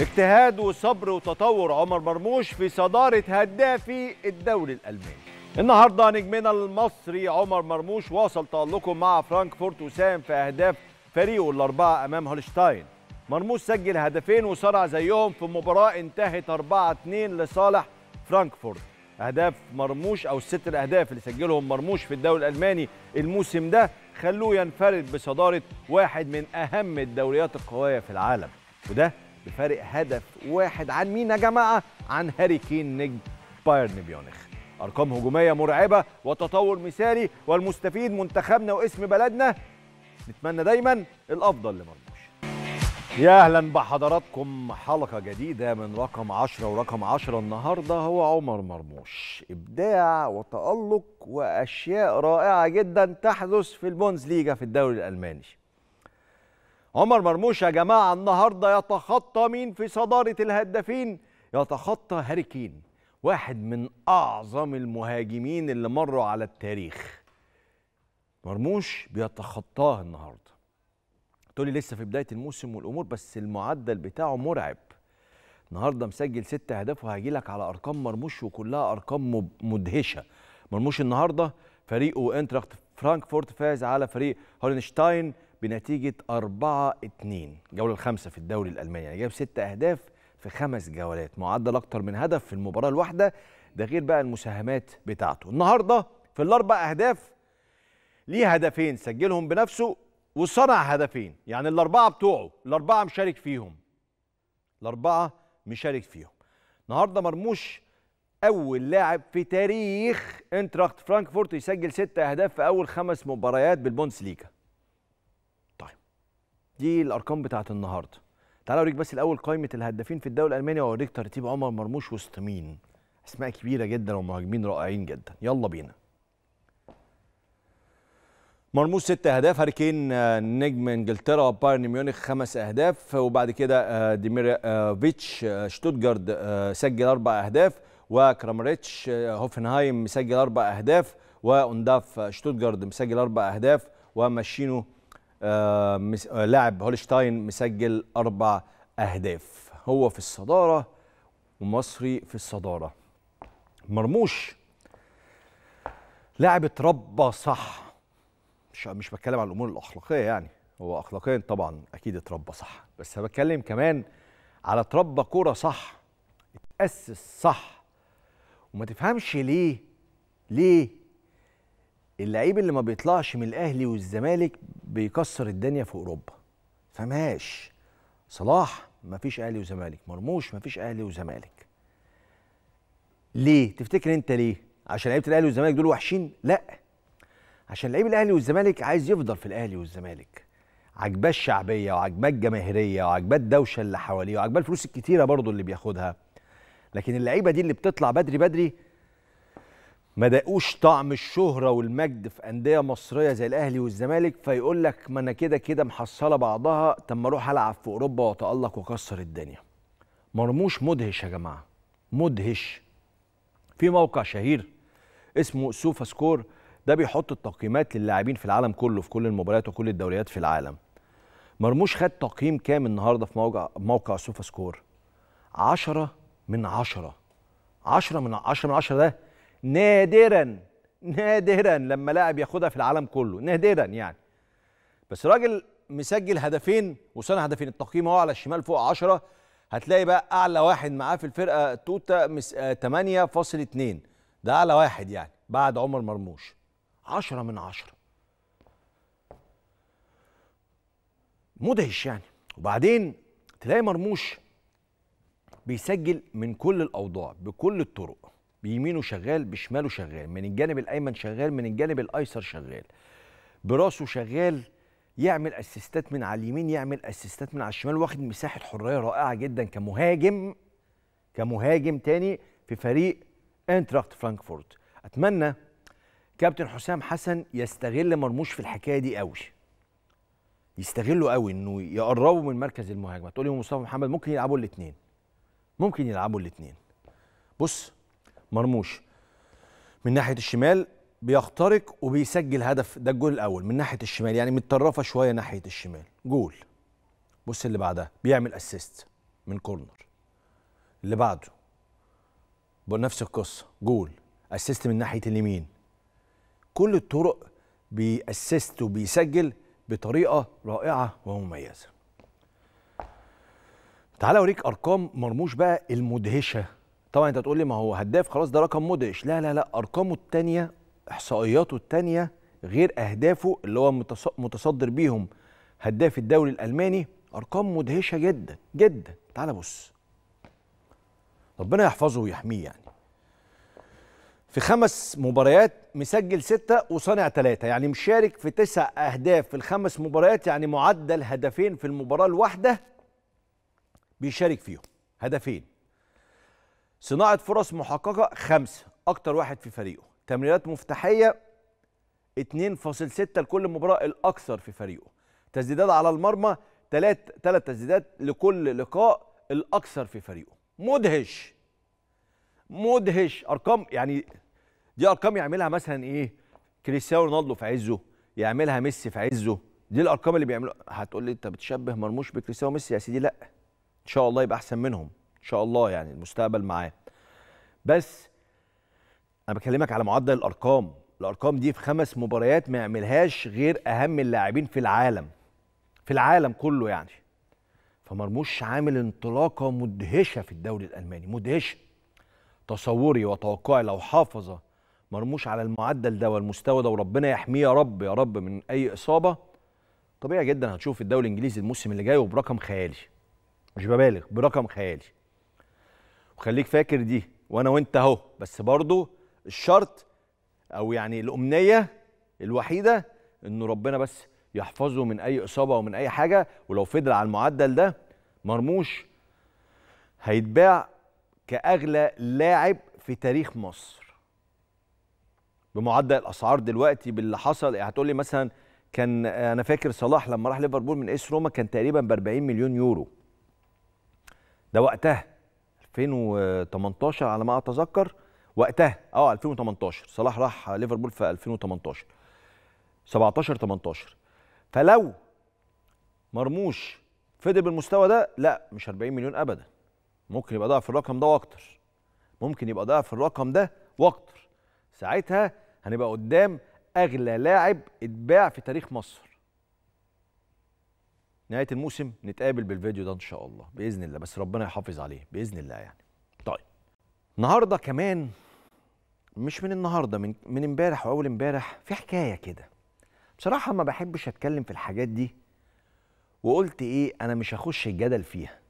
اجتهاد وصبر وتطور عمر مرموش في صدارة هدافي الدوري الألماني النهاردة نجمنا المصري عمر مرموش واصل تألقه مع فرانكفورت وساهم في أهداف فريقه الأربعة أمام هولشتاين مرموش سجل هدفين وصارع زيهم في مباراة انتهت 4-2 لصالح فرانكفورت أهداف مرموش أو الست الأهداف اللي سجلهم مرموش في الدوري الألماني الموسم ده خلوه ينفرد بصدارة واحد من أهم الدوريات القوية في العالم وده بفارق هدف واحد عن مين يا جماعه عن هاري كين نجم بايرن ميونخ ارقام هجوميه مرعبه وتطور مثالي والمستفيد منتخبنا واسم بلدنا نتمنى دايما الافضل لمرموش يا اهلا بحضراتكم حلقه جديده من رقم 10 ورقم 10 النهارده هو عمر مرموش ابداع وتالق واشياء رائعه جدا تحدث في البونز ليجا في الدوري الالماني عمر مرموش يا جماعة النهاردة يتخطى مين في صدارة الهدافين يتخطى هاري كين واحد من أعظم المهاجمين اللي مروا على التاريخ مرموش بيتخطاه النهاردة تقولي لسه في بداية الموسم والأمور بس المعدل بتاعه مرعب النهاردة مسجل ست أهداف وهجيلك على أرقام مرموش وكلها أرقام مدهشة مرموش النهاردة فريقه انتراخت فرانكفورت فاز على فريق هولنشتاين بنتيجه 4 2 الجوله الخامسه في الدوري الالماني يعني جاب ست اهداف في خمس جولات معدل اكتر من هدف في المباراه الواحده ده غير بقى المساهمات بتاعته النهارده في الاربع اهداف ليه هدفين سجلهم بنفسه وصنع هدفين يعني الاربعه بتوعه الاربعه مشارك فيهم الاربعه مشارك فيهم النهارده مرموش اول لاعب في تاريخ انتراخت فرانكفورت يسجل ست اهداف في اول خمس مباريات بالبوندسليجا دي الارقام بتاعه النهارده تعالى اوريك بس الاول قائمه الهدافين في الدوري الالماني واوريك ترتيب عمر مرموش وسط مين اسماء كبيره جدا ومهاجمين رائعين جدا يلا بينا مرموش ست اهداف هاريكين آه، نجم انجلترا بايرن ميونخ خمس اهداف وبعد كده آه، ديميرفيتش آه، شتوتجارد سجل اربع اهداف وكرامريتش هوفنهايم مسجل اربع اهداف وانداف شتوتجارد مسجل اربع اهداف وماشينو آه، آه، لاعب هولشتاين مسجل أربع أهداف هو في الصدارة ومصري في الصدارة مرموش لاعب اتربى صح مش مش بتكلم على الامور الاخلاقيه يعني هو اخلاقيا طبعا اكيد اتربى صح بس بتكلم كمان على اتربى كوره صح اتاسس صح وما تفهمش ليه ليه اللعيب اللي ما بيطلعش من الاهلي والزمالك بيكسر الدنيا في اوروبا فماش صلاح مفيش اهلي وزمالك مرموش مفيش اهلي وزمالك ليه تفتكر انت ليه عشان لعيبه الاهلي والزمالك دول وحشين لا عشان لعيب الاهلي والزمالك عايز يفضل في الاهلي والزمالك عجباه الشعبيه وعجباه الجماهيريه وعجباه الدوشه اللي حواليه وعجباه الفلوس الكتيره برضه اللي بياخدها لكن اللعيبه دي اللي بتطلع بدري بدري ما داقوش طعم الشهره والمجد في انديه مصريه زي الاهلي والزمالك فيقول لك ما انا كده كده محصله بعضها طب ما اروح العب في اوروبا واتالق واكسر الدنيا. مرموش مدهش يا جماعه مدهش. في موقع شهير اسمه سوفا سكور ده بيحط التقييمات للاعبين في العالم كله في كل المباريات وكل الدوريات في العالم. مرموش خد تقييم كام النهارده في موقع موقع سوفا سكور؟ 10 من 10 10 من 10 من 10 ده نادرا نادرا لما لاعب ياخدها في العالم كله نادرا يعني بس راجل مسجل هدفين وصنع هدفين التقييم هو على الشمال فوق 10 هتلاقي بقى اعلى واحد معاه في الفرقه توتا مس... 8.2 آه، ده اعلى واحد يعني بعد عمر مرموش 10 من 10 مدهش يعني وبعدين تلاقي مرموش بيسجل من كل الاوضاع بكل الطرق بيمينه شغال بشماله شغال من الجانب الايمن شغال من الجانب الايسر شغال براسه شغال يعمل اسيستات من على اليمين يعمل اسيستات من على الشمال واخد مساحه حريه رائعه جدا كمهاجم كمهاجم تاني في فريق انتراخت فرانكفورت اتمنى كابتن حسام حسن يستغل مرموش في الحكايه دي قوي يستغله قوي انه يقربه من مركز المهاجمه تقول لي مصطفى محمد ممكن يلعبوا الاثنين ممكن يلعبوا الاثنين بص مرموش من ناحيه الشمال بيخترق وبيسجل هدف ده الجول الاول من ناحيه الشمال يعني متطرفه شويه ناحيه الشمال جول بص اللي بعدها بيعمل اسيست من كورنر اللي بعده بنفس القصه جول اسيست من ناحيه اليمين كل الطرق بيأسست وبيسجل بطريقه رائعه ومميزه تعال اوريك ارقام مرموش بقى المدهشه طبعا انت تقول لي ما هو هداف خلاص ده رقم مدهش لا لا لا ارقامه الثانيه احصائياته الثانيه غير اهدافه اللي هو متصدر بيهم هداف الدوري الالماني ارقام مدهشه جدا جدا تعال بص ربنا يحفظه ويحميه يعني في خمس مباريات مسجل ستة وصانع ثلاثة يعني مشارك في تسع أهداف في الخمس مباريات يعني معدل هدفين في المباراة الواحدة بيشارك فيهم هدفين صناعه فرص محققه خمسه اكتر واحد في فريقه تمريرات مفتاحيه 2.6 لكل مباراه الاكثر في فريقه تسديدات على المرمى تلات تلات تسديدات لكل لقاء الاكثر في فريقه مدهش مدهش ارقام يعني دي ارقام يعملها مثلا ايه كريستيانو رونالدو في عزه يعملها ميسي في عزه دي الارقام اللي بيعملوها هتقول لي انت بتشبه مرموش بكريستيانو ميسي يا سيدي لا ان شاء الله يبقى احسن منهم شاء الله يعني المستقبل معاه بس انا بكلمك على معدل الارقام الارقام دي في خمس مباريات ما يعملهاش غير اهم اللاعبين في العالم في العالم كله يعني فمرموش عامل انطلاقه مدهشه في الدوري الالماني مدهشه تصوري وتوقعي لو حافظ مرموش على المعدل ده والمستوى ده وربنا يحميه يا رب يا رب من اي اصابه طبيعي جدا هتشوف الدوري الانجليزي الموسم اللي جاي وبرقم خيالي مش ببالغ برقم خيالي وخليك فاكر دي وانا وانت اهو بس برضو الشرط او يعني الامنيه الوحيده انه ربنا بس يحفظه من اي اصابه ومن اي حاجه ولو فضل على المعدل ده مرموش هيتباع كاغلى لاعب في تاريخ مصر بمعدل الاسعار دلوقتي باللي حصل يعني هتقول لي مثلا كان انا فاكر صلاح لما راح ليفربول من اس روما كان تقريبا ب 40 مليون يورو ده وقتها 2018 على ما اتذكر وقتها اه 2018 صلاح راح ليفربول في 2018 17 18 فلو مرموش فضل بالمستوى ده لا مش 40 مليون ابدا ممكن يبقى ضعف الرقم ده واكتر ممكن يبقى ضعف الرقم ده واكتر ساعتها هنبقى قدام اغلى لاعب اتباع في تاريخ مصر نهايه الموسم نتقابل بالفيديو ده ان شاء الله باذن الله بس ربنا يحافظ عليه باذن الله يعني طيب النهارده كمان مش من النهارده من من امبارح واول امبارح في حكايه كده بصراحه ما بحبش اتكلم في الحاجات دي وقلت ايه انا مش هخش الجدل فيها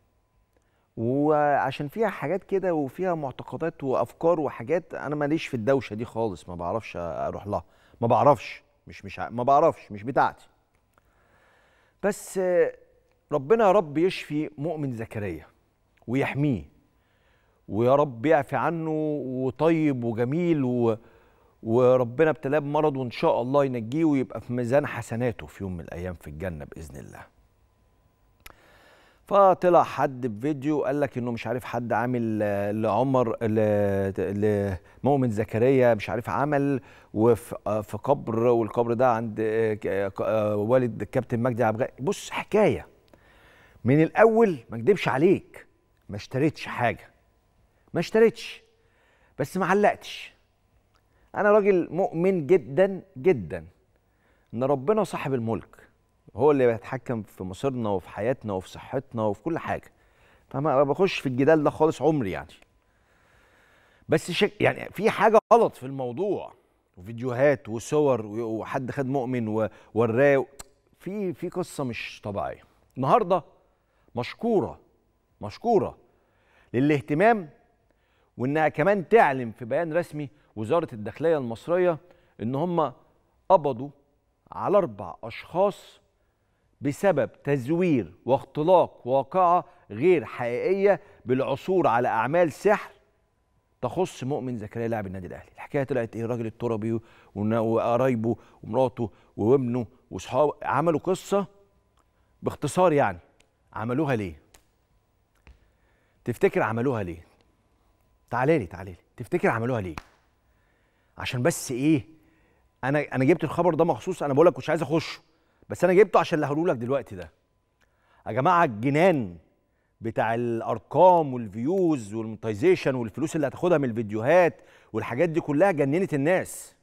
وعشان فيها حاجات كده وفيها معتقدات وافكار وحاجات انا ماليش في الدوشه دي خالص ما بعرفش اروح لها ما بعرفش مش مش ع... ما بعرفش مش بتاعتي بس ربنا يا رب يشفي مؤمن زكريا ويحميه ويا رب يعفي عنه وطيب وجميل و... وربنا ابتلاه بمرض وان شاء الله ينجيه ويبقى في ميزان حسناته في يوم من الايام في الجنه باذن الله فطلع حد بفيديو قال لك انه مش عارف حد عامل آه، لعمر لمؤمن زكريا مش عارف عمل وفي آه، قبر والقبر ده عند آه، والد الكابتن مجدي عبد بص حكايه من الاول ما اكدبش عليك ما اشتريتش حاجه ما اشتريتش بس ما علقتش انا راجل مؤمن جدا جدا ان ربنا صاحب الملك هو اللي بيتحكم في مصيرنا وفي حياتنا وفي صحتنا وفي كل حاجه فما بخش في الجدال ده خالص عمري يعني بس شك يعني في حاجه غلط في الموضوع وفيديوهات وصور وحد خد مؤمن ووراه في في قصه مش طبيعيه النهارده مشكوره مشكوره للاهتمام وانها كمان تعلن في بيان رسمي وزاره الداخليه المصريه ان هم قبضوا على اربع اشخاص بسبب تزوير واختلاق واقعة غير حقيقية بالعثور على أعمال سحر تخص مؤمن زكريا لاعب النادي الاهلي الحكايه طلعت ايه الراجل التربي وقرايبه ومراته وابنه واصحابه عملوا قصه باختصار يعني عملوها ليه تفتكر عملوها ليه تعالى لي تعالى لي تفتكر عملوها ليه عشان بس ايه انا انا جبت الخبر ده مخصوص انا بقول لك مش عايز اخشه بس انا جبته عشان اللي هقوله دلوقتي ده يا جماعه الجنان بتاع الارقام والفيوز والمونتايزيشن والفلوس اللي هتاخدها من الفيديوهات والحاجات دي كلها جننت الناس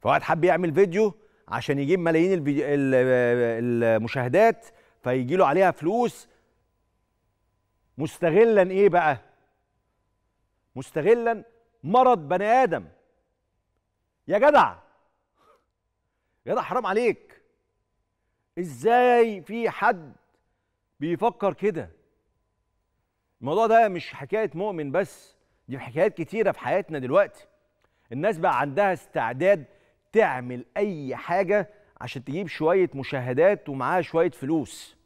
فواحد حب يعمل فيديو عشان يجيب ملايين المشاهدات فيجي له عليها فلوس مستغلا ايه بقى مستغلا مرض بني ادم يا جدع يا جدع حرام عليك ازاي في حد بيفكر كده الموضوع ده مش حكايه مؤمن بس دي حكايات كتيره في حياتنا دلوقتي الناس بقى عندها استعداد تعمل اي حاجه عشان تجيب شويه مشاهدات ومعاها شويه فلوس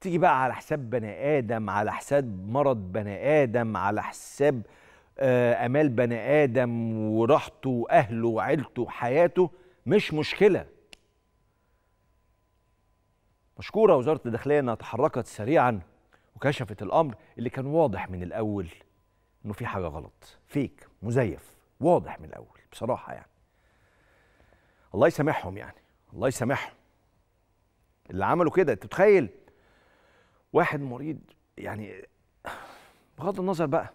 تيجي بقى على حساب بني ادم على حساب مرض بني ادم على حساب آه، امال بني ادم وراحته واهله وعيلته وحياته مش مشكله مشكورة وزارة الداخلية أنها تحركت سريعا وكشفت الأمر اللي كان واضح من الأول أنه في حاجة غلط فيك مزيف واضح من الأول بصراحة يعني الله يسامحهم يعني الله يسامحهم اللي عملوا كده أنت متخيل واحد مريض يعني بغض النظر بقى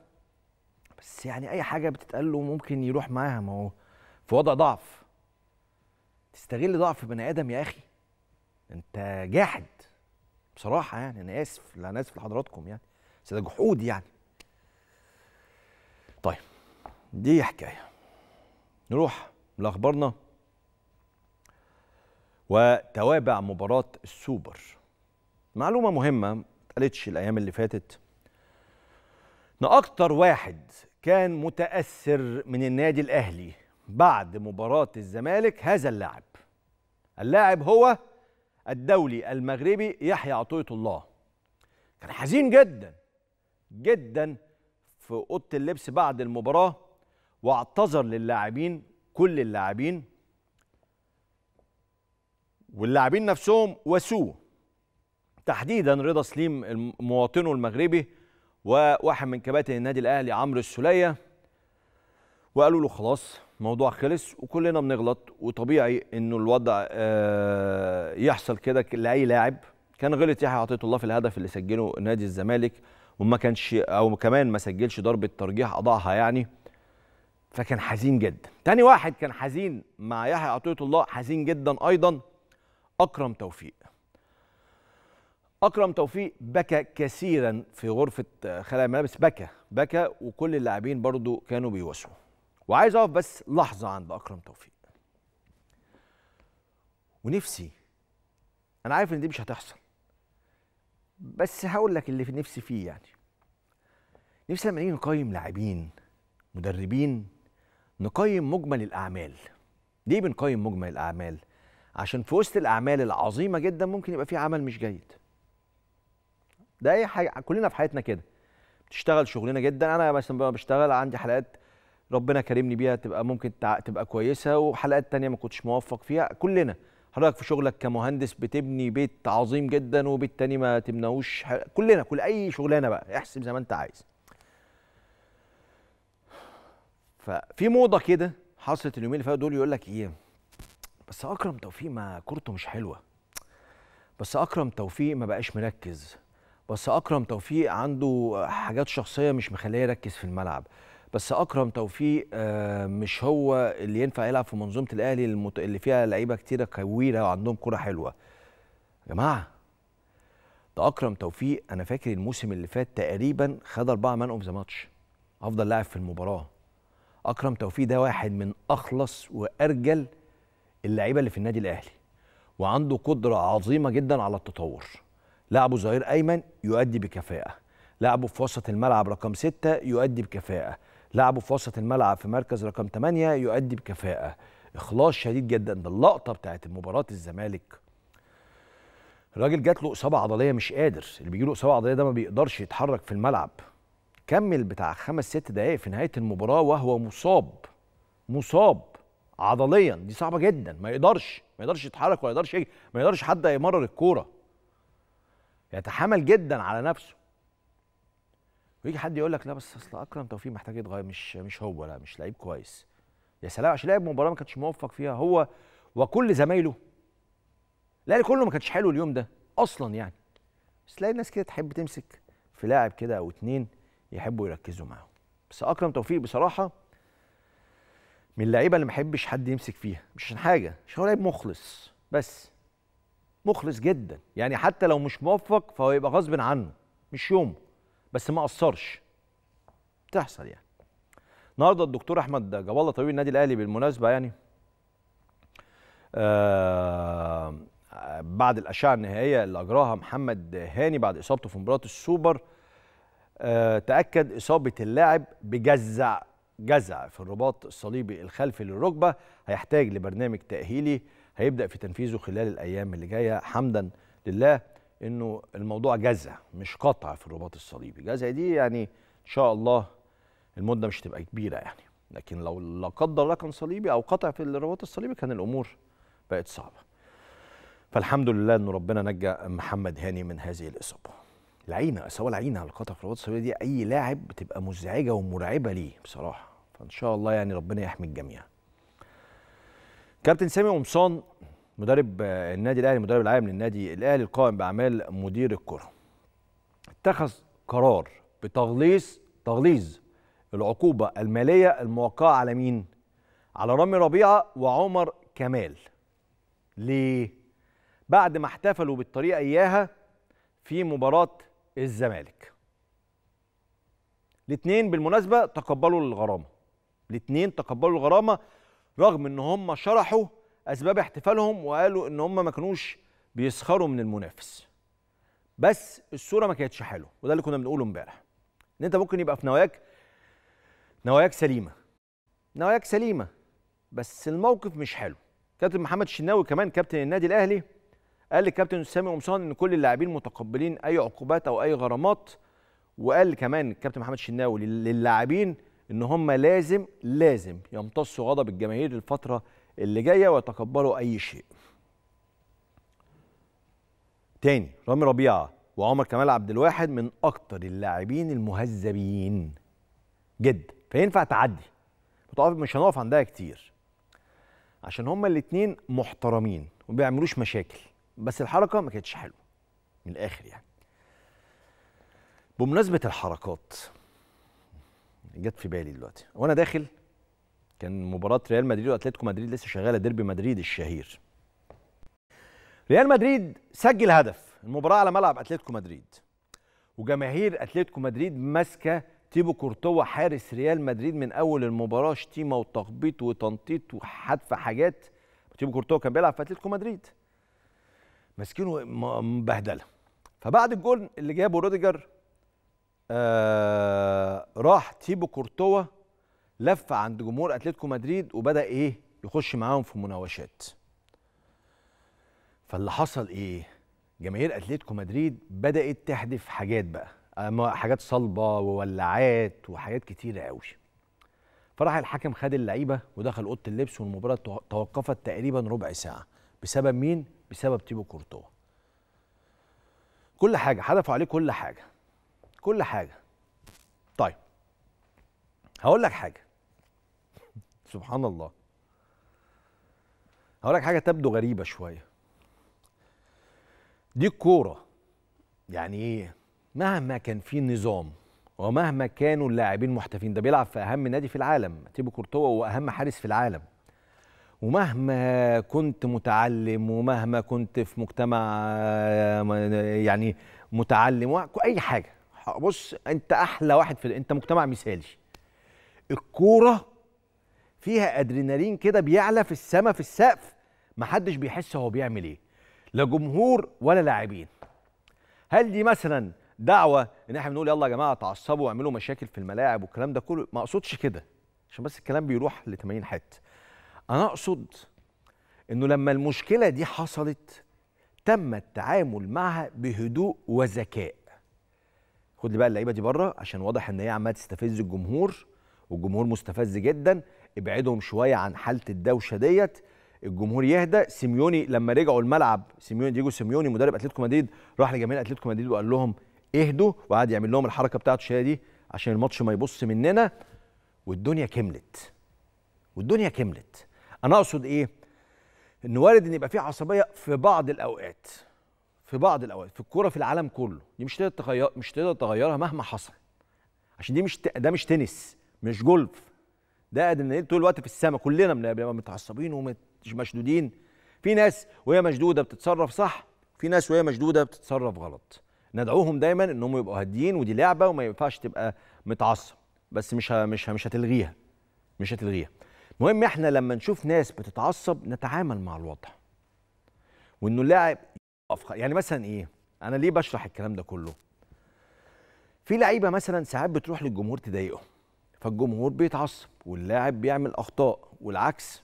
بس يعني أي حاجة بتتقال له ممكن يروح معاها ما هو في وضع ضعف تستغل ضعف بني آدم يا أخي انت جاحد بصراحه يعني انا اسف لا انا اسف لحضراتكم يعني بس ده جحود يعني طيب دي حكايه نروح لاخبارنا وتوابع مباراه السوبر معلومه مهمه ما اتقالتش الايام اللي فاتت ان اكتر واحد كان متاثر من النادي الاهلي بعد مباراه الزمالك هذا اللاعب اللاعب هو الدولي المغربي يحيى عطية الله كان حزين جدا جدا في اوضه اللبس بعد المباراه واعتذر للاعبين كل اللاعبين واللاعبين نفسهم وسو تحديدا رضا سليم مواطنه المغربي وواحد من كباتن النادي الاهلي عمرو السوليه وقالوا له خلاص موضوع خلص وكلنا بنغلط وطبيعي انه الوضع آه، يحصل كده لاي لاعب كان غلط يحيى عطيه الله في الهدف اللي سجله نادي الزمالك وما كانش او كمان ما سجلش ضربه ترجيح اضاعها يعني فكان حزين جدا تاني واحد كان حزين مع يحيى عطيه الله حزين جدا ايضا اكرم توفيق اكرم توفيق بكى كثيرا في غرفه آه، خلع الملابس بكى بكى وكل اللاعبين برضو كانوا بيواسوا وعايز اقف بس لحظه عند اكرم توفيق ونفسي انا عارف ان دي مش هتحصل بس هقول لك اللي في نفسي فيه يعني نفسي لما نيجي نقيم لاعبين مدربين نقيم مجمل الاعمال ليه بنقيم مجمل الاعمال عشان في وسط الاعمال العظيمه جدا ممكن يبقى في عمل مش جيد ده اي حاجه كلنا في حياتنا كده بتشتغل شغلنا جدا انا مثلا بشتغل عندي حلقات ربنا كرمني بيها تبقى ممكن تبقى كويسه وحلقات تانية ما كنتش موفق فيها كلنا حضرتك في شغلك كمهندس بتبني بيت عظيم جدا وبيت تاني ما تبنوش كلنا كل اي شغلانه بقى احسب زي ما انت عايز ففي موضه كده حصلت اليومين اللي فاتوا دول يقول لك ايه بس اكرم توفيق ما كورته مش حلوه بس اكرم توفيق ما بقاش مركز بس اكرم توفيق عنده حاجات شخصيه مش مخليه يركز في الملعب بس اكرم توفيق آه، مش هو اللي ينفع يلعب في منظومه الاهلي اللي فيها لعيبه كتيره كويره وعندهم كره حلوه يا جماعه ده اكرم توفيق انا فاكر الموسم اللي فات تقريبا خد اربعه مان اوف ذا ماتش افضل لاعب في المباراه اكرم توفيق ده واحد من اخلص وارجل اللعيبه اللي في النادي الاهلي وعنده قدره عظيمه جدا على التطور لاعبه ظهير ايمن يؤدي بكفاءه لاعبه في وسط الملعب رقم ستة يؤدي بكفاءه لعبه في وسط الملعب في مركز رقم 8 يؤدي بكفاءه اخلاص شديد جدا ده اللقطه بتاعت مباراه الزمالك الراجل جات له اصابه عضليه مش قادر اللي بيجي له اصابه عضليه ده ما بيقدرش يتحرك في الملعب كمل بتاع خمس ست دقائق في نهايه المباراه وهو مصاب مصاب عضليا دي صعبه جدا ما يقدرش ما يقدرش يتحرك ولا يقدرش ما يقدرش حد يمرر الكوره يتحامل جدا على نفسه ويجي حد يقول لك لا بس اصل اكرم توفيق محتاج يتغير مش مش هو لا مش لعيب كويس يا سلام عشان لعب مباراه ما كانش موفق فيها هو وكل زمايله الاهلي كله ما كانش حلو اليوم ده اصلا يعني بس تلاقي الناس كده تحب تمسك في لاعب كده او اتنين يحبوا يركزوا معاهم بس اكرم توفيق بصراحه من اللعيبه اللي ما احبش حد يمسك فيها مش عشان حاجه عشان هو لعيب مخلص بس مخلص جدا يعني حتى لو مش موفق فهو يبقى غصب عنه مش يومه بس ما قصرش بتحصل يعني النهارده الدكتور احمد جاب الله طبيب النادي الاهلي بالمناسبه يعني آه بعد الاشعه النهائيه اللي اجراها محمد هاني بعد اصابته في مباراه السوبر آه تاكد اصابه اللاعب بجزع جزع في الرباط الصليبي الخلفي للركبه هيحتاج لبرنامج تاهيلي هيبدا في تنفيذه خلال الايام اللي جايه حمدا لله انه الموضوع جزع مش قطع في الرباط الصليبي جزع دي يعني ان شاء الله المده مش هتبقى كبيره يعني لكن لو لا قدر الله كان صليبي او قطع في الرباط الصليبي كان الامور بقت صعبه فالحمد لله ان ربنا نجى محمد هاني من هذه الاصابه العينه سواء العينه على القطع في الرباط الصليبي دي اي لاعب بتبقى مزعجه ومرعبه ليه بصراحه فان شاء الله يعني ربنا يحمي الجميع كابتن سامي قمصان مدرب آه، النادي الاهلي المدرب العام للنادي الاهلي القائم باعمال مدير الكره اتخذ قرار بتغليظ تغليظ العقوبه الماليه الموقعه على مين على رامي ربيعه وعمر كمال ليه بعد ما احتفلوا بالطريقه اياها في مباراه الزمالك الاثنين بالمناسبه تقبلوا الغرامه الاثنين تقبلوا الغرامه رغم ان هم شرحوا اسباب احتفالهم وقالوا ان هم ما كانوش بيسخروا من المنافس بس الصوره ما كانتش حلوه وده اللي كنا بنقوله امبارح ان انت ممكن يبقى في نواياك نواياك سليمه نواياك سليمه بس الموقف مش حلو كابتن محمد الشناوي كمان كابتن النادي الاهلي قال للكابتن سامي قمصان ان كل اللاعبين متقبلين اي عقوبات او اي غرامات وقال كمان كابتن محمد الشناوي للاعبين ان هم لازم لازم يمتصوا غضب الجماهير الفتره اللي جايه ويتقبلوا اي شيء. تاني رامي ربيعه وعمر كمال عبد الواحد من اكتر اللاعبين المهذبين جدا فينفع تعدي مش هنقف عندها كتير عشان هما الاتنين محترمين وما بيعملوش مشاكل بس الحركه ما كانتش حلوه من الاخر يعني بمناسبه الحركات جت في بالي دلوقتي وانا داخل كان مباراه ريال مدريد واتلتيكو مدريد لسه شغاله ديربي مدريد الشهير ريال مدريد سجل هدف المباراه على ملعب اتلتيكو مدريد وجماهير اتلتيكو مدريد ماسكه تيبو كورتوا حارس ريال مدريد من اول المباراه شتيمه وتخبيط وتنطيط وحدف حاجات تيبو كورتوا كان بيلعب في اتلتيكو مدريد ماسكينه مبهدله فبعد الجول اللي جابه روديجر آه راح تيبو كورتوا لف عند جمهور اتلتيكو مدريد وبدا ايه يخش معاهم في مناوشات فاللي حصل ايه جماهير اتلتيكو مدريد بدات تحدف حاجات بقى حاجات صلبه وولعات وحاجات كتيره قوي فراح الحكم خد اللعيبه ودخل اوضه اللبس والمباراه توقفت تقريبا ربع ساعه بسبب مين بسبب تيبو كورتوا كل حاجه حدفوا عليه كل حاجه كل حاجه طيب هقول لك حاجه سبحان الله هقول لك حاجه تبدو غريبه شويه دي الكوره يعني ايه مهما كان في نظام ومهما كانوا اللاعبين محترفين ده بيلعب في اهم نادي في العالم تيبو كورتوا هو اهم حارس في العالم ومهما كنت متعلم ومهما كنت في مجتمع يعني متعلم اي حاجه بص انت احلى واحد في انت مجتمع مثالي الكوره فيها ادرينالين كده بيعلى في السما في السقف محدش بيحس هو بيعمل ايه لا جمهور ولا لاعبين هل دي مثلا دعوه ان احنا بنقول يلا يا جماعه تعصبوا واعملوا مشاكل في الملاعب والكلام ده كله ما اقصدش كده عشان بس الكلام بيروح ل 80 حته انا اقصد انه لما المشكله دي حصلت تم التعامل معها بهدوء وذكاء خد لي بقى اللعيبه دي بره عشان واضح ان هي عماله تستفز الجمهور والجمهور مستفز جدا ابعدهم شويه عن حاله الدوشه ديت الجمهور يهدى سيميوني لما رجعوا الملعب سيميوني ديجو سيميوني مدرب اتلتيكو مدريد راح لجماهير اتلتيكو مدريد وقال لهم اهدوا وقعد يعمل لهم الحركه بتاعته الشهيره دي عشان الماتش ما يبص مننا والدنيا كملت والدنيا كملت انا اقصد ايه ان وارد ان يبقى في عصبيه في بعض الاوقات في بعض الاوقات في الكوره في العالم كله دي مش تقدر تغير مش تقدر تغيرها مهما حصل عشان دي مش ده مش تنس مش جولف ده قاعد طول الوقت في السماء كلنا بنبقى متعصبين ومشدودين في ناس وهي مشدوده بتتصرف صح في ناس وهي مشدوده بتتصرف غلط ندعوهم دايما انهم يبقوا هاديين ودي لعبه وما ينفعش تبقى متعصب بس مش مش مش هتلغيها مش هتلغيها المهم احنا لما نشوف ناس بتتعصب نتعامل مع الوضع وانه اللاعب يعني مثلا ايه انا ليه بشرح الكلام ده كله في لعيبه مثلا ساعات بتروح للجمهور تضايقهم فالجمهور بيتعصب واللاعب بيعمل اخطاء والعكس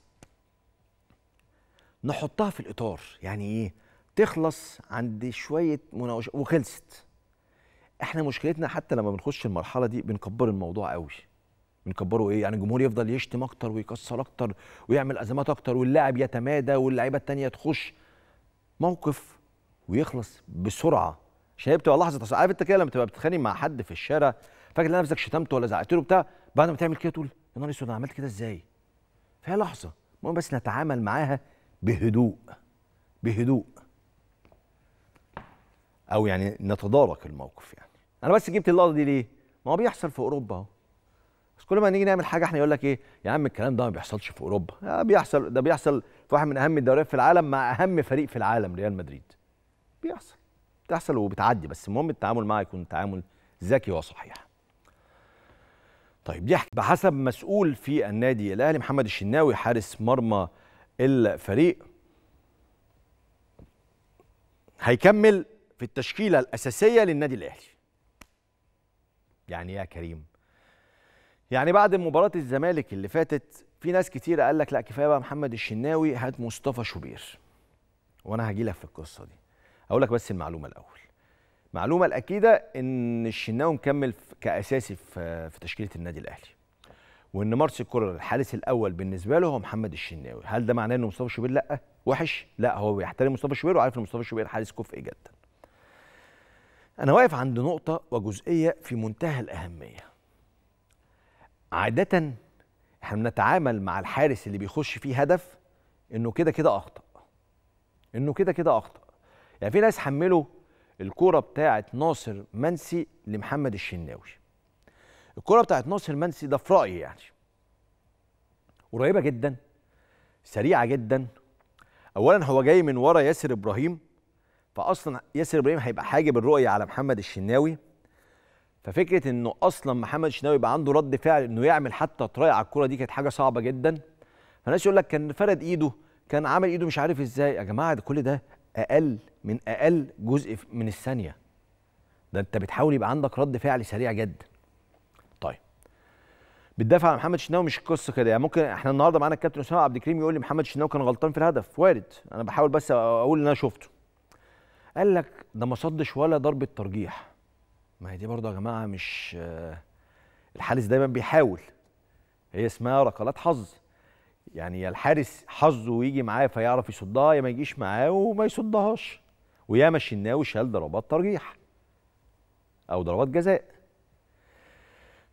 نحطها في الاطار يعني ايه تخلص عند شويه مناوشات وخلصت احنا مشكلتنا حتى لما بنخش المرحله دي بنكبر الموضوع قوي بنكبره ايه يعني الجمهور يفضل يشتم اكتر ويكسر اكتر ويعمل ازمات اكتر واللاعب يتمادى واللعيبه التانيه تخش موقف ويخلص بسرعه عشان هي بتبقى لحظه عارف انت كده لما تبقى بتتخانق مع حد في الشارع فاكر نفسك شتمته ولا زعقت له بتاع بعد ما تعمل كده تقول يا نهار اسود انا عملت كده ازاي؟ فهي لحظه المهم بس نتعامل معاها بهدوء بهدوء او يعني نتدارك الموقف يعني انا بس جبت اللقطه دي ليه؟ ما هو بيحصل في اوروبا اهو بس كل ما نيجي نعمل حاجه احنا يقول لك ايه يا عم الكلام ده ما بيحصلش في اوروبا آه، بيحصل ده بيحصل في واحد من اهم الدوريات في العالم مع اهم فريق في العالم ريال مدريد بيحصل بتحصل وبتعدي بس المهم التعامل معها يكون تعامل ذكي وصحيح طيب دي بحسب مسؤول في النادي الاهلي محمد الشناوي حارس مرمى الفريق هيكمل في التشكيله الاساسيه للنادي الاهلي يعني ايه يا كريم يعني بعد مباراه الزمالك اللي فاتت في ناس كتير قال لك لا كفايه بقى محمد الشناوي هات مصطفى شوبير وانا هجي لك في القصه دي اقول لك بس المعلومه الاول معلومه الاكيده ان الشناوي مكمل كاساسي في تشكيله النادي الاهلي وان مارسيل كولر الحارس الاول بالنسبه له هو محمد الشناوي هل ده معناه ان مصطفى شوبير لا وحش لا هو بيحترم مصطفى شوبير وعارف ان مصطفى شوبير حارس كفء جدا انا واقف عند نقطه وجزئيه في منتهى الاهميه عاده احنا بنتعامل مع الحارس اللي بيخش فيه هدف انه كده كده اخطا انه كده كده اخطا يعني في ناس حملوا الكوره بتاعه ناصر منسي لمحمد الشناوي الكوره بتاعه ناصر منسي ده في رايي يعني قريبه جدا سريعه جدا اولا هو جاي من ورا ياسر ابراهيم فاصلا ياسر ابراهيم هيبقى حاجب الرؤيه على محمد الشناوي ففكره انه اصلا محمد الشناوي يبقى عنده رد فعل انه يعمل حتى تراي على الكوره دي كانت حاجه صعبه جدا فالناس يقول لك كان فرد ايده كان عمل ايده مش عارف ازاي يا جماعه كل ده اقل من اقل جزء من الثانيه ده انت بتحاول يبقى عندك رد فعل سريع جدا طيب بتدافع عن محمد الشناوي مش قصه كده يعني ممكن احنا النهارده معانا الكابتن اسامه عبد الكريم يقول لي محمد الشناوي كان غلطان في الهدف وارد انا بحاول بس اقول ان انا شفته قال لك ده ما صدش ولا ضربه ترجيح ما هي دي برضه يا جماعه مش آه، الحارس دايما بيحاول هي اسمها ركلات حظ يعني يا الحارس حظه يجي معاه فيعرف يصدها يا ما يجيش معاه وما يصدهاش وياما الشناوي شال ضربات ترجيح او ضربات جزاء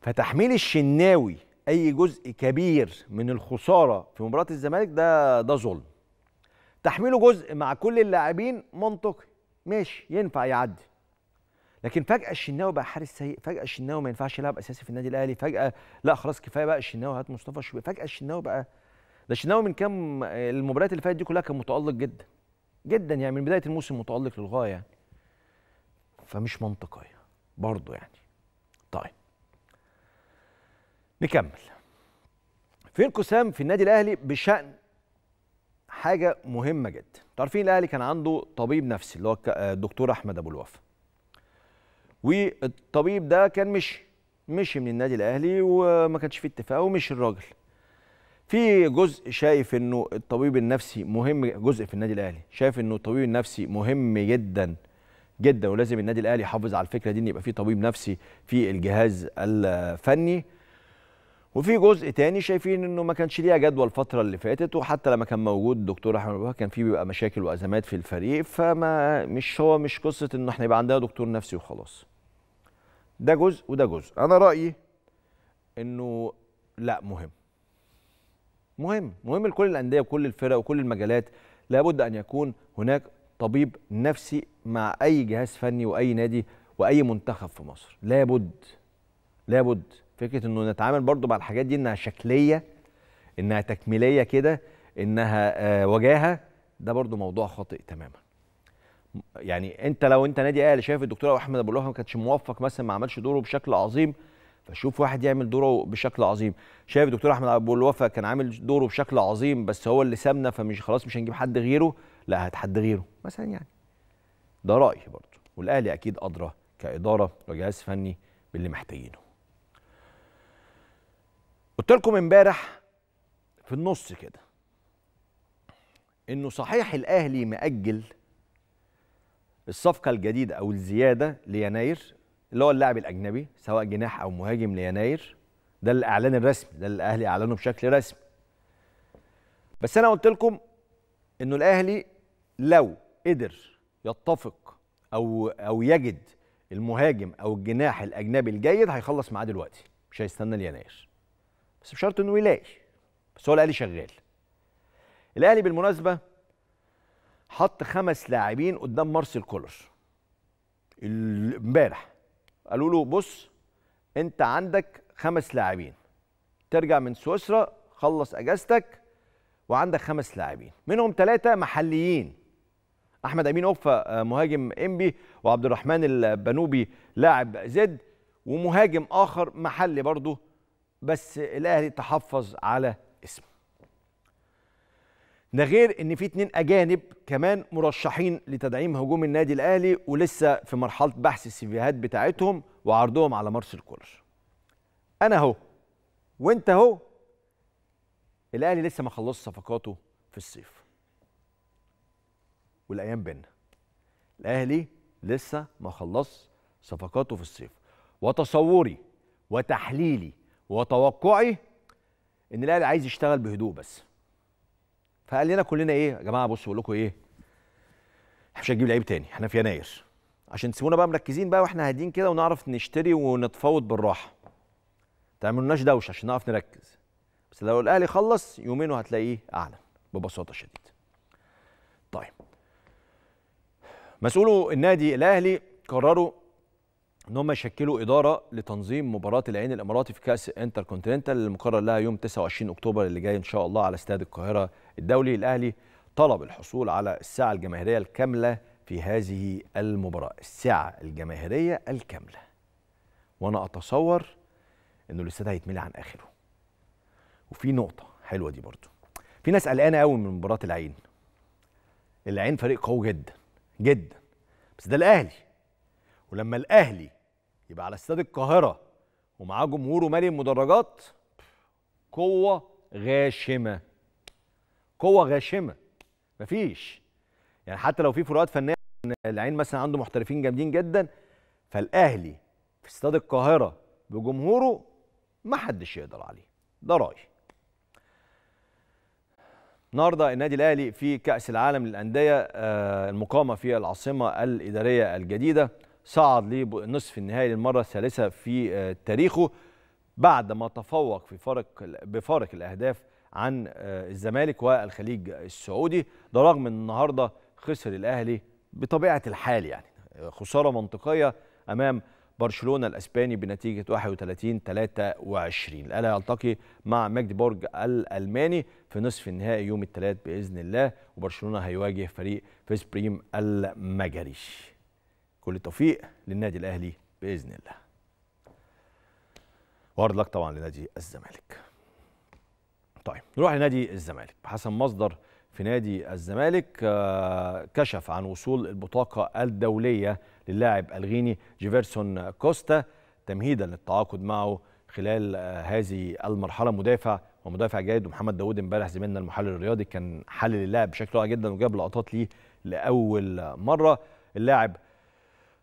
فتحميل الشناوي اي جزء كبير من الخساره في مباراه الزمالك ده ده ظلم تحميله جزء مع كل اللاعبين منطقي ماشي ينفع يعدي لكن فجاه الشناوي بقى حارس سيء فجاه الشناوي ما ينفعش يلعب اساسي في النادي الاهلي فجاه لا خلاص كفايه بقى الشناوي هات مصطفى شوبير فجاه الشناوي بقى ده الشناوي من كام المباريات اللي فاتت دي كلها كان متالق جدا جدا يعني من بدايه الموسم متالق للغايه يعني فمش منطقيه برضه يعني طيب نكمل فين قسام في النادي الاهلي بشان حاجه مهمه جدا عارفين الاهلي كان عنده طبيب نفسي اللي هو آه، الدكتور احمد ابو الوفا والطبيب ده كان مشي مشي من النادي الاهلي وما كانش فيه اتفاق ومشي الراجل في جزء شايف انه الطبيب النفسي مهم جزء في النادي الاهلي شايف انه الطبيب النفسي مهم جدا جدا ولازم النادي الاهلي يحافظ على الفكره دي ان يبقى في طبيب نفسي في الجهاز الفني وفي جزء تاني شايفين انه ما كانش ليها جدوى الفتره اللي فاتت وحتى لما كان موجود دكتور احمد ابو كان في بيبقى مشاكل وازمات في الفريق فما مش هو مش قصه انه احنا يبقى عندنا دكتور نفسي وخلاص ده جزء وده جزء انا رايي انه لا مهم مهم مهم لكل الانديه وكل الفرق وكل المجالات لابد ان يكون هناك طبيب نفسي مع اي جهاز فني واي نادي واي منتخب في مصر لابد لابد فكره انه نتعامل برضو مع الحاجات دي انها شكليه انها تكميليه كده انها آه، وجاهه ده برضو موضوع خاطئ تماما يعني انت لو انت نادي اهلي شايف الدكتور احمد ابو ما كانش موفق مثلا ما عملش دوره بشكل عظيم فشوف واحد يعمل دوره بشكل عظيم شايف دكتور احمد ابو الوفا كان عامل دوره بشكل عظيم بس هو اللي سابنا فمش خلاص مش هنجيب حد غيره لا هات حد غيره مثلا يعني ده رايي برضه والاهلي اكيد ادرى كاداره وجهاز فني باللي محتاجينه قلت لكم امبارح في النص كده انه صحيح الاهلي مأجل الصفقه الجديده او الزياده ليناير اللي هو اللاعب الاجنبي سواء جناح او مهاجم ليناير ده الاعلان الرسمي ده اللي الاهلي اعلنه بشكل رسمي بس انا قلت لكم انه الاهلي لو قدر يتفق او او يجد المهاجم او الجناح الاجنبي الجيد هيخلص معاه دلوقتي مش هيستنى ليناير بس بشرط انه يلاقي بس هو الاهلي شغال الاهلي بالمناسبه حط خمس لاعبين قدام مارسيل كولر امبارح قالوا له بص انت عندك خمس لاعبين ترجع من سويسرا خلص اجازتك وعندك خمس لاعبين منهم ثلاثه محليين احمد امين اوفا آه، مهاجم انبي وعبد الرحمن البنوبي لاعب زد ومهاجم اخر محلي برضه بس الاهلي تحفظ على اسمه ده غير ان في اتنين اجانب كمان مرشحين لتدعيم هجوم النادي الاهلي ولسه في مرحله بحث السيفيهات بتاعتهم وعرضهم على مارسيل كولر انا اهو وانت اهو الاهلي لسه ما خلصش صفقاته في الصيف والايام بينا الاهلي لسه ما خلص صفقاته في الصيف وتصوري وتحليلي وتوقعي ان الاهلي عايز يشتغل بهدوء بس فقال لنا كلنا ايه يا جماعه بصوا بقول لكم ايه احنا مش هنجيب لعيب تاني احنا في يناير عشان تسيبونا بقى مركزين بقى واحنا هادين كده ونعرف نشتري ونتفاوض بالراحه تعملوناش دوشه عشان نعرف نركز بس لو الاهلي خلص يومين وهتلاقيه اعلن ببساطه شديده طيب مسؤولو النادي الاهلي قرروا ان هم يشكلوا اداره لتنظيم مباراه العين الاماراتي في كاس انتر كونتيننتال المقرر لها يوم 29 اكتوبر اللي جاي ان شاء الله على استاد القاهره الدولي الأهلي طلب الحصول على الساعة الجماهيرية الكاملة في هذه المباراة الساعة الجماهيرية الكاملة وأنا أتصور إنه الاستاد هيتملي عن آخره وفي نقطة حلوة دي برضو في ناس قلقانة قوي من مباراة العين العين فريق قوي جدا جدا بس ده الأهلي ولما الأهلي يبقى على استاد القاهرة ومعاه جمهوره مالي المدرجات قوة غاشمة قوه غاشمه مفيش يعني حتى لو في فروقات فنيه العين مثلا عنده محترفين جامدين جدا فالاهلي في استاد القاهره بجمهوره ما حدش يقدر عليه ده رايي النهارده النادي الاهلي في كاس العالم للانديه آه، المقامه في العاصمه الاداريه الجديده صعد لنصف النهائي للمره الثالثه في آه، تاريخه بعد ما تفوق في فرق بفارق الاهداف عن آه، الزمالك والخليج السعودي ده رغم ان النهارده خسر الاهلي بطبيعه الحال يعني خساره منطقيه امام برشلونه الاسباني بنتيجه 31 23 الاهلي يلتقي مع ماجدبورج الالماني في نصف النهائي يوم الثلاث باذن الله وبرشلونه هيواجه فريق فيسبريم المجري كل التوفيق للنادي الاهلي باذن الله وارد لك طبعا لنادي الزمالك طيب نروح لنادي الزمالك حسب مصدر في نادي الزمالك آه، كشف عن وصول البطاقة الدولية للاعب الغيني جيفيرسون كوستا تمهيدا للتعاقد معه خلال آه، هذه المرحلة مدافع ومدافع جيد ومحمد داوود امبارح زميلنا المحلل الرياضي كان حلل اللاعب بشكل رائع جدا وجاب لقطات ليه لأول مرة اللاعب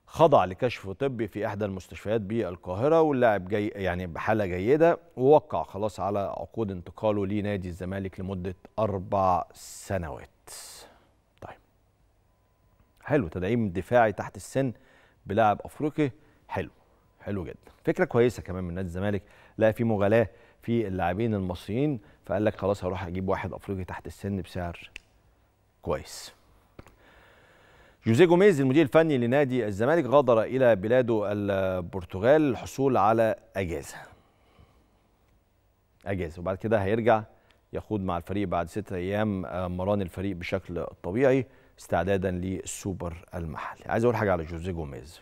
خضع لكشف طبي في احدى المستشفيات بالقاهره واللاعب جاي يعني بحاله جيده ووقع خلاص على عقود انتقاله لنادي الزمالك لمده اربع سنوات. طيب حلو تدعيم دفاعي تحت السن بلاعب افريقي حلو حلو جدا فكره كويسه كمان من نادي الزمالك لقى في مغالاه في اللاعبين المصريين فقال لك خلاص هروح اجيب واحد افريقي تحت السن بسعر كويس. جوزيه جوميز المدير الفني لنادي الزمالك غادر إلى بلاده البرتغال للحصول على أجازة أجازة وبعد كده هيرجع يخوض مع الفريق بعد ستة أيام آه، مران الفريق بشكل طبيعي استعدادا للسوبر المحلي عايز أقول حاجة على جوزيه جوميز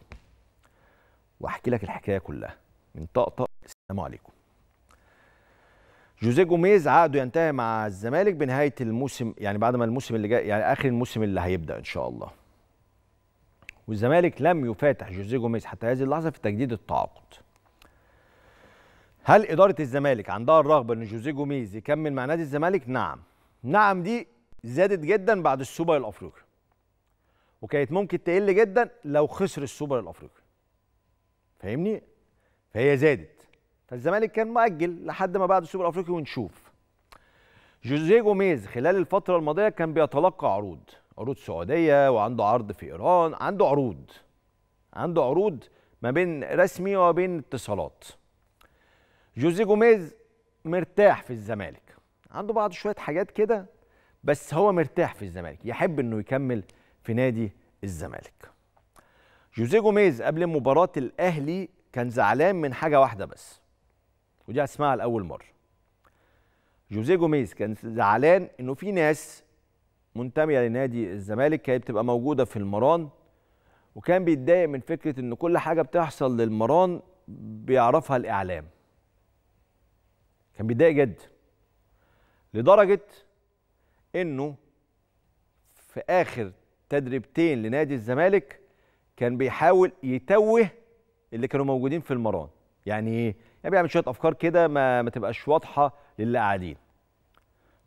وأحكي لك الحكاية كلها من طقطق السلام عليكم جوزيه جوميز عقده ينتهي مع الزمالك بنهايه الموسم يعني بعد ما الموسم اللي جاي يعني اخر الموسم اللي هيبدا ان شاء الله والزمالك لم يفاتح جوزيه جوميز حتى هذه اللحظه في تجديد التعاقد. هل اداره الزمالك عندها الرغبه ان جوزيه جوميز يكمل مع نادي الزمالك؟ نعم. نعم دي زادت جدا بعد السوبر الافريقي. وكانت ممكن تقل جدا لو خسر السوبر الافريقي. فاهمني؟ فهي زادت. فالزمالك كان مؤجل لحد ما بعد السوبر الافريقي ونشوف. جوزيه جوميز خلال الفتره الماضيه كان بيتلقى عروض عروض سعوديه وعنده عرض في ايران عنده عروض عنده عروض ما بين رسمي وما بين اتصالات جوزي جوميز مرتاح في الزمالك عنده بعض شويه حاجات كده بس هو مرتاح في الزمالك يحب انه يكمل في نادي الزمالك جوزيه جوميز قبل مباراه الاهلي كان زعلان من حاجه واحده بس ودي هسمعها لاول مره جوزيه جوميز كان زعلان انه في ناس منتميه لنادي الزمالك كانت بتبقى موجوده في المران وكان بيتضايق من فكره ان كل حاجه بتحصل للمران بيعرفها الاعلام كان بيتضايق جدا لدرجه انه في اخر تدريبتين لنادي الزمالك كان بيحاول يتوه اللي كانوا موجودين في المران يعني ايه يعني بيعمل شويه افكار كده ما, ما تبقاش واضحه للي قاعدين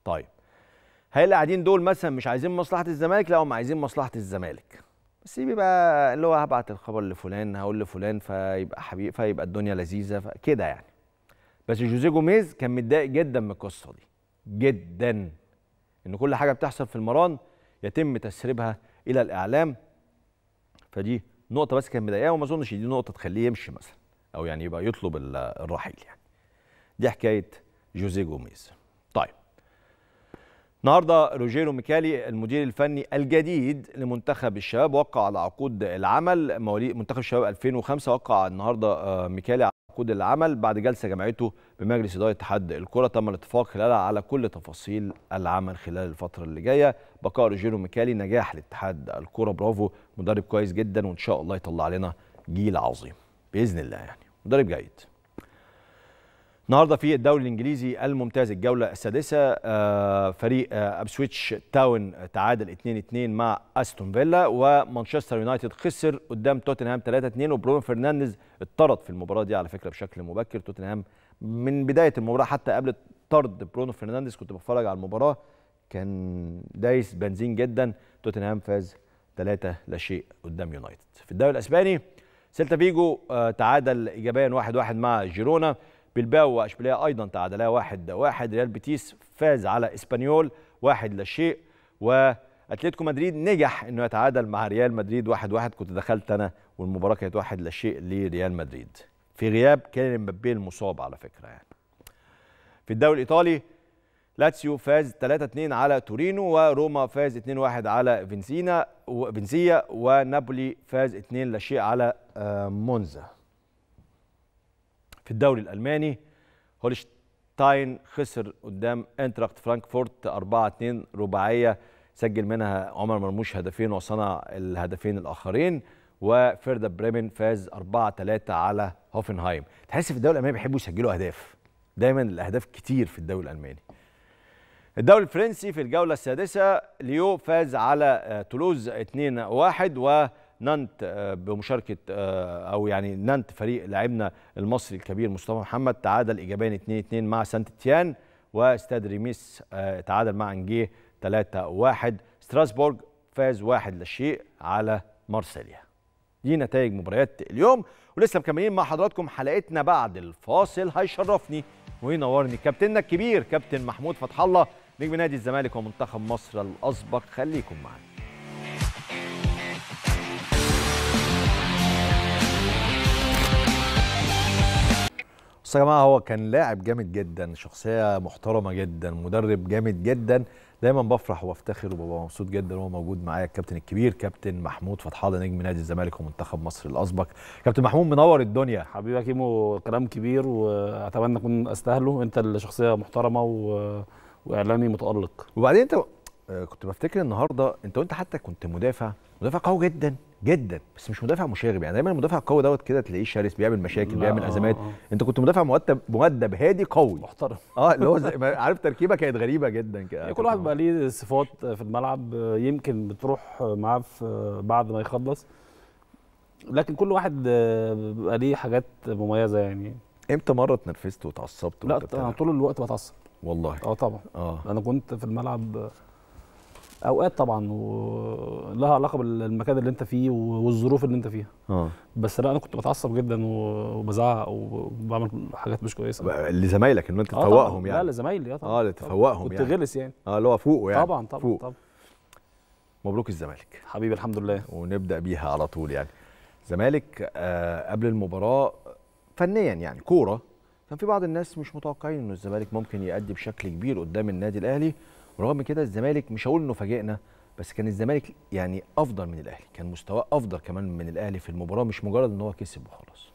طيب هيلاقي قاعدين دول مثلا مش عايزين مصلحه الزمالك لا هم عايزين مصلحه الزمالك بس بيبقى اللي هو هبعت الخبر لفلان هقول لفلان فيبقى حبيب فيبقى الدنيا لذيذه كده يعني بس جوزيه جوميز كان متضايق جدا من القصه دي جدا ان كل حاجه بتحصل في المران يتم تسريبها الى الاعلام فدي نقطه بس كان مضايقاه وما اظنش دي نقطه تخليه يمشي مثلا او يعني يبقى يطلب الرحيل يعني دي حكايه جوزيه جوميز النهارده روجيرو ميكالي المدير الفني الجديد لمنتخب الشباب وقع على عقود العمل مواليد منتخب الشباب 2005 وقع النهارده آه، ميكالي على عقود العمل بعد جلسه جمعته بمجلس اداره اتحاد الكره تم الاتفاق خلالها على كل تفاصيل العمل خلال الفتره اللي جايه بقاء روجيرو ميكالي نجاح لاتحاد الكره برافو مدرب كويس جدا وان شاء الله يطلع لنا جيل عظيم باذن الله يعني مدرب جيد النهارده في الدوري الانجليزي الممتاز الجوله السادسه آه، فريق آه، ابسويتش تاون تعادل 2-2 مع استون فيلا ومانشستر يونايتد خسر قدام توتنهام 3-2 وبرونو فرنانديز اتطرد في المباراه دي على فكره بشكل مبكر توتنهام من بدايه المباراه حتى قبل طرد برونو فرنانديز كنت بتفرج على المباراه كان دايس بنزين جدا توتنهام فاز 3 لا شيء قدام يونايتد في الدوري الاسباني سيلتا فيجو آه، تعادل ايجابيا 1-1 مع جيرونا بلباو واشبيليه ايضا تعادلا واحد واحد ريال بيتيس فاز على اسبانيول واحد لا شيء واتلتيكو مدريد نجح انه يتعادل مع ريال مدريد واحد واحد كنت دخلت انا والمباراه كانت واحد لا شيء لريال مدريد في غياب كان مبابي المصاب على فكره يعني في الدوري الايطالي لاتسيو فاز 3-2 على تورينو وروما فاز 2-1 على فينسينا وفينسيا ونابولي فاز 2 لا شيء على آه، مونزا في الدوري الألماني هولشتاين خسر قدام انتراخت فرانكفورت 4-2 رباعية سجل منها عمر مرموش هدفين وصنع الهدفين الآخرين وفيردا بريمن فاز 4-3 على هوفنهايم تحس في الدوري الألماني بيحبوا يسجلوا أهداف دايما الأهداف كتير في الدوري الألماني الدوري الفرنسي في الجولة السادسة ليو فاز على آه، تولوز 2-1 و نانت آه، بمشاركه آه، او يعني نانت فريق لاعبنا المصري الكبير مصطفى محمد تعادل ايجابيا 2-2 مع سانت تيان واستاد ريميس آه، تعادل مع انجيه 3-1 ستراسبورج فاز 1 للشيء على مارسيليا دي نتائج مباريات اليوم ولسه مكملين مع حضراتكم حلقتنا بعد الفاصل هيشرفني وينورني كابتننا الكبير كابتن محمود فتح الله نجم نادي الزمالك ومنتخب مصر الاسبق خليكم معنا يا جماعه هو كان لاعب جامد جدا شخصيه محترمه جدا مدرب جامد جدا دايما بفرح وافتخر وببقى مبسوط جدا وهو موجود معايا الكابتن الكبير كابتن محمود فتح الله نجم نادي الزمالك ومنتخب مصر الاسبق كابتن محمود منور الدنيا حبيبي يا كيمو كلام كبير واتمنى اكون استاهله انت الشخصيه محترمه و... واعلامي متالق وبعدين انت آه، كنت بفتكر النهارده انت وانت حتى كنت مدافع مدافع قوي جدا جدا بس مش مدافع مشاغب يعني دايما المدافع القوي دوت كده تلاقيه شرس بيعمل مشاكل بيعمل ازمات آه. انت كنت مدافع مؤدب مؤدب هادي قوي محترم اه اللي هو عارف تركيبه كانت غريبه جدا كده يعني كل واحد بقى ليه صفات في الملعب يمكن بتروح معاه بعد ما يخلص لكن كل واحد آه، بقى ليه حاجات مميزه يعني امتى مره اتنرفزت واتعصبت لا انا طول الوقت بتعصب والله اه طبعا اه انا كنت في الملعب اوقات طبعا ولها علاقه بالمكان اللي انت فيه والظروف اللي انت فيها اه بس لا انا كنت بتعصب جدا وبزعق وبعمل حاجات مش كويسه لزمايلك ان انت آه، تفوقهم آه يعني لا لزمايلي اه طبعا اه تفوقهم يعني كنت غلس يعني اه اللي هو فوقه يعني طبعا طبعا فوق. طبعا مبروك الزمالك حبيبي الحمد لله ونبدا بيها على طول يعني الزمالك آه قبل المباراه فنيا يعني كوره كان في بعض الناس مش متوقعين ان الزمالك ممكن يأدي بشكل كبير قدام النادي الاهلي ورغم كده الزمالك مش هقول انه فاجئنا بس كان الزمالك يعني افضل من الاهلي كان مستواه افضل كمان من الاهلي في المباراه مش مجرد ان هو كسب وخلاص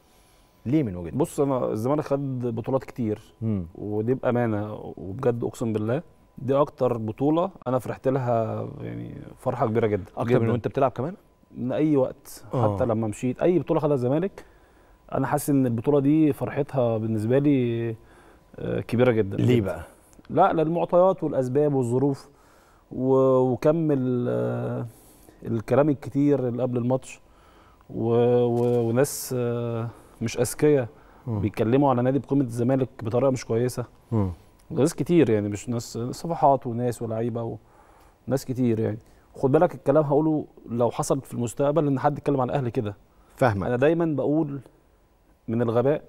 ليه من وجهه بص انا الزمالك خد بطولات كتير مم. ودي بامانه وبجد اقسم بالله دي اكتر بطوله انا فرحت لها يعني فرحه كبيره جدا اكتر من وانت بتلعب كمان من اي وقت أوه. حتى لما مشيت اي بطوله خدها الزمالك انا حاسس ان البطوله دي فرحتها بالنسبه لي آه، كبيره جدا ليه بقى لا للمعطيات والاسباب والظروف وكم الكلام الكتير اللي قبل الماتش وناس مش اذكياء بيتكلموا على نادي بقيمه الزمالك بطريقه مش كويسه ناس كتير يعني مش ناس صفحات وناس ولاعيبه وناس كتير يعني خد بالك الكلام هقوله لو حصل في المستقبل ان حد يتكلم على الاهلي كده فاهمك انا دايما بقول من الغباء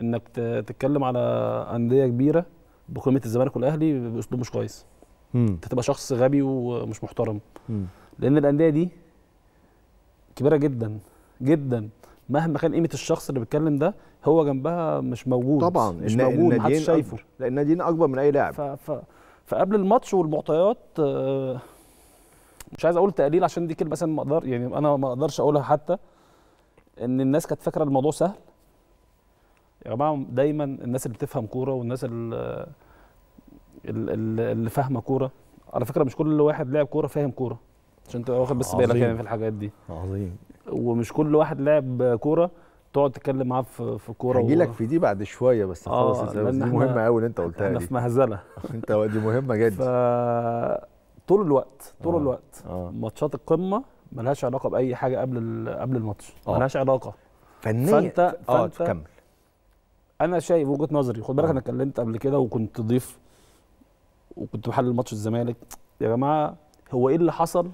انك تتكلم على انديه كبيره بقيمه الزمالك والاهلي باسلوب مش كويس انت تبقى شخص غبي ومش محترم مم. لان الانديه دي كبيره جدا جدا مهما كان قيمه الشخص اللي بيتكلم ده هو جنبها مش موجود طبعا مش موجود محدش شايفه لان الناديين اكبر من اي لاعب ف... ف... فقبل الماتش والمعطيات آه، مش عايز اقول تقليل عشان دي كلمه مثلا ما اقدر يعني انا ما اقدرش اقولها حتى ان الناس كانت فاكره الموضوع سهل يا جماعه دايما الناس اللي بتفهم كوره والناس اللي اللي فاهمه كوره على فكره مش كل واحد لاعب كوره فاهم كوره عشان تبقى واخد بس بالك يعني في الحاجات دي عظيم ومش كل واحد لاعب كوره تقعد تتكلم معاه في في كوره هجي لك في دي بعد شويه بس آه، خلاص آه دي مهمه قوي اللي انت قلتها احنا في مهزله انت دي مهمه جدا ف... طول الوقت طول آه. الوقت آه. ماتشات القمه ملهاش علاقه باي حاجه قبل قبل الماتش آه. ملهاش علاقه فنيه فانت, آه، فأنت... اه تكمل انا شايف وجهه نظري خد بالك آه. انا اتكلمت قبل كده وكنت ضيف وكنت بحلل ماتش الزمالك يا جماعه هو ايه اللي حصل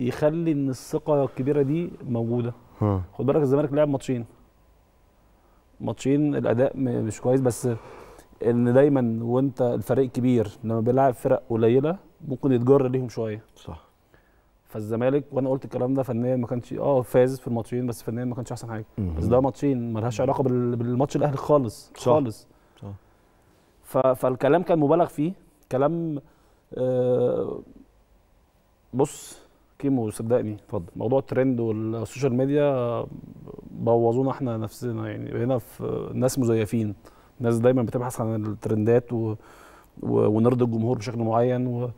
يخلي ان الثقه الكبيره دي موجوده خد بالك الزمالك لعب ماتشين ماتشين الاداء مش كويس بس ان دايما وانت الفريق كبير لما بيلعب فرق قليله ممكن يتجر ليهم شويه صح فالزمالك وانا قلت الكلام ده فنيا ما كانش اه فاز في الماتشين بس فنيا ما كانش احسن حاجه بس ده ماتشين لهاش علاقه بالماتش الاهلي خالص صح. خالص صح. فالكلام كان مبالغ فيه كلام آه بص كيمو صدقني اتفضل موضوع الترند والسوشيال ميديا بوظونا احنا نفسنا يعني بقينا في ناس مزيفين ناس دايما بتبحث عن الترندات و... و... ونرضي الجمهور بشكل معين و...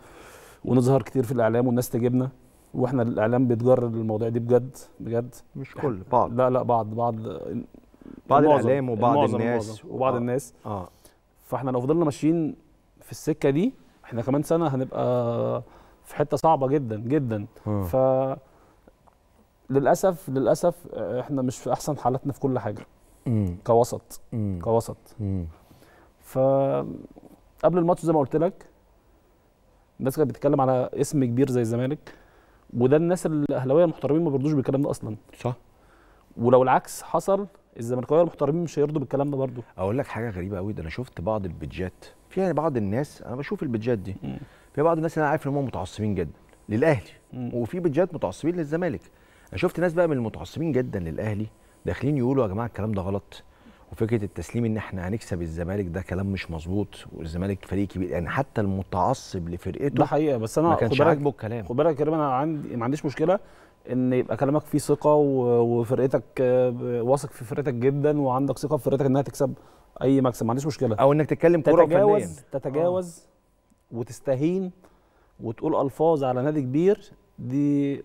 ونظهر كتير في الاعلام والناس تجيبنا واحنا الاعلام بيتجرد للمواضيع دي بجد بجد مش كل يعني بعض لا لا بعض بعض بعض الاعلام وبعض المعظم الناس وبعض آه. الناس اه فاحنا لو فضلنا ماشيين في السكه دي احنا كمان سنه هنبقى في حته صعبه جدا جدا آه. ف للاسف للاسف احنا مش في احسن حالاتنا في كل حاجه مم. كوسط مم. كوسط ف قبل الماتش زي ما قلت لك الناس كانت بتتكلم على اسم كبير زي الزمالك وده الناس الاهلاويه المحترمين ما بيرضوش بالكلام ده اصلا صح ولو العكس حصل الزملكاويه المحترمين مش هيرضوا بالكلام ده برضه اقول لك حاجه غريبه قوي ده انا شفت بعض البيدجات في يعني بعض الناس انا بشوف البيدجات دي في بعض الناس انا عارف ان هم متعصبين جدا للاهلي م. وفي بيدجات متعصبين للزمالك انا شفت ناس بقى من المتعصبين جدا للاهلي داخلين يقولوا يا جماعه الكلام ده غلط وفكره التسليم ان احنا هنكسب الزمالك ده كلام مش مظبوط والزمالك فريق كبير يعني حتى المتعصب لفرقته ده حقيقه بس انا ما كانش عاجبه الكلام خد بالك يا كريم انا عندي ما عنديش مشكله ان يبقى كلامك فيه ثقه وفرقتك آه، واثق في فرقتك جدا وعندك ثقه في فرقتك انها تكسب اي مكسب ما عنديش مشكله او انك تتكلم كوره تتجاوز فنيا. تتجاوز آه. وتستهين وتقول الفاظ على نادي كبير دي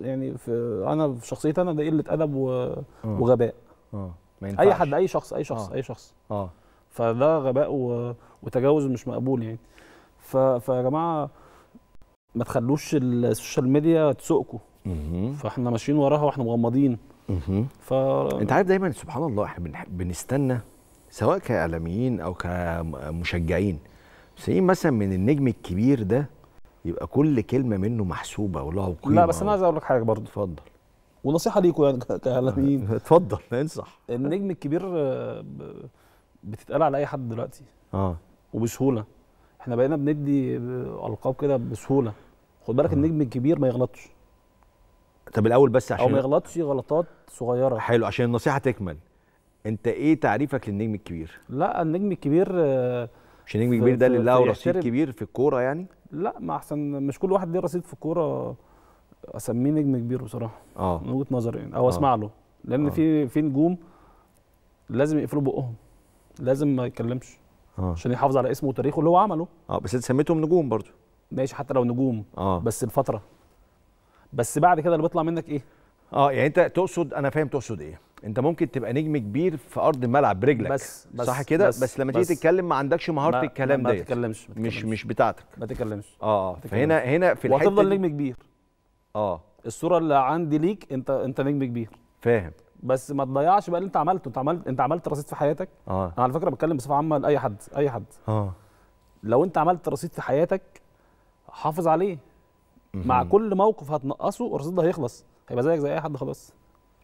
يعني في انا في شخصيتي انا ده قله ادب آه. وغباء آه. آه. ما ينفعش. اي حد اي شخص اي شخص آه. اي شخص اه فده غباء و... وتجاوز مش مقبول يعني ف... فيا جماعه ما تخلوش السوشيال ميديا تسوقكم فاحنا ماشيين وراها واحنا مغمضين ف... انت عارف دايما سبحان الله احنا بنستنى سواء كاعلاميين او كمشجعين مستنيين مثلا من النجم الكبير ده يبقى كل كلمه منه محسوبه ولها قيمه لا بس انا عايز اقول لك حاجه برضه اتفضل ونصيحه ليكم يعني كاعلاميين اتفضل انصح النجم الكبير آه، بتتقال على اي حد دلوقتي اه وبسهوله احنا بقينا بندي القاب كده بسهوله خد بالك آه. النجم الكبير ما يغلطش طب الاول بس عشان او ما يغلطش غلطات صغيره حلو عشان النصيحه تكمل انت ايه تعريفك للنجم الكبير لا النجم الكبير آه، مش النجم الكبير ده اللي له رصيد كبير في الكوره يعني لا ما احسن مش كل واحد ليه رصيد في الكوره اسميه نجم كبير بصراحه اه من وجهه نظري يعني او آه. اسمع له لان آه. في في نجوم لازم يقفلوا بقهم لازم ما يتكلمش اه عشان يحافظ على اسمه وتاريخه اللي هو عمله اه بس انت سميتهم نجوم برضو ماشي حتى لو نجوم اه بس لفتره بس بعد كده اللي بيطلع منك ايه اه يعني انت تقصد انا فاهم تقصد ايه انت ممكن تبقى نجم كبير في ارض الملعب برجلك بس, بس صح كده بس, بس لما تيجي تتكلم ما عندكش مهاره ما الكلام ديت ما تتكلمش مش مش بتاعتك ما تتكلمش اه فهنا هنا في الحته وهتفضل نجم كبير اه الصوره اللي عندي ليك انت انت نجم كبير فاهم بس ما تضيعش بقى اللي انت عملته انت عملت انت عملت رصيد في حياتك اه انا على فكره بتكلم بصفه عامه لاي حد اي حد اه لو انت عملت رصيد في حياتك حافظ عليه مع كل موقف هتنقصه الرصيد ده هيخلص هيبقى زيك زي اي حد خلاص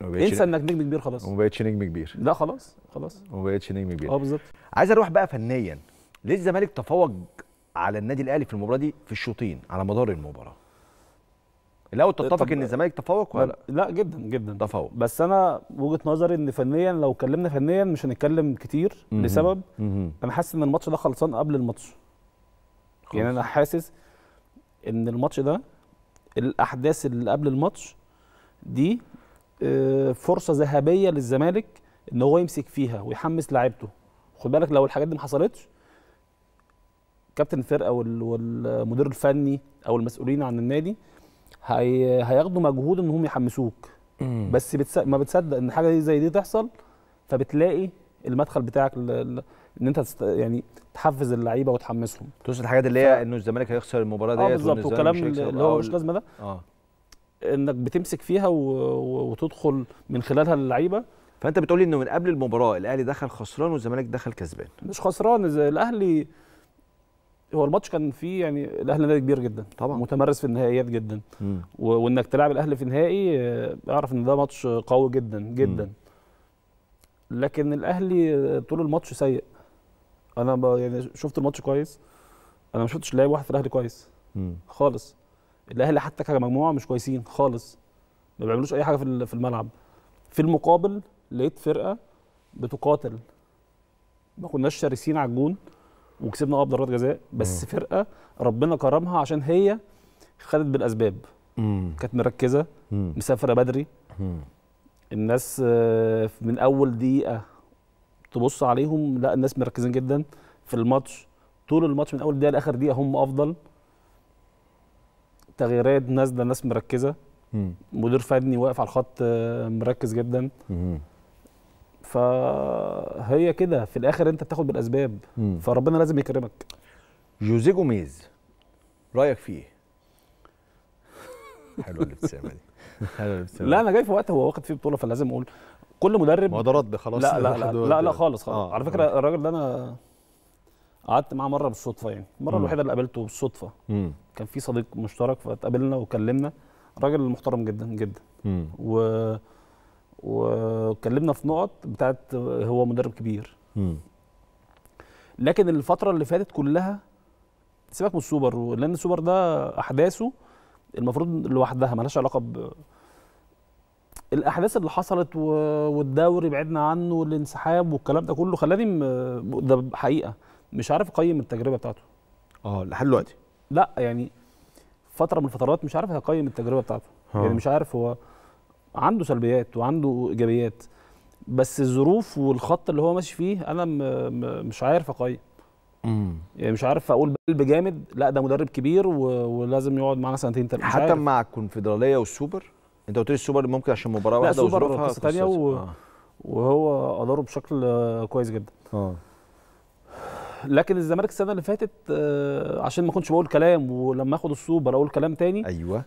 انسى انك نجم كبير خلاص وما بقتش نجم كبير لا خلاص خلاص وما بقتش نجم كبير اه بالظبط عايز اروح بقى فنيا ليه الزمالك تفوق على النادي الاهلي في المباراه دي في الشوطين على مدار المباراه الاول تتفق ان الزمالك تفوق ولا لا جدا جدا تفوق بس انا وجهه نظري ان فنيا لو اتكلمنا فنيا مش هنتكلم كتير مم. لسبب مم. انا حاسس ان الماتش ده خلصان قبل الماتش يعني انا حاسس ان الماتش ده الاحداث اللي قبل الماتش دي آه، فرصه ذهبيه للزمالك ان هو يمسك فيها ويحمس لعيبته خد بالك لو الحاجات دي ما حصلتش كابتن الفرقه والمدير الفني او المسؤولين عن النادي هي... هياخدوا مجهود ان هم يحمسوك مم. بس بتس... ما بتصدق ان حاجه زي دي تحصل فبتلاقي المدخل بتاعك ل... ان انت تست... يعني تحفز اللعيبه وتحمسهم توصل الحاجات اللي هي ف... انه الزمالك هيخسر المباراه آه، ديت اه بالظبط والكلام اللي هو مش لازمه ده اه انك بتمسك فيها و... وتدخل من خلالها اللعيبه فانت بتقولي انه من قبل المباراه الاهلي دخل خسران والزمالك دخل كسبان مش خسران الاهلي هو الماتش كان فيه يعني الاهلي نادي كبير جدا طبعا متمرس في النهائيات جدا مم. وانك تلعب الاهلي في نهائي آه، اعرف ان ده ماتش قوي جدا جدا مم. لكن الاهلي طول الماتش سيء انا يعني شفت الماتش كويس انا ما شفتش لاعب واحد في الاهلي كويس مم. خالص الاهلي حتى كمجموعه مش كويسين خالص ما بيعملوش اي حاجه في الملعب في المقابل لقيت فرقه بتقاتل ما كناش شرسين على الجون وكسبنا اه ضربات جزاء بس مم. فرقه ربنا كرمها عشان هي خدت بالاسباب كانت مركزه مم. مسافره بدري مم. الناس آه، من اول دقيقه تبص عليهم لا الناس مركزين جدا في الماتش طول الماتش من اول دقيقه لاخر دقيقه هم افضل تغييرات نازله ناس مركزه مم. مدير فني واقف على الخط آه، مركز جدا مم. فهي كده في الاخر انت بتاخد بالاسباب مم. فربنا لازم يكرمك جوزيه جوميز رايك فيه ايه؟ حلوه الابتسامه دي حلوه الابتسامه لا انا جاي في وقت هو واخد فيه بطوله فلازم اقول كل مدرب ما ده رد خلاص لا لا لا, لا, لا خالص خالص آه على آه. فكره آه. الراجل ده انا قعدت معاه مره بالصدفه يعني المره الوحيده اللي قابلته بالصدفه مم. كان في صديق مشترك فاتقابلنا وكلمنا راجل محترم جدا جدا مم. و واتكلمنا في نقط بتاعت هو مدرب كبير م. لكن الفتره اللي فاتت كلها سيبك من السوبر لان السوبر ده احداثه المفروض لوحدها ملهاش علاقه ب الاحداث اللي حصلت و... والدوري بعدنا عنه والانسحاب والكلام ده كله خلاني م... ده حقيقه مش عارف اقيم التجربه بتاعته اه لحد دلوقتي لا يعني فتره من الفترات مش عارف اقيم التجربه بتاعته ها. آه. يعني مش عارف هو عنده سلبيات وعنده ايجابيات بس الظروف والخط اللي هو ماشي فيه انا مش عارف اقيم يعني مش عارف اقول قلب جامد لا ده مدرب كبير ولازم يقعد معانا سنتين ثلاثه حتى عارف. مع الكونفدراليه والسوبر انت قلت لي السوبر ممكن عشان مباراه واحده لا السوبر قصه ثانيه و... آه. وهو اداره بشكل كويس جدا اه لكن الزمالك السنه اللي فاتت آه، عشان ما كنتش بقول كلام ولما اخد السوبر اقول كلام تاني ايوه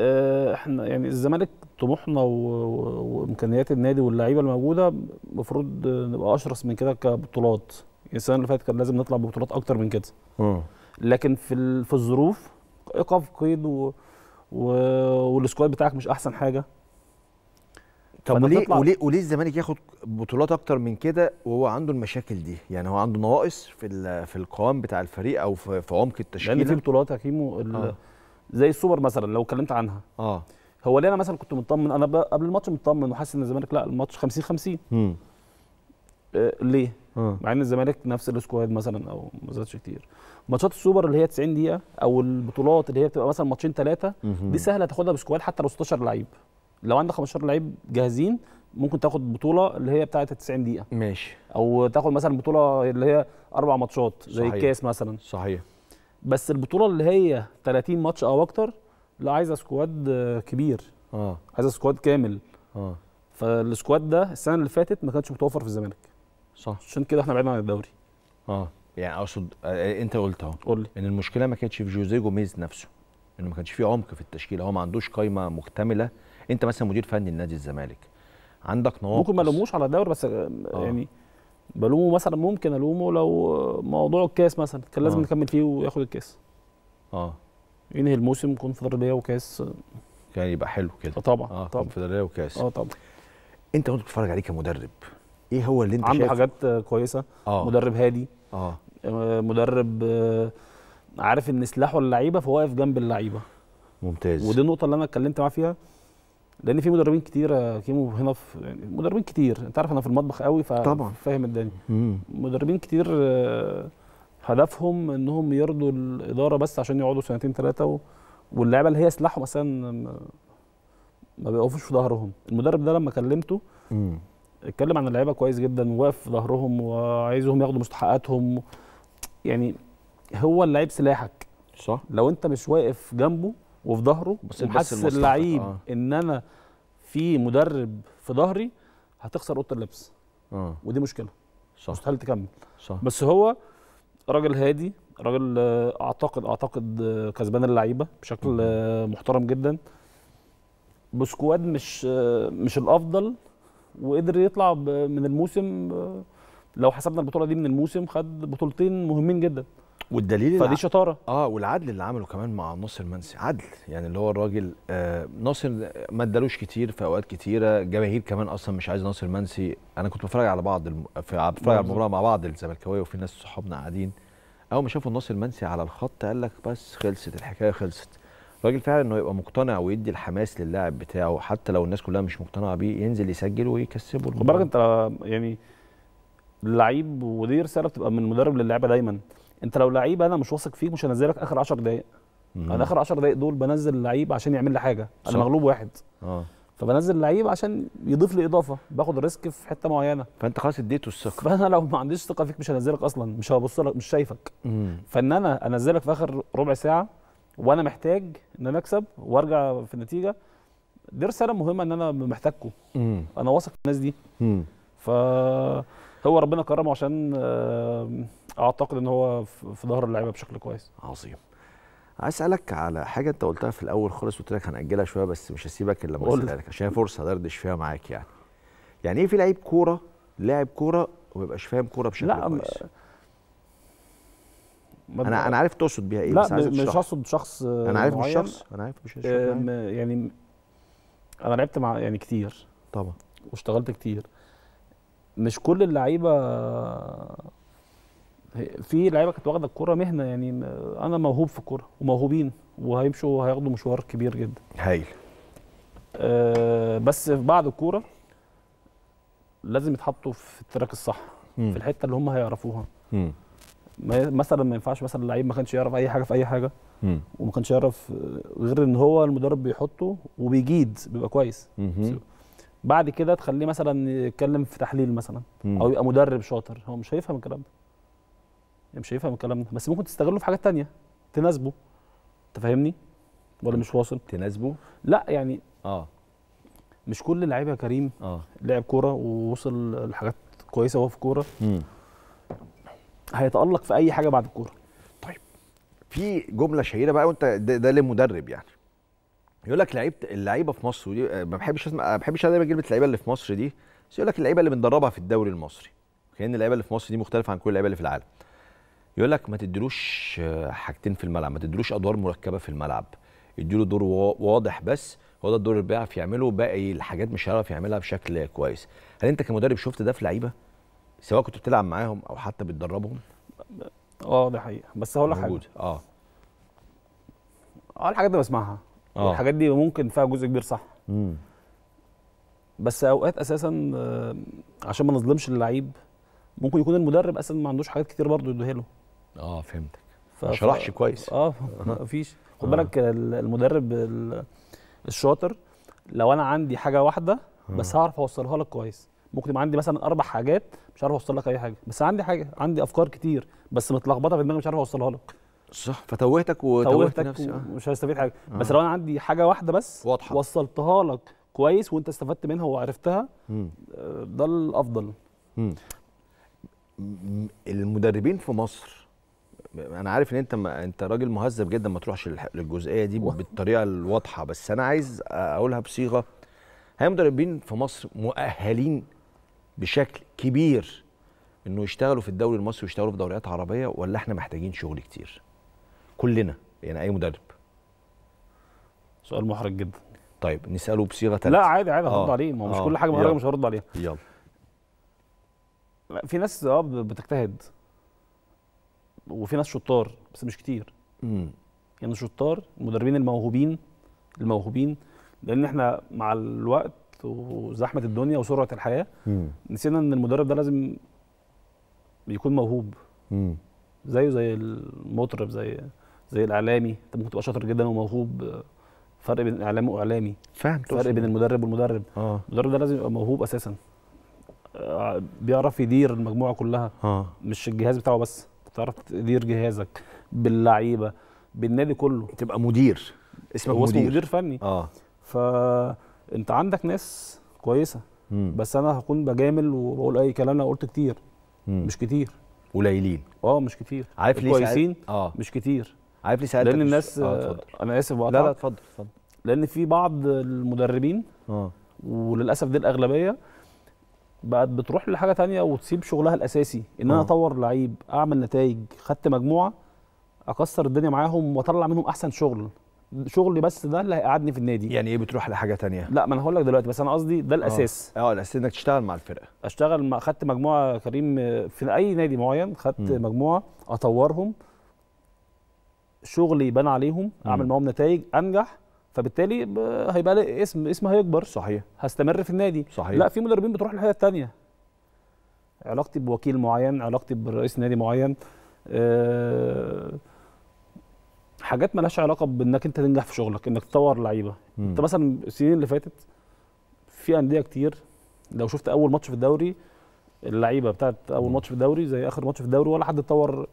آه، احنا يعني الزمالك طموحنا وامكانيات النادي واللعيبه الموجوده المفروض نبقى اشرس من كده كبطولات يعني السنه اللي فاتت كان لازم نطلع ببطولات اكتر من كده لكن في في الظروف ايقاف قيد و... و... والسكواد بتاعك مش احسن حاجه طب وليه وليه وليه الزمالك ياخد بطولات اكتر من كده وهو عنده المشاكل دي يعني هو عنده نواقص في في القوام بتاع الفريق او في, في عمق التشكيله لان في بطولات يا كيمو آه. زي السوبر مثلا لو اتكلمت عنها اه هو ليه انا مثلا كنت مطمن انا قبل الماتش مطمن وحاسس ان الزمالك لا الماتش 50 50 امم آه ليه؟ آه. مع ان الزمالك نفس السكواد مثلا او ما زادش كتير ماتشات السوبر اللي هي 90 دقيقه او البطولات اللي هي بتبقى مثلا ماتشين ثلاثه دي سهله تاخدها بسكواد حتى لو 16 لعيب لو عندك 15 لعيب جاهزين ممكن تاخد بطوله اللي هي بتاعه 90 دقيقه ماشي او تاخد مثلا بطوله اللي هي اربع ماتشات زي الكاس مثلا صحيح بس البطوله اللي هي 30 ماتش او اكتر لا عايزه سكواد كبير اه عايزه سكواد كامل اه فالسكواد ده السنه اللي فاتت ما كانش متوفر في الزمالك صح عشان كده احنا بعدنا عن الدوري اه يعني اقصد آه، انت قلت اهو قول ان المشكله ما كانتش في جوزيه جوميز نفسه انه ما كانش في عمق في التشكيله هو ما عندوش قايمه مكتمله انت مثلا مدير فني لنادي الزمالك عندك نواقص ممكن ما لوموش على الدوري بس آه. يعني بلومه مثلا ممكن الومه لو موضوع الكاس مثلا كان لازم آه. نكمل فيه وياخد الكاس اه ينهي الموسم كونفدراليه وكاس يعني يبقى حلو كده آه، طبعا اه طبعا كونفدراليه وكاس اه طبعا انت كنت بتتفرج عليه كمدرب ايه هو اللي انت عنده شايف؟ حاجات كويسه آه. مدرب هادي اه, آه، مدرب آه، عارف ان سلاحه اللعيبه فهو واقف جنب اللعيبه ممتاز ودي النقطه اللي انا اتكلمت معاه فيها لان في مدربين كتير آه، كيمو هنا في يعني مدربين كتير انت عارف انا في المطبخ قوي فاهم الدنيا مدربين كتير آه، هدفهم انهم يرضوا الاداره بس عشان يقعدوا سنتين ثلاثه واللعبه اللي هي سلاحهم اصلا ما بيقفوش في ظهرهم المدرب ده لما كلمته مم. اتكلم عن اللعيبه كويس جدا وواقف في ظهرهم وعايزهم ياخدوا مستحقاتهم يعني هو اللعيب سلاحك صح لو انت مش واقف جنبه وفي ظهره ومحسس اللعيب آه. ان انا في مدرب في ظهري هتخسر اوضه اللبس آه. ودي مشكله صح مستحيل تكمل صح بس هو راجل هادي راجل آه، اعتقد اعتقد آه، كسبان اللعيبه بشكل آه، محترم جدا بسكواد مش مش الافضل وقدر يطلع من الموسم لو حسبنا البطوله دي من الموسم خد بطولتين مهمين جدا والدليل فدي شطاره اه والعدل اللي عمله كمان مع ناصر منسي عدل يعني اللي هو الراجل آه ناصر ما ادالوش كتير في اوقات كتيره جماهير كمان اصلا مش عايز ناصر منسي انا كنت بتفرج على بعض الم... في بتفرج على المباراه مع بعض الزملكاويه وفي ناس صحابنا قاعدين اول ما شافوا ناصر منسي على الخط قال لك بس خلصت الحكايه خلصت الراجل فعلا انه يبقى مقتنع ويدي الحماس للاعب بتاعه حتى لو الناس كلها مش مقتنعه بيه ينزل يسجل ويكسبه خد بالك انت يعني اللعيب ودي رساله بتبقى من المدرب للعيبه دايما انت لو لعيب انا مش واثق فيك مش هنزلك اخر 10 دقائق انا اخر 10 دقائق دول بنزل اللعيب عشان يعمل لي حاجه انا صح. مغلوب واحد اه فبنزل اللعيب عشان يضيف لي اضافه باخد ريسك في حته معينه فانت خلاص اديته الثقه فانا لو ما عنديش ثقه فيك مش هنزلك اصلا مش هبص لك مش شايفك مم. فان انا انزلك في اخر ربع ساعه وانا محتاج ان انا اكسب وارجع في النتيجه دي رساله مهمه ان انا محتاجكم انا واثق في الناس دي مم. ف هو ربنا كرمه عشان آه، اعتقد ان هو في ظهر اللعيبه بشكل كويس عظيم عايز اسالك على حاجه انت قلتها في الاول خالص قلت لك هناجلها شويه بس مش هسيبك الا لما اسالك عشان هي فرصه دردش فيها معاك يعني يعني ايه في لعيب كوره لاعب كوره وما يبقاش فاهم كوره بشكل لا كويس انا انا عارف تقصد بيها ايه لا بس عايز مش اقصد آه، شخص انا عارف مش شخص انا آه، عارف مش شخص يعني انا لعبت مع يعني كتير طبعا واشتغلت كتير مش كل اللعيبه في لعيبه كانت واخده الكوره مهنه يعني انا موهوب في الكوره وموهوبين وهيمشوا وهياخدوا مشوار كبير جدا هايل أه بس بعد الكوره لازم يتحطوا في التراك الصح مم. في الحته اللي هم هيعرفوها مم. مثلا ما ينفعش مثلا اللعيب ما كانش يعرف اي حاجه في اي حاجه وما كانش يعرف غير ان هو المدرب بيحطه وبيجيد بيبقى كويس مم. بعد كده تخليه مثلا يتكلم في تحليل مثلا مم. او يبقى مدرب شاطر هو مش هيفهم الكلام ده يعني مش هيفهم الكلام ده بس ممكن تستغله في حاجات تانية تناسبه انت فاهمني ولا مش واصل تناسبه لا يعني اه مش كل اللعيبه يا كريم اه لعب كوره ووصل لحاجات كويسه وهو في كوره هيتالق في اي حاجه بعد الكوره طيب في جمله شهيره بقى وانت ده, ده للمدرب يعني يقول لك لعيبه اللعيبه في مصر ودي آه، ما بحبش اسمع ما بحبش دايما كلمه اللعيبه اللي في مصر دي بس يقول لك اللعيبه اللي بندربها في الدوري المصري كان اللعيبه اللي في مصر دي مختلفه عن كل اللعيبه اللي في العالم يقول لك ما تدلوش آه، حاجتين في الملعب ما تدلوش ادوار مركبه في الملعب اديله دور واضح بس هو ده الدور اللي بيعرف يعمله باقي الحاجات مش هيعرف يعملها بشكل كويس هل انت كمدرب شفت ده في لعيبه سواء كنت بتلعب معاهم او حتى بتدربهم اه ده حقيقه بس هقول لك حاجه اه اه الحاجات دي بسمعها آه. والحاجات دي ممكن فيها جزء كبير صح مم. بس اوقات اساسا آه، عشان ما نظلمش اللعيب ممكن يكون المدرب اساسا ما عندوش حاجات كتير برضه يديها له اه فهمتك ف... ما شرحش كويس اه مفيش خد بالك آه. المدرب الشاطر لو انا عندي حاجه واحده بس هعرف اوصلها لك كويس ممكن يبقى عندي مثلا اربع حاجات مش عارف اوصل لك اي حاجه بس عندي حاجه عندي افكار كتير بس متلخبطه في دماغي مش عارف اوصلها لك صح فتوهتك وتوهت نفسي آه. مش هستفيد حاجه آه. بس لو انا عندي حاجه واحده بس واضحه وصلتها لك كويس وانت استفدت منها وعرفتها مم. آه، ده الافضل مم. المدربين في مصر انا عارف ان انت ما انت راجل مهذب جدا ما تروحش للجزئيه دي بالطريقه الواضحه بس انا عايز اقولها بصيغه هل مدربين في مصر مؤهلين بشكل كبير انه يشتغلوا في الدوري المصري ويشتغلوا في دوريات عربيه ولا احنا محتاجين شغل كتير كلنا يعني اي مدرب سؤال محرج جدا طيب نساله بصيغه ثالثه لا عادي عادي هرد آه. عليه ما هو مش آه. كل حاجه محرجه مش هرد عليها يلا في ناس اه بتجتهد وفي ناس شطار بس مش كتير امم يعني شطار المدربين الموهوبين الموهوبين لان احنا مع الوقت وزحمه الدنيا وسرعه الحياه مم. نسينا ان المدرب ده لازم يكون موهوب امم زيه زي المطرب زي زي الاعلامي انت ممكن تبقى شاطر جدا وموهوب فرق بين اعلامي واعلامي فاهم فرق بين المدرب والمدرب اه المدرب ده لازم يبقى موهوب اساسا آه، بيعرف يدير المجموعه كلها آه. مش الجهاز بتاعه بس تعرف تدير جهازك باللعيبه بالنادي كله تبقى مدير اسمك مدير مدير فني اه فانت عندك ناس كويسه مم. بس انا هكون بجامل وبقول اي كلام انا قلت كتير مم. مش كتير قليلين اه مش كتير عارف ليه كويسين اه مش كتير عارف ليه لان الناس آه انا اسف بقى لا لا اتفضل اتفضل لان في بعض المدربين اه وللاسف دي الاغلبيه بقت بتروح لحاجه تانية وتسيب شغلها الاساسي ان انا آه. اطور لعيب اعمل نتائج خدت مجموعه اكسر الدنيا معاهم واطلع منهم احسن شغل شغلي بس ده اللي هيقعدني في النادي يعني ايه بتروح لحاجه تانية لا ما انا هقول لك دلوقتي بس انا قصدي ده آه. الاساس اه الاساس انك تشتغل مع الفرقه اشتغل مع خدت مجموعه كريم في اي نادي معين خدت م. مجموعه اطورهم شغلي يبان عليهم اعمل معاهم نتائج انجح فبالتالي هيبقى لي اسم اسمي هيكبر صحيح هستمر في النادي صحيح لا في مدربين بتروح للحته الثانيه علاقتي بوكيل معين علاقتي برئيس نادي معين أه حاجات مالهاش علاقه بانك انت تنجح في شغلك انك تطور لعيبه انت مثلا السنين اللي فاتت في انديه كتير لو شفت اول ماتش في الدوري اللعيبه بتاعت اول ماتش في الدوري زي اخر ماتش في الدوري ولا حد اتطور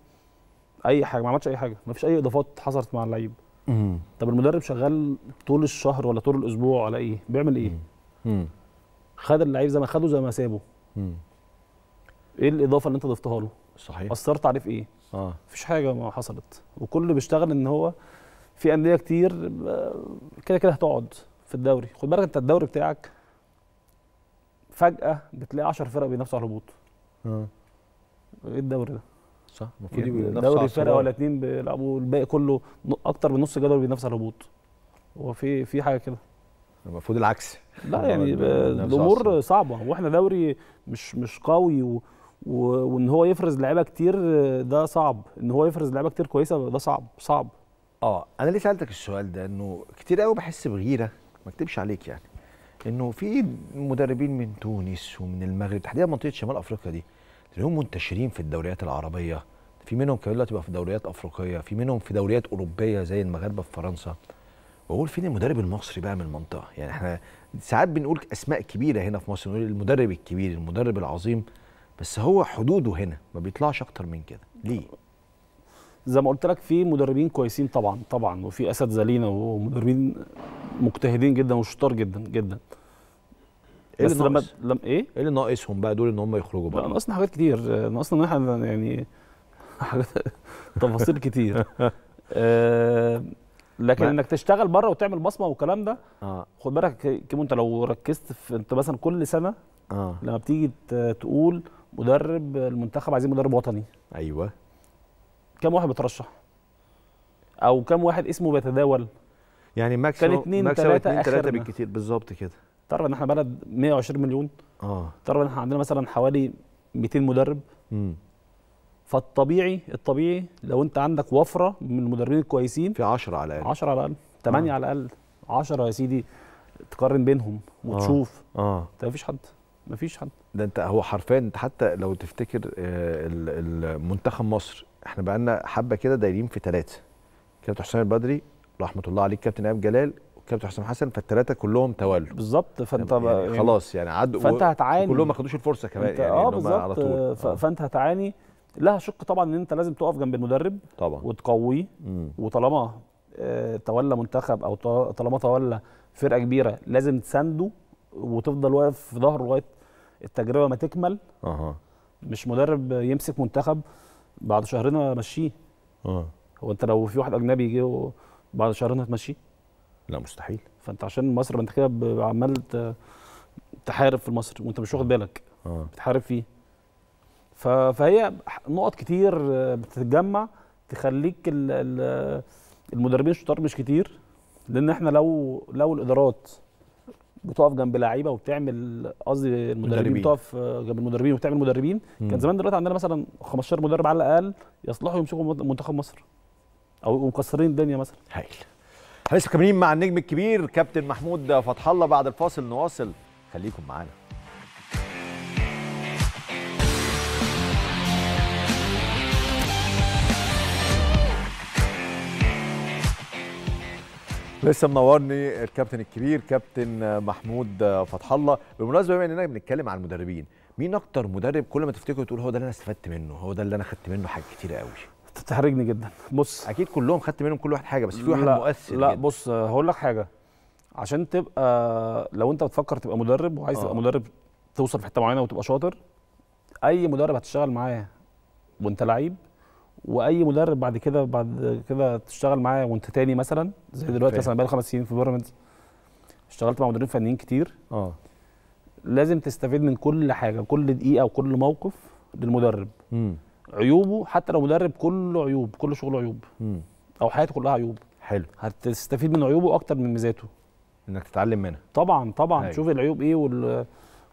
اي حاجه ما عملش اي حاجه ما فيش اي اضافات حصلت مع اللعيب طب المدرب شغال طول الشهر ولا طول الاسبوع ولا ايه بيعمل ايه خد اللعيب زي ما خده زي ما سابه ايه الاضافه اللي انت ضفتها له صحيح اثرت عليه في ايه اه مفيش حاجه ما حصلت وكل اللي بيشتغل ان هو في انديه كتير كده كده هتقعد في الدوري خد بالك انت الدوري بتاعك فجاه بتلاقي 10 فرق بينافسوا على الهبوط اه ايه الدوري ده صح المفروض يبقوا يعني دوري فرقه ولا اتنين بيلعبوا الباقي كله اكتر من نص جدول بينافس على الهبوط هو في في حاجه كده المفروض العكس لا يعني الامور صعبه واحنا دوري مش مش قوي و... و... وان هو يفرز لعيبه كتير ده صعب ان هو يفرز لعيبه كتير كويسه ده صعب صعب اه انا ليه سالتك السؤال ده انه كتير قوي بحس بغيره ما اكتبش عليك يعني انه في مدربين من تونس ومن المغرب تحديدا منطقه شمال افريقيا دي تلاقيهم منتشرين في الدوريات العربيه في منهم كمان دلوقتي بقى في دوريات افريقيه في منهم في دوريات اوروبيه زي المغاربه في فرنسا واقول فين المدرب المصري بقى من المنطقه يعني احنا ساعات بنقول اسماء كبيره هنا في مصر نقول المدرب الكبير المدرب العظيم بس هو حدوده هنا ما بيطلعش اكتر من كده ليه زي ما قلت لك في مدربين كويسين طبعا طبعا وفي اساتذه لينا ومدربين مجتهدين جدا وشطار جدا جدا ايه اللي لما لم ايه؟ ايه اللي ناقصهم بقى دول ان هم يخرجوا بقى؟ ناقصنا حاجات كتير ناقصنا ان احنا يعني حاجات تفاصيل كتير آه، لكن انك تشتغل بره وتعمل بصمه والكلام ده آه. خد بالك كيمو انت لو ركزت في انت مثلا كل سنه آه. لما بتيجي تقول مدرب المنتخب عايزين مدرب وطني ايوه كم واحد بترشح او كم واحد اسمه بيتداول يعني ماكسيموم كان اتنين ماكسيموم بالكثير بالكتير بالظبط كده تعرف ان احنا بلد 120 مليون اه تعرف ان احنا عندنا مثلا حوالي 200 مدرب امم فالطبيعي الطبيعي لو انت عندك وفره من المدربين الكويسين في 10 على الاقل 10 على الاقل 8 آه. على الاقل 10 يا سيدي تقارن بينهم وتشوف اه, آه. انت مفيش حد مفيش حد ده انت هو حرفيا انت حتى لو تفتكر آه، المنتخب مصر احنا بقى لنا حبه كده دايرين في ثلاثه كابتن حسام البدري رحمه الله عليه كابتن ايهاب جلال كابتن حسام حسن فالتلاته كلهم تولوا بالظبط فانت يعني, يعني خلاص يعني عدوا فانت هتعاني كلهم ما خدوش الفرصه كمان يعني اه بالظبط آه. فانت هتعاني لها شق طبعا ان انت لازم تقف جنب المدرب طبعا وتقويه وطالما آه، تولى منتخب او طالما تولى فرقه كبيره لازم تسنده وتفضل واقف في ظهره لغايه التجربه ما تكمل اها مش مدرب يمسك منتخب بعد شهرين ماشيه اه هو انت لو في واحد اجنبي يجي بعد شهرين هتمشيه لا مستحيل فانت عشان مصر انت كده عمال تحارب في مصر وانت مش واخد بالك آه. بتحارب فيه فهي نقط كتير آه، بتتجمع تخليك المدربين الشطار مش كتير لان احنا لو لو الادارات بتقف جنب لعيبه وبتعمل قصدي المدربين بتقف آه، جنب المدربين وبتعمل مدربين م. كان زمان دلوقتي عندنا مثلا 15 مدرب على الاقل يصلحوا يمسكوا منتخب مصر او مكسرين الدنيا مثلا هايل لسه مكملين مع النجم الكبير كابتن محمود فتح الله بعد الفاصل نواصل خليكم معانا لسه منورني الكابتن الكبير كابتن محمود فتح الله بالمناسبه بما اننا بنتكلم عن المدربين مين اكتر مدرب كل ما تفتكره تقول هو ده اللي انا استفدت منه هو ده اللي انا خدت منه حاجات كتيره قوي تحرجني جدا بص اكيد كلهم خدت منهم كل واحد حاجه بس في واحد لا مؤثر لا جداً. بص هقول لك حاجه عشان تبقى لو انت بتفكر تبقى مدرب وعايز آه. تبقى مدرب توصل في حته معينه وتبقى شاطر اي مدرب هتشتغل معاه وانت لعيب واي مدرب بعد كده بعد كده تشتغل معاه وانت تاني مثلا زي دلوقتي مثلا بقالي خمس سنين في بيراميدز اشتغلت مع مدربين فنيين كتير اه لازم تستفيد من كل حاجه كل دقيقه وكل موقف للمدرب عيوبه حتى لو مدرب كله عيوب كل شغله عيوب او حياته كلها عيوب حلو هتستفيد من عيوبه اكتر من ميزاته انك تتعلم منها طبعا طبعا هاي. أيوة. شوف العيوب ايه وال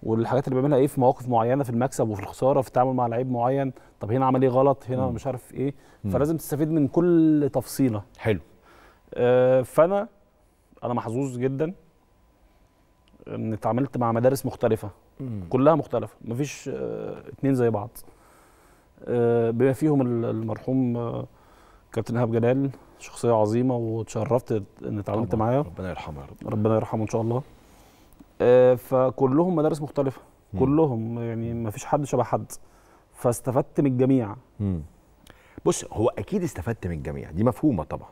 والحاجات اللي بيعملها ايه في مواقف معينه في المكسب وفي الخساره في التعامل مع لعيب معين طب هنا عمل ايه غلط هنا مش عارف ايه مم. فلازم تستفيد من كل تفصيله حلو آه فانا انا محظوظ جدا ان اتعاملت مع مدارس مختلفه مم. كلها مختلفه مفيش آه اتنين زي بعض آه، بما فيهم المرحوم آه، كابتن ايهاب جلال شخصيه عظيمه وتشرفت ان اتعاملت معاه ربنا يرحمه يا رب ربنا يرحمه ان شاء الله آه، فكلهم مدارس مختلفه كلهم يعني ما فيش حد شبه حد فاستفدت من الجميع بص هو اكيد استفدت من الجميع دي مفهومه طبعا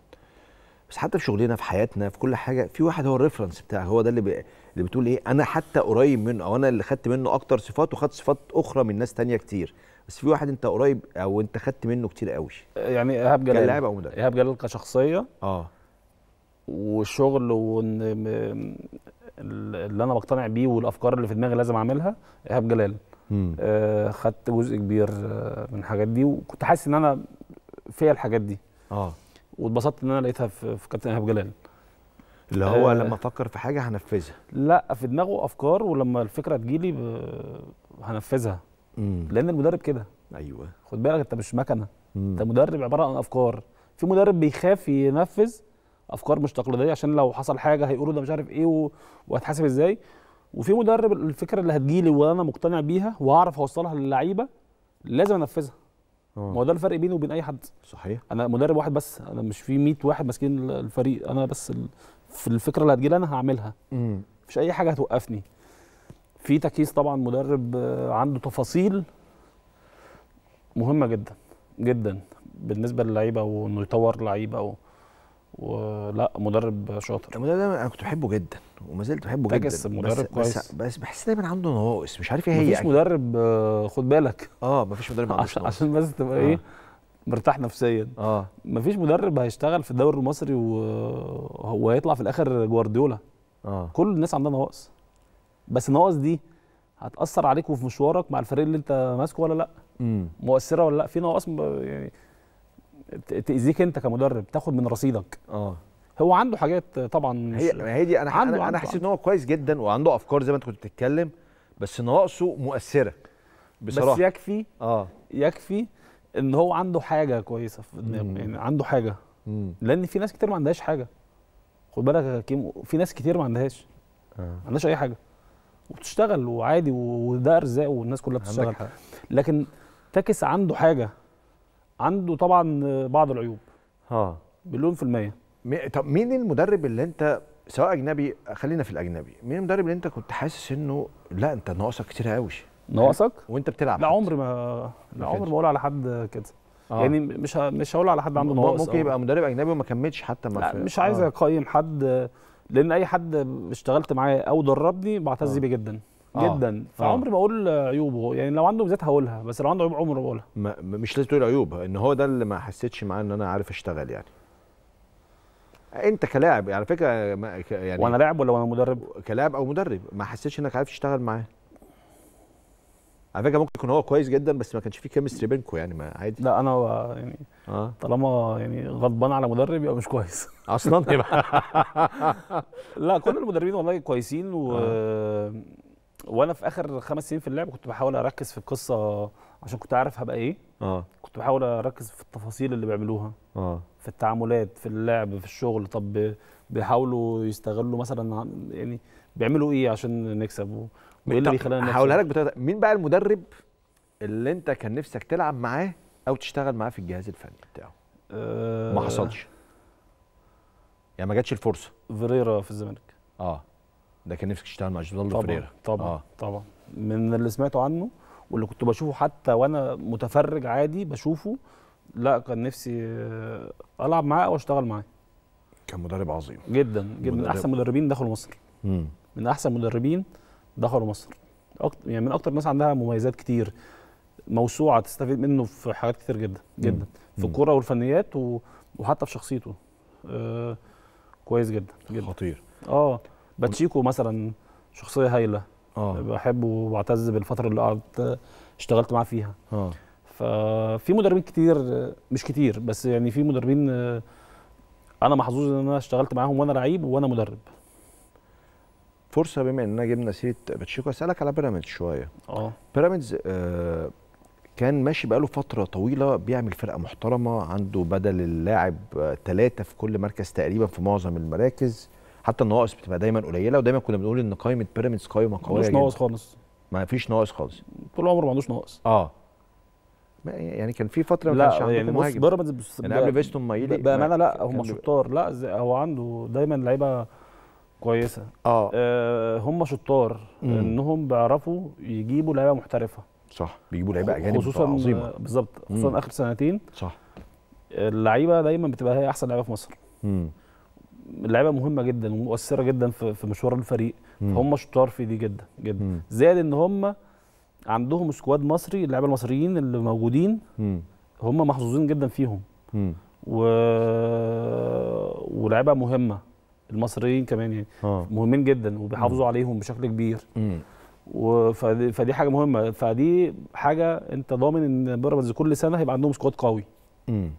بس حتى في شغلنا في حياتنا في كل حاجه في واحد هو الريفرنس بتاعه هو ده اللي بي... اللي بتقول ايه انا حتى قريب منه او انا اللي خدت منه اكتر صفات وخدت صفات اخرى من ناس تانية كتير بس في واحد انت قريب او انت خدت منه كتير قوي يعني ايهاب جلال كلاعب او مدرب ايهاب جلال كشخصيه اه وشغل وان اللي انا بقتنع بيه والافكار اللي في دماغي لازم اعملها ايهاب جلال آه خدت جزء كبير آه، من الحاجات دي وكنت حاسس ان انا فيا الحاجات دي اه واتبسطت ان انا لقيتها في, في كابتن ايهاب جلال اللي هو آه لما افكر في حاجه هنفذها لا في دماغه افكار ولما الفكره تجيلي هنفذها مم. لان المدرب كده ايوه خد بالك انت مش مكنه مم. انت مدرب عباره عن افكار في مدرب بيخاف ينفذ افكار مش تقليديه عشان لو حصل حاجه هيقولوا ده مش عارف ايه وهتحاسب ازاي وفي مدرب الفكره اللي هتجيلي وانا مقتنع بيها وهعرف اوصلها للعيبه لازم انفذها آه. ما هو ده الفرق بيني وبين اي حد صحيح انا مدرب واحد بس انا مش في 100 واحد ماسكين الفريق انا بس في الفكره اللي هتجيلي انا هعملها مم. مفيش اي حاجه هتوقفني في تكيس طبعا مدرب آه، عنده تفاصيل مهمه جدا جدا بالنسبه للعيبه وانه يطور لعيبه و... ولا مدرب شاطر المدرب ده انا كنت بحبه جدا وما زلت بحبه جدا مدرب بس كويس بس, بس بحس دايما عنده نواقص مش عارف ايه هي مفيش مدرب آه، خد بالك اه مفيش مدرب عنده عشان, عشان بس تبقى إيه، آه. ايه مرتاح نفسيا اه مفيش مدرب هيشتغل في الدوري المصري وهو هيطلع في الاخر جوارديولا اه كل الناس عندها نواقص بس النواقص دي هتاثر عليك وفي مشوارك مع الفريق اللي انت ماسكه ولا لا مم. مؤثره ولا لا في نواقص يعني تاذيك انت كمدرب تاخد من رصيدك اه هو عنده حاجات طبعا هي هي دي انا عنده انا, أنا حسيت ان هو كويس جدا وعنده افكار زي ما انت كنت بتتكلم بس نواقصه مؤثره بصراحه بس يكفي اه يكفي ان هو عنده حاجه كويسه في دماغه يعني عنده حاجه مم. لان في ناس كتير ما عندهاش حاجه خد بالك يا كيمو في ناس كتير ما عندهاش آه. ما عندهاش اي حاجه وبتشتغل وعادي وده ارزاق والناس كلها بتشتغل لكن تاكس عنده حاجه عنده طبعا بعض العيوب اه مليون في الميه طب مين المدرب اللي انت سواء اجنبي خلينا في الاجنبي مين المدرب اللي انت كنت حاسس انه لا انت ناقصك كتير قوي ناقصك وانت بتلعب لا عمري ما لا عمري ما اقول على حد كده آه. يعني مش مش هقول على حد عنده ناقص ممكن يبقى مدرب اجنبي وما كملش حتى ما لا في... مش عايز آه. اقيم آه. حد لان اي حد اشتغلت معاه او دربني بعتز اه. بيه جدا اه. جدا اه. فعمري ما اقول عيوبه يعني لو عنده ميزات هقولها بس لو عنده عيوب عمري ما مش لازم تقول عيوب ان هو ده اللي ما حسيتش معاه ان انا عارف اشتغل يعني انت كلاعب على يعني فكره يعني وانا لاعب ولا وانا مدرب كلاعب او مدرب ما حسيتش انك عارف تشتغل معاه على فكره ممكن يكون هو كويس جدا بس ما كانش فيه كيمستري بينكم يعني ما عادي لا انا يعني آه. طالما يعني غضبان على مدرب يبقى مش كويس اصلا لا كل المدربين والله كويسين و آه. وانا في اخر خمس سنين في اللعب كنت بحاول اركز في القصه عشان كنت عارف هبقى ايه اه كنت بحاول اركز في التفاصيل اللي بيعملوها اه في التعاملات في اللعب في الشغل طب بيحاولوا يستغلوا مثلا يعني بيعملوا ايه عشان نكسب إيه اللي بيخلينا هقولها لك مين بقى المدرب اللي انت كان نفسك تلعب معاه او تشتغل معاه في الجهاز الفني بتاعه أه ما حصلش يعني ما جاتش الفرصه فيريرا في الزمالك اه ده كان نفسك تشتغل مع جوزيه فيريرا طبعا آه. طبعا من اللي سمعته عنه واللي كنت بشوفه حتى وانا متفرج عادي بشوفه لا كان نفسي آه، العب معاه او اشتغل معاه كان مدرب عظيم جدا جدا مدرب. من احسن مدربين دخلوا مصر مم. من احسن مدربين دخلوا مصر أكتر يعني من اكتر الناس عندها مميزات كتير موسوعه تستفيد منه في حاجات كتير جدا جدا في الكوره والفنيات و... وحتى في شخصيته آه كويس جدا جدا خطير اه باتشيكو مثلا شخصيه هايله اه بحبه وبعتز بالفتره اللي قعدت اشتغلت معاه فيها اه ففي مدربين كتير مش كتير بس يعني في مدربين آه، انا محظوظ ان انا اشتغلت معاهم وانا لعيب وانا مدرب فرصه بما اننا جبنا سيره باتشيكو اسالك على بيراميدز شويه اه بيراميدز آه، كان ماشي بقاله فتره طويله بيعمل فرقه محترمه عنده بدل اللاعب ثلاثه آه، في كل مركز تقريبا في معظم المراكز حتى النواقص بتبقى دايما قليله ودايما كنا بنقول ان قائمه بيراميدز قائمه قويه مش ناقص خالص ما فيش ناقص خالص طول عمره ما عندوش ناقص اه يعني،, يعني كان في فتره ما كانش عنده يعني مهاجم بيراميدز يعني قبل فيستون مايلي بامانه لا هم شطار لا هو عنده دايما لعيبه كويسه اه, آه هم شطار مم. انهم بيعرفوا يجيبوا لعيبه محترفه صح بيجيبوا لعيبه اجانب خصوصا عظيمه آه، بالظبط خصوصا مم. اخر سنتين صح اللعيبه دايما بتبقى هي احسن لعيبه في مصر امم اللعيبه مهمه جدا ومؤثره جدا في, مشوار الفريق مم. فهم شطار في دي جدا جدا مم. زائد ان هم عندهم سكواد مصري اللعيبه المصريين اللي موجودين هم محظوظين جدا فيهم امم و... آه، ولعيبه مهمه المصريين كمان يعني آه. مهمين جدا وبيحافظوا عليهم بشكل كبير فدي حاجه مهمه فدي حاجه انت ضامن ان بيراميدز كل سنه هيبقى عندهم سكواد قوي مم.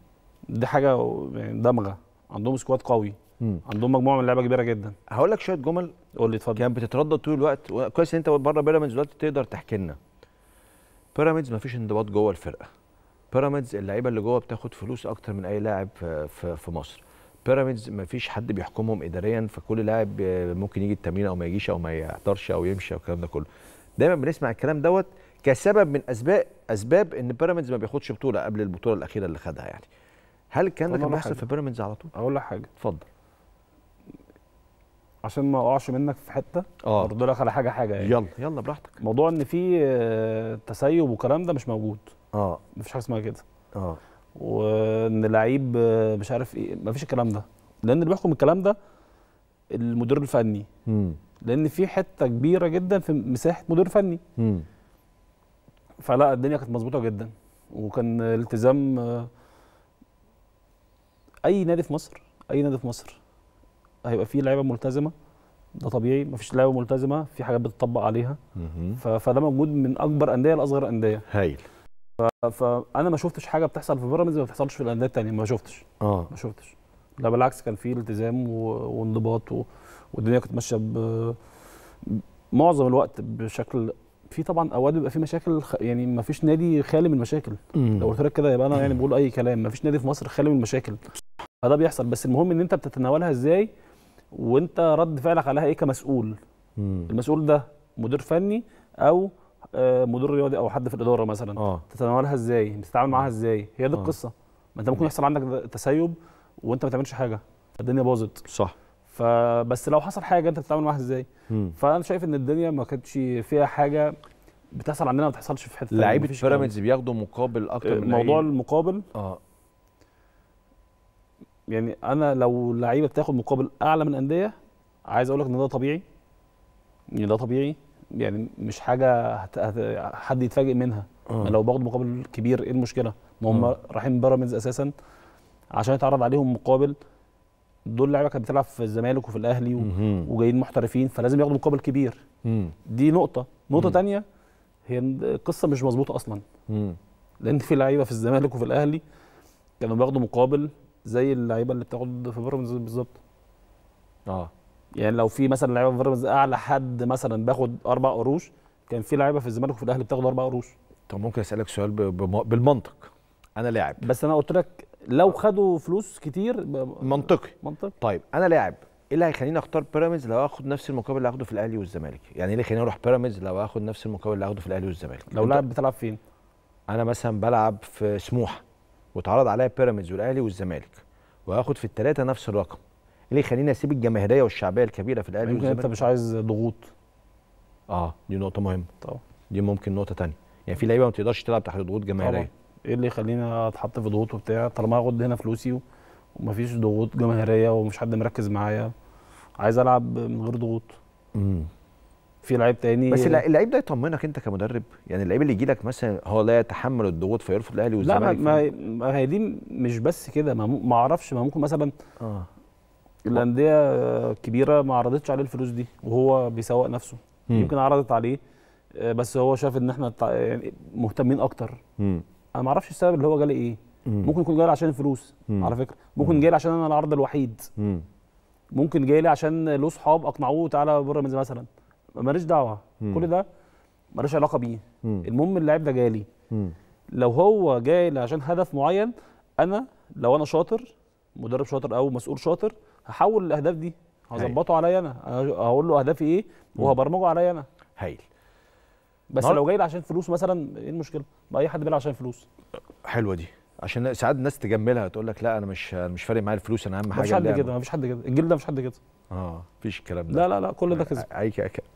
دي حاجه يعني دمغه عندهم سكواد قوي مم. عندهم مجموعه من اللعيبه كبيره جدا هقول لك شويه جمل قول لي اتفضل كان بتتردد طول الوقت كويس انت بره بيراميدز دلوقتي تقدر تحكي لنا بيراميدز مفيش انضباط جوه الفرقه بيراميدز اللعيبه اللي جوه بتاخد فلوس اكتر من اي لاعب في, في مصر بيراميدز ما فيش حد بيحكمهم اداريا فكل لاعب ممكن يجي التمرين او ما يجيش او ما يحضرش او يمشي او الكلام ده كله دايما بنسمع الكلام دوت كسبب من اسباب اسباب ان بيراميدز ما بياخدش بطوله قبل البطوله الاخيره اللي خدها يعني هل الكلام ده كان بيحصل في بيراميدز على طول اقول لك حاجه اتفضل عشان ما اقعش منك في حته اه برضه لك على حاجه حاجه يعني يلا يلا براحتك موضوع ان في آه، تسيب وكلام ده مش موجود اه مفيش حاجه اسمها كده اه وان لعيب مش عارف ايه مفيش الكلام ده لان اللي بيحكم الكلام ده المدير الفني مم. لان في حته كبيره جدا في مساحه مدير فني مم. فلا الدنيا كانت مظبوطه جدا وكان التزام اي نادي في مصر اي نادي في مصر هيبقى فيه لعيبه ملتزمه ده طبيعي مفيش لعيبه ملتزمه في حاجات بتطبق عليها مم. فده موجود من اكبر انديه لاصغر انديه هايل فانا ما شفتش حاجه بتحصل في بيراميدز ما بتحصلش في الانديه الثانيه ما شفتش اه ما شفتش لا بالعكس كان في التزام وانضباط و... والدنيا كانت ماشيه ب... معظم الوقت بشكل في طبعا اوقات بيبقى في مشاكل يعني ما فيش نادي خالي من المشاكل لو قلت لك كده يبقى انا يعني بقول اي كلام ما فيش نادي في مصر خالي من المشاكل فده بيحصل بس المهم ان انت بتتناولها ازاي وانت رد فعلك عليها ايه كمسؤول المسؤول ده مدير فني او آه، مدير رياضي او حد في الاداره مثلا آه. تتناولها ازاي بتتعامل معاها ازاي هي دي آه. القصه ما انت ممكن يحصل عندك تسيب وانت ما تعملش حاجه الدنيا باظت صح فبس لو حصل حاجه انت بتتعامل معاها ازاي مم. فانا شايف ان الدنيا ما كانتش فيها حاجه بتحصل عندنا ما بتحصلش في حته لعيبه بيراميدز بياخدوا مقابل اكتر من موضوع أي... المقابل اه يعني انا لو لعيبه بتاخد مقابل اعلى من انديه عايز اقول لك ان ده طبيعي ان يعني ده طبيعي يعني مش حاجه هت... هت... حد يتفاجئ منها أه. لو باخد مقابل كبير ايه المشكله ما هم أه. رايحين بيراميدز اساسا عشان يتعرض عليهم مقابل دول لعيبه كانت بتلعب في الزمالك وفي الاهلي و... وجايين محترفين فلازم ياخدوا مقابل كبير مم. دي نقطه نقطه مم. تانية هي القصه مش مظبوطه اصلا مم. لان في لعيبه في الزمالك وفي الاهلي كانوا بياخدوا مقابل زي اللعيبه اللي بتاخد في بيراميدز بالظبط اه يعني لو في مثلا لعيبه في بيراميدز اعلى حد مثلا باخد اربع قروش كان في لعيبه في الزمالك وفي الاهلي بتاخد اربع قروش طب ممكن اسالك سؤال بالمنطق انا لاعب بس انا قلت لك لو خدوا فلوس كتير منطقي منطقي طيب انا لاعب ايه اللي هيخليني اختار بيراميدز لو اخد نفس المقابل اللي اخده في الاهلي والزمالك يعني ايه اللي يخليني اروح بيراميدز لو اخد نفس المقابل اللي اخده في الاهلي والزمالك لو لاعب بتلعب فين انا مثلا بلعب في سموحه واتعرض عليا بيراميدز والاهلي والزمالك وهاخد في الثلاثه نفس الرقم اللي يخليني اسيب الجماهيريه والشعبيه الكبيره في الاهلي يعني انت مش عايز ضغوط اه دي نقطه مهمه طبعا دي ممكن نقطه ثانيه يعني في لعيبه ما تقدرش تلعب تحت ضغوط جماهيريه ايه اللي يخليني اتحط في ضغوط وبتاع طالما هاخد هنا فلوسي ومفيش ضغوط جماهيريه ومش حد مركز معايا عايز العب من غير ضغوط امم في لعيب تاني بس اللعيب ده يطمنك انت كمدرب يعني اللعيب اللي يجي لك مثلا هو لا يتحمل الضغوط فيرفض الاهلي والزمالك لا ما, ما هي دي مش بس كده ما, ما اعرفش ما ممكن مثلا آه. الانديه كبيره ما عرضتش عليه الفلوس دي وهو بيسوق نفسه م. يمكن عرضت عليه آه، بس هو شاف ان احنا يعني مهتمين اكتر م. انا ما اعرفش السبب اللي هو جالي ايه م. ممكن يكون جالي عشان الفلوس م. على فكره ممكن جالي عشان انا العرض الوحيد م. ممكن جاي لي عشان له صحاب اقنعوه تعالى بيراميدز مثلا ماليش دعوه م. كل ده ماليش علاقه بيه المهم اللاعب ده جالي لو هو جاي عشان هدف معين انا لو انا شاطر مدرب شاطر او مسؤول شاطر هحول الاهداف دي هظبطه عليا انا أه، هقول له اهدافي ايه وهبرمجه عليا انا هايل بس نار. لو جاي عشان فلوس مثلا ايه المشكله؟ اي حد بيلعب عشان فلوس حلوه دي عشان ساعات الناس تجملها تقول لك لا انا مش انا مش فارق معايا الفلوس انا اهم حاجه مفيش حد كده مفيش حد كده الجيل ده مفيش حد كده اه مفيش الكلام ده لا لا لا كل ده كذب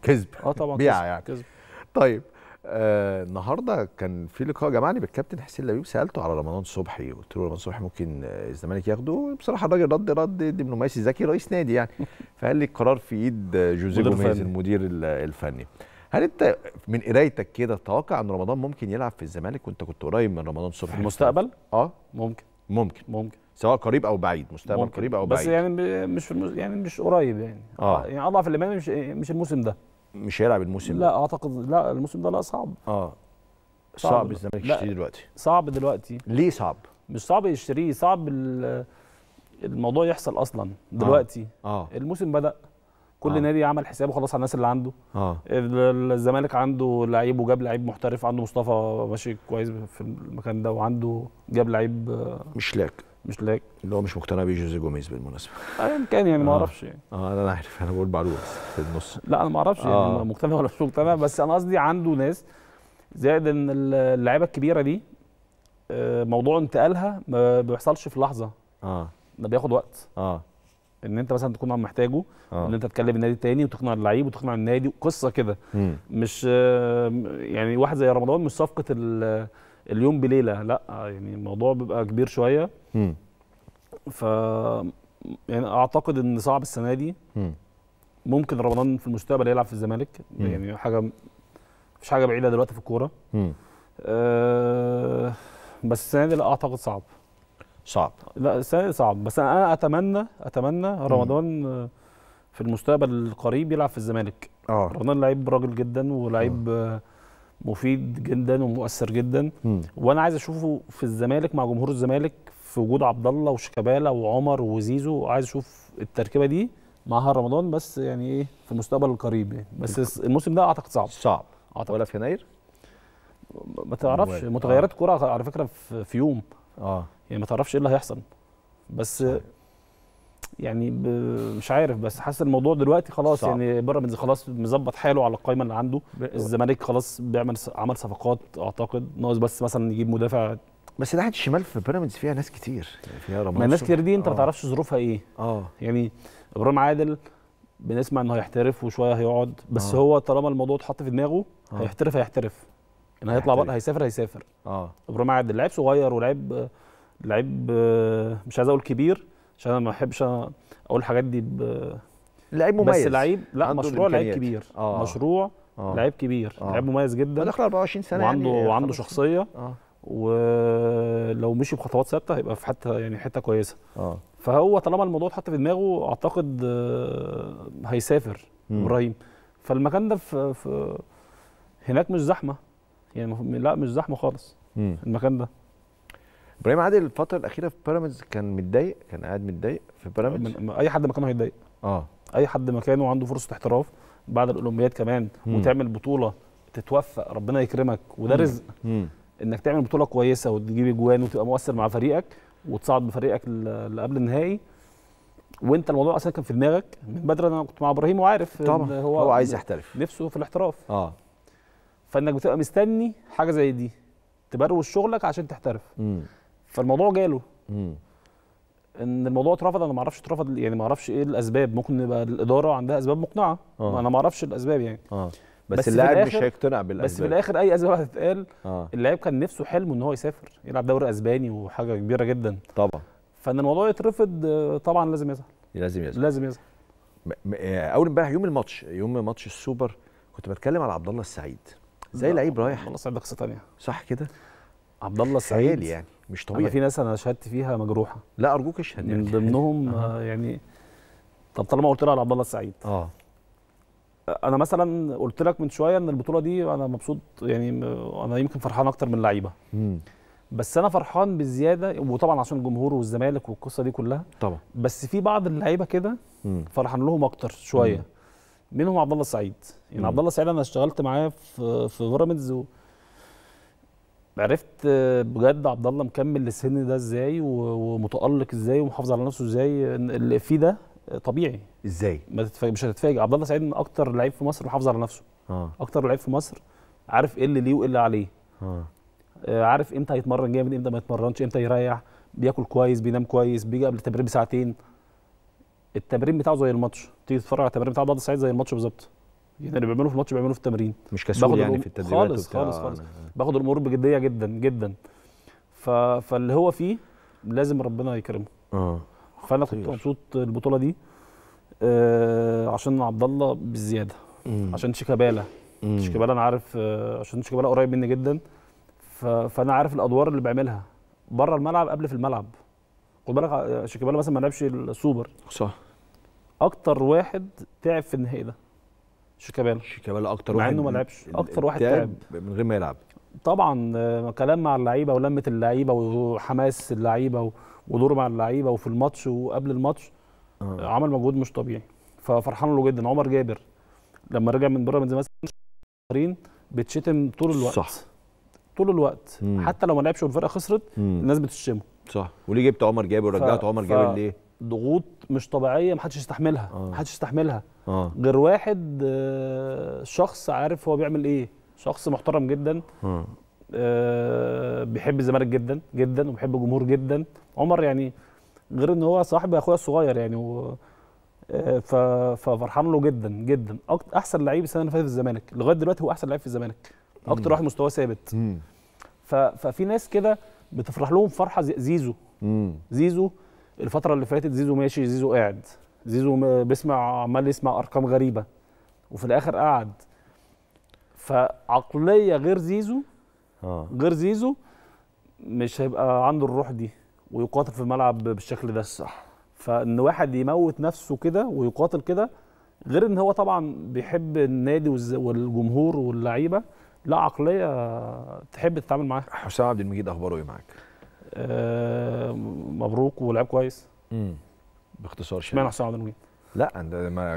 كذب اه طبعا بيع يعني كذب طيب آه، النهارده كان في لقاء جمعني بالكابتن حسين لبيب سالته على رمضان صبحي قلت له رمضان صبحي ممكن آه، الزمالك ياخده بصراحه الراجل رد رد دبلوماسي ذكي رئيس نادي يعني فقال لي القرار في ايد آه، جوزيه جوميز المدير الفني هل انت من قرايتك كده تتوقع ان رمضان ممكن يلعب في الزمالك وانت كنت قريب من رمضان صبحي في المستقبل؟ اه ممكن ممكن ممكن سواء قريب او بعيد مستقبل ممكن. قريب او بعيد بس يعني مش في المس... يعني مش قريب يعني اه يعني اضعف الايمان مش مش الموسم ده مش هيلعب الموسم لا اعتقد لا الموسم ده لا صعب اه صعب, صعب الزمالك يشتريه دلوقتي صعب دلوقتي ليه صعب؟ مش صعب يشتريه صعب الموضوع يحصل اصلا دلوقتي آه. آه. الموسم بدا كل آه. نادي عمل حسابه خلاص على الناس اللي عنده آه. الزمالك عنده لعيب وجاب لعيب محترف عنده مصطفى ماشي كويس في المكان ده وعنده جاب لعيب آه، مش لاك مش لاك اللي هو مش مقتنع بيه جوزيه جوميز بالمناسبه ايا كان يعني ما آه. اعرفش يعني اه انا عارف انا بقول معلومه في النص لا انا ما اعرفش يعني آه. يعني مقتنع ولا مش مقتنع بس انا قصدي عنده ناس زائد ان اللعيبه الكبيره دي آه، موضوع انتقالها ما بيحصلش في لحظه اه ده بياخد وقت اه ان انت مثلا تكون محتاجه آه. ان انت تكلم النادي التاني وتقنع اللعيب وتقنع النادي قصه كده مش آه، يعني واحد زي رمضان مش صفقه اليوم بليله لا يعني الموضوع بيبقى كبير شويه م. ف يعني اعتقد ان صعب السنه دي ممكن رمضان في المستقبل يلعب في الزمالك يعني حاجه مفيش حاجه بعيده دلوقتي في الكوره أه بس السنه دي لا اعتقد صعب صعب لا السنه دي صعب بس انا اتمنى اتمنى رمضان آه، في المستقبل القريب يلعب في الزمالك اه رمضان لعيب راجل جدا ولعيب أوه. مفيد جدا ومؤثر جدا م. وانا عايز اشوفه في الزمالك مع جمهور الزمالك في وجود عبد الله وشيكابالا وعمر وزيزو عايز اشوف التركيبه دي مع رمضان بس يعني ايه في المستقبل القريب يعني بس الموسم ده اعتقد صعب صعب أعتقد. ولا في يناير ما تعرفش متغيرات الكوره آه. كرة على فكره في يوم اه يعني ما تعرفش ايه اللي هيحصل بس يعني مش عارف بس حاسس الموضوع دلوقتي خلاص صعب. يعني بيراميدز خلاص مظبط حاله على القايمه اللي عنده ب... الزمالك خلاص بيعمل عمل صفقات اعتقد ناقص بس مثلا يجيب مدافع بس ناحيه الشمال في بيراميدز فيها ناس كتير يعني فيها رمضان ما الناس كتير دي انت ما آه. تعرفش ظروفها ايه اه يعني ابراهيم عادل بنسمع انه هيحترف وشويه هيقعد بس أوه. هو طالما الموضوع اتحط في دماغه أوه. هيحترف هيحترف ان هيطلع بره هيسافر هيسافر اه ابراهيم عادل لعيب صغير ولعيب لعيب آه، مش عايز اقول كبير عشان انا ما بحبش اقول الحاجات دي ب... لعيب مميز بس لعيب لا مشروع لعيب كبير آه. مشروع آه. لعيب كبير آه. لعيب مميز جدا داخل 24 سنه يعني، وعنده يعني وعنده شخصيه آه. ولو مشي بخطوات ثابته هيبقى في حته يعني حته كويسه آه. فهو طالما الموضوع اتحط في دماغه اعتقد آه، هيسافر ابراهيم فالمكان ده في, في هناك مش زحمه يعني لا مش زحمه خالص مم. المكان ده ابراهيم عادل الفتره الاخيره في بيراميدز كان متضايق كان قاعد متضايق في بيراميدز اي حد مكانه هيتضايق اه اي حد مكانه عنده فرصه احتراف بعد الاولمبياد كمان مم. وتعمل بطوله تتوفق ربنا يكرمك وده رزق انك تعمل بطوله كويسه وتجيب اجوان وتبقى مؤثر مع فريقك وتصعد بفريقك لقبل النهائي وانت الموضوع اصلا كان في دماغك من بدري انا كنت مع ابراهيم وعارف طبعا هو, هو عايز يحترف نفسه في الاحتراف اه فانك بتبقى مستني حاجه زي دي تبروش شغلك عشان تحترف مم. فالموضوع جاله ان الموضوع اترفض انا ما اعرفش اترفض يعني ما اعرفش ايه الاسباب ممكن يبقى الاداره عندها اسباب مقنعه آه. انا ما اعرفش الاسباب يعني آه. بس, بس اللاعب مش هيقتنع بالاسباب بس في الاخر اي اسباب هتتقال آه. اللاعب كان نفسه حلمه ان هو يسافر يلعب دوري اسباني وحاجه كبيره جدا طبعا فان الموضوع يترفض طبعا لازم يزعل لازم يزعل لازم يزعل آه، اول امبارح يوم الماتش يوم ماتش السوبر كنت بتكلم على عبد الله السعيد زي لعيب رايح عبد الله السعيد ده قصه ثانيه صح كده عبد الله السعيد يعني مش طبيعي في ناس انا شهدت فيها مجروحه لا ارجوك اشهد يعني. من ضمنهم آه. يعني طب طالما قلت لها على عبد الله السعيد آه. اه انا مثلا قلت لك من شويه ان البطوله دي انا مبسوط يعني انا يمكن فرحان اكتر من اللعيبه بس انا فرحان بالزياده وطبعا عشان الجمهور والزمالك والقصه دي كلها طبعا بس في بعض اللعيبه كده فرحان لهم اكتر شويه منهم عبد الله السعيد يعني عبد الله السعيد انا اشتغلت معاه في في بيراميدز عرفت بجد عبد الله مكمل للسن ده ازاي ومتالق ازاي ومحافظ على نفسه ازاي اللي فيه ده طبيعي ازاي ما تتفاجئ مش هتتفاجئ عبد الله سعيد من اكتر لعيب في مصر محافظ على نفسه آه. اكتر لعيب في مصر عارف ايه اللي ليه وايه اللي عليه آه. آه. عارف امتى هيتمرن جامد امتى ما يتمرنش امتى يريح بياكل كويس بينام كويس بيجي قبل التمرين بساعتين التمرين بتاعه زي الماتش تيجي تتفرج على التمرين بتاع عبد الله سعيد زي الماتش بالظبط يعني اللي بيعمله في الماتش بيعمله في التمرين مش كسول يعني في التدريبات خالص خالص خالص باخد الامور بجديه جدا جدا ف... فاللي هو فيه لازم ربنا يكرمه اه فانا كنت مبسوط البطوله دي آه عشان عبد الله بالزياده مم. عشان شيكابالا شيكابالا انا عارف آه عشان شيكابالا قريب مني جدا ف... فانا عارف الادوار اللي بعملها بره الملعب قبل في الملعب خد بالك آه، شيكابالا مثلا ما لعبش السوبر صح اكتر واحد تعب في النهائي ده شيكابالا شيكابالا اكتر واحد مع انه ما لعبش اكتر واحد تعب من غير ما يلعب طبعا آه، كلام مع اللعيبه ولمه اللعيبه وحماس اللعيبه ودوره مع اللعيبه وفي الماتش وقبل الماتش آه. عمل مجهود مش طبيعي ففرحان له جدا عمر جابر لما رجع من بره من شهرين مثلا بتشتم طول الوقت صح طول الوقت مم. حتى لو ما لعبش والفرقه خسرت مم. الناس بتشتمه صح وليه جبت عمر جابر ورجعت ف... عمر جابر ليه؟ ضغوط مش طبيعيه محدش يستحملها آه. محدش يستحملها آه. غير واحد آه، شخص عارف هو بيعمل ايه شخص محترم جدا م. آه. آه بيحب الزمالك جدا جدا وبيحب الجمهور جدا عمر يعني غير ان هو صاحب اخويا الصغير يعني و آه، ف... ففرحان له جدا جدا احسن لعيب السنه اللي فاتت في الزمالك لغايه دلوقتي هو احسن لعيب في الزمالك اكتر واحد مستواه ثابت ففي ناس كده بتفرح لهم فرحه زيزو مم. زيزو الفتره اللي فاتت زيزو ماشي زيزو قاعد زيزو بيسمع عمال يسمع ارقام غريبه وفي الاخر قعد فعقليه غير زيزو اه غير زيزو مش هيبقى عنده الروح دي ويقاتل في الملعب بالشكل ده صح فان واحد يموت نفسه كده ويقاتل كده غير ان هو طبعا بيحب النادي والجمهور واللعيبه لا عقليه تحب تتعامل معاها حسام عبد المجيد اخباره ايه معاك؟ آه مبروك ولعب كويس امم باختصار شديد اشمعنى حسام عبد المجيد؟ لا انت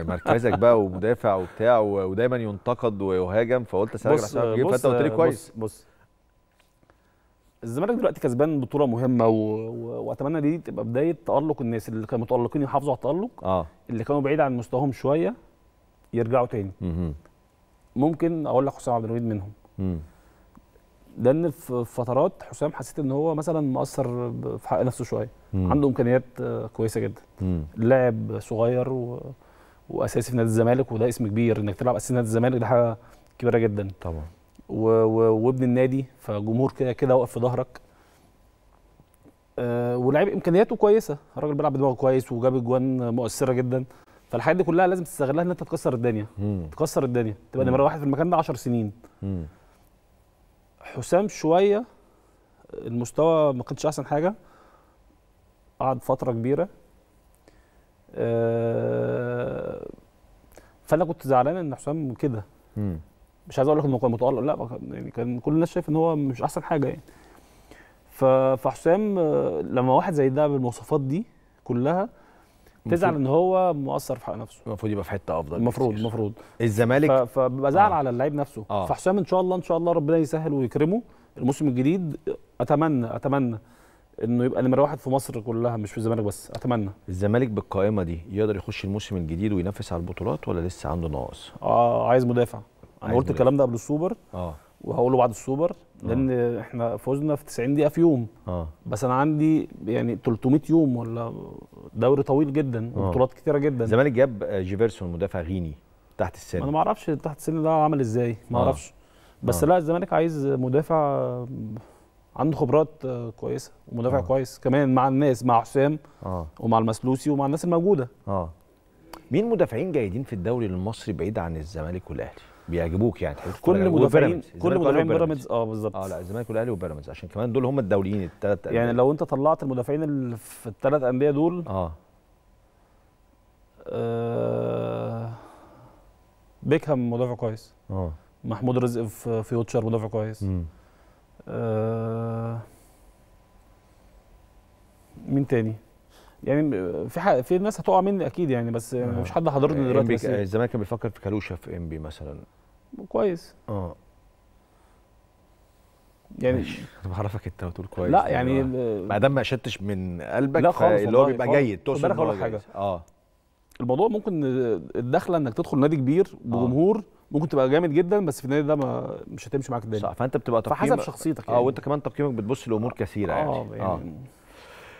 مركزك بقى ومدافع وبتاع ودايما ينتقد ويهاجم فقلت اسالك حسام عبد المجيد فانت قلت لي كويس بص بص الزمالك دلوقتي كسبان بطوله مهمه و... و... واتمنى دي تبقى بدايه تالق الناس اللي كانوا متالقين يحافظوا على التالق آه. اللي كانوا بعيد عن مستواهم شويه يرجعوا تاني مم. ممكن اقول لك حسام عبد المجيد منهم مم. لان في فترات حسام حسيت ان هو مثلا مقصر في حق نفسه شويه عنده امكانيات آه، كويسه جدا لاعب صغير و... واساسي في نادي الزمالك وده اسم كبير انك تلعب اساسي في نادي الزمالك ده حاجه كبيره جدا طبعا و... و... وابن النادي فجمهور كده كده واقف في ظهرك أه ولاعيب امكانياته كويسه الراجل بيلعب بدماغه كويس وجاب اجوان مؤثره جدا فالحاجات دي كلها لازم تستغلها ان انت تكسر الدنيا مم. تكسر الدنيا تبقى نمره واحد في المكان ده 10 سنين مم. حسام شويه المستوى ما كانش احسن حاجه قعد فتره كبيره آه، فانا كنت زعلان ان حسام كده مش عايز اقول لك انه كان متالق لا يعني كان كل الناس شايف ان هو مش احسن حاجه يعني فحسام آه، لما واحد زي ده بالمواصفات دي كلها تزعل ان هو مقصر في حق نفسه المفروض يبقى في حته افضل المفروض المفروض الزمالك فبزعل آه. على اللعيب نفسه آه. فحسام ان شاء الله ان شاء الله ربنا يسهل ويكرمه الموسم الجديد اتمنى اتمنى انه يبقى نمره واحد في مصر كلها مش في الزمالك بس اتمنى الزمالك بالقائمه دي يقدر يخش الموسم الجديد وينافس على البطولات ولا لسه عنده ناقص اه عايز مدافع انا عايز قلت مدافع. الكلام ده قبل السوبر اه وهقوله بعد السوبر لان آه. احنا فوزنا في 90 دقيقه في يوم آه. بس انا عندي يعني 300 يوم ولا دوري طويل جدا آه. وبطولات كتيره جدا الزمالك جاب جيفرسون مدافع غيني تحت السن انا ما اعرفش تحت السن ده عمل ازاي ما آه. اعرفش بس لا الزمالك عايز مدافع عنده خبرات كويسه ومدافع أوه. كويس كمان مع الناس مع حسام آه. ومع المسلوسي ومع الناس الموجوده اه مين مدافعين جيدين في الدوري المصري بعيد عن الزمالك والاهلي بيعجبوك يعني تحب كل مدافعين كل مدافعين بيراميدز اه بالظبط اه لا الزمالك والاهلي وبيراميدز عشان كمان دول هم الدوليين الثلاث يعني لو انت طلعت المدافعين اللي في الثلاث انديه دول اه, آه بيكهام مدافع كويس اه محمود رزق في فيوتشر مدافع كويس آه مين تاني يعني في حق في ناس هتقع مني اكيد يعني بس آه. مش حد حضرني آه، دلوقتي آه، الزمالك كان بيفكر في كالوشا في انبي مثلا كويس اه يعني انا بعرفك انت بتقول كويس لا يعني, يعني ما دام ما شدتش من قلبك لا خالص اللي هو بيبقى خالص. جيد تقصد بالك اقول حاجه اه الموضوع ممكن الدخله انك تدخل نادي كبير آه. بجمهور آه. ممكن تبقى جامد جدا بس في النادي ده ما مش هتمشي معاك الدنيا صح فانت بتبقى تقييمك فحسب شخصيتك يعني. اه وانت كمان تقييمك بتبص لامور كثيره آه يعني, آه. يعني.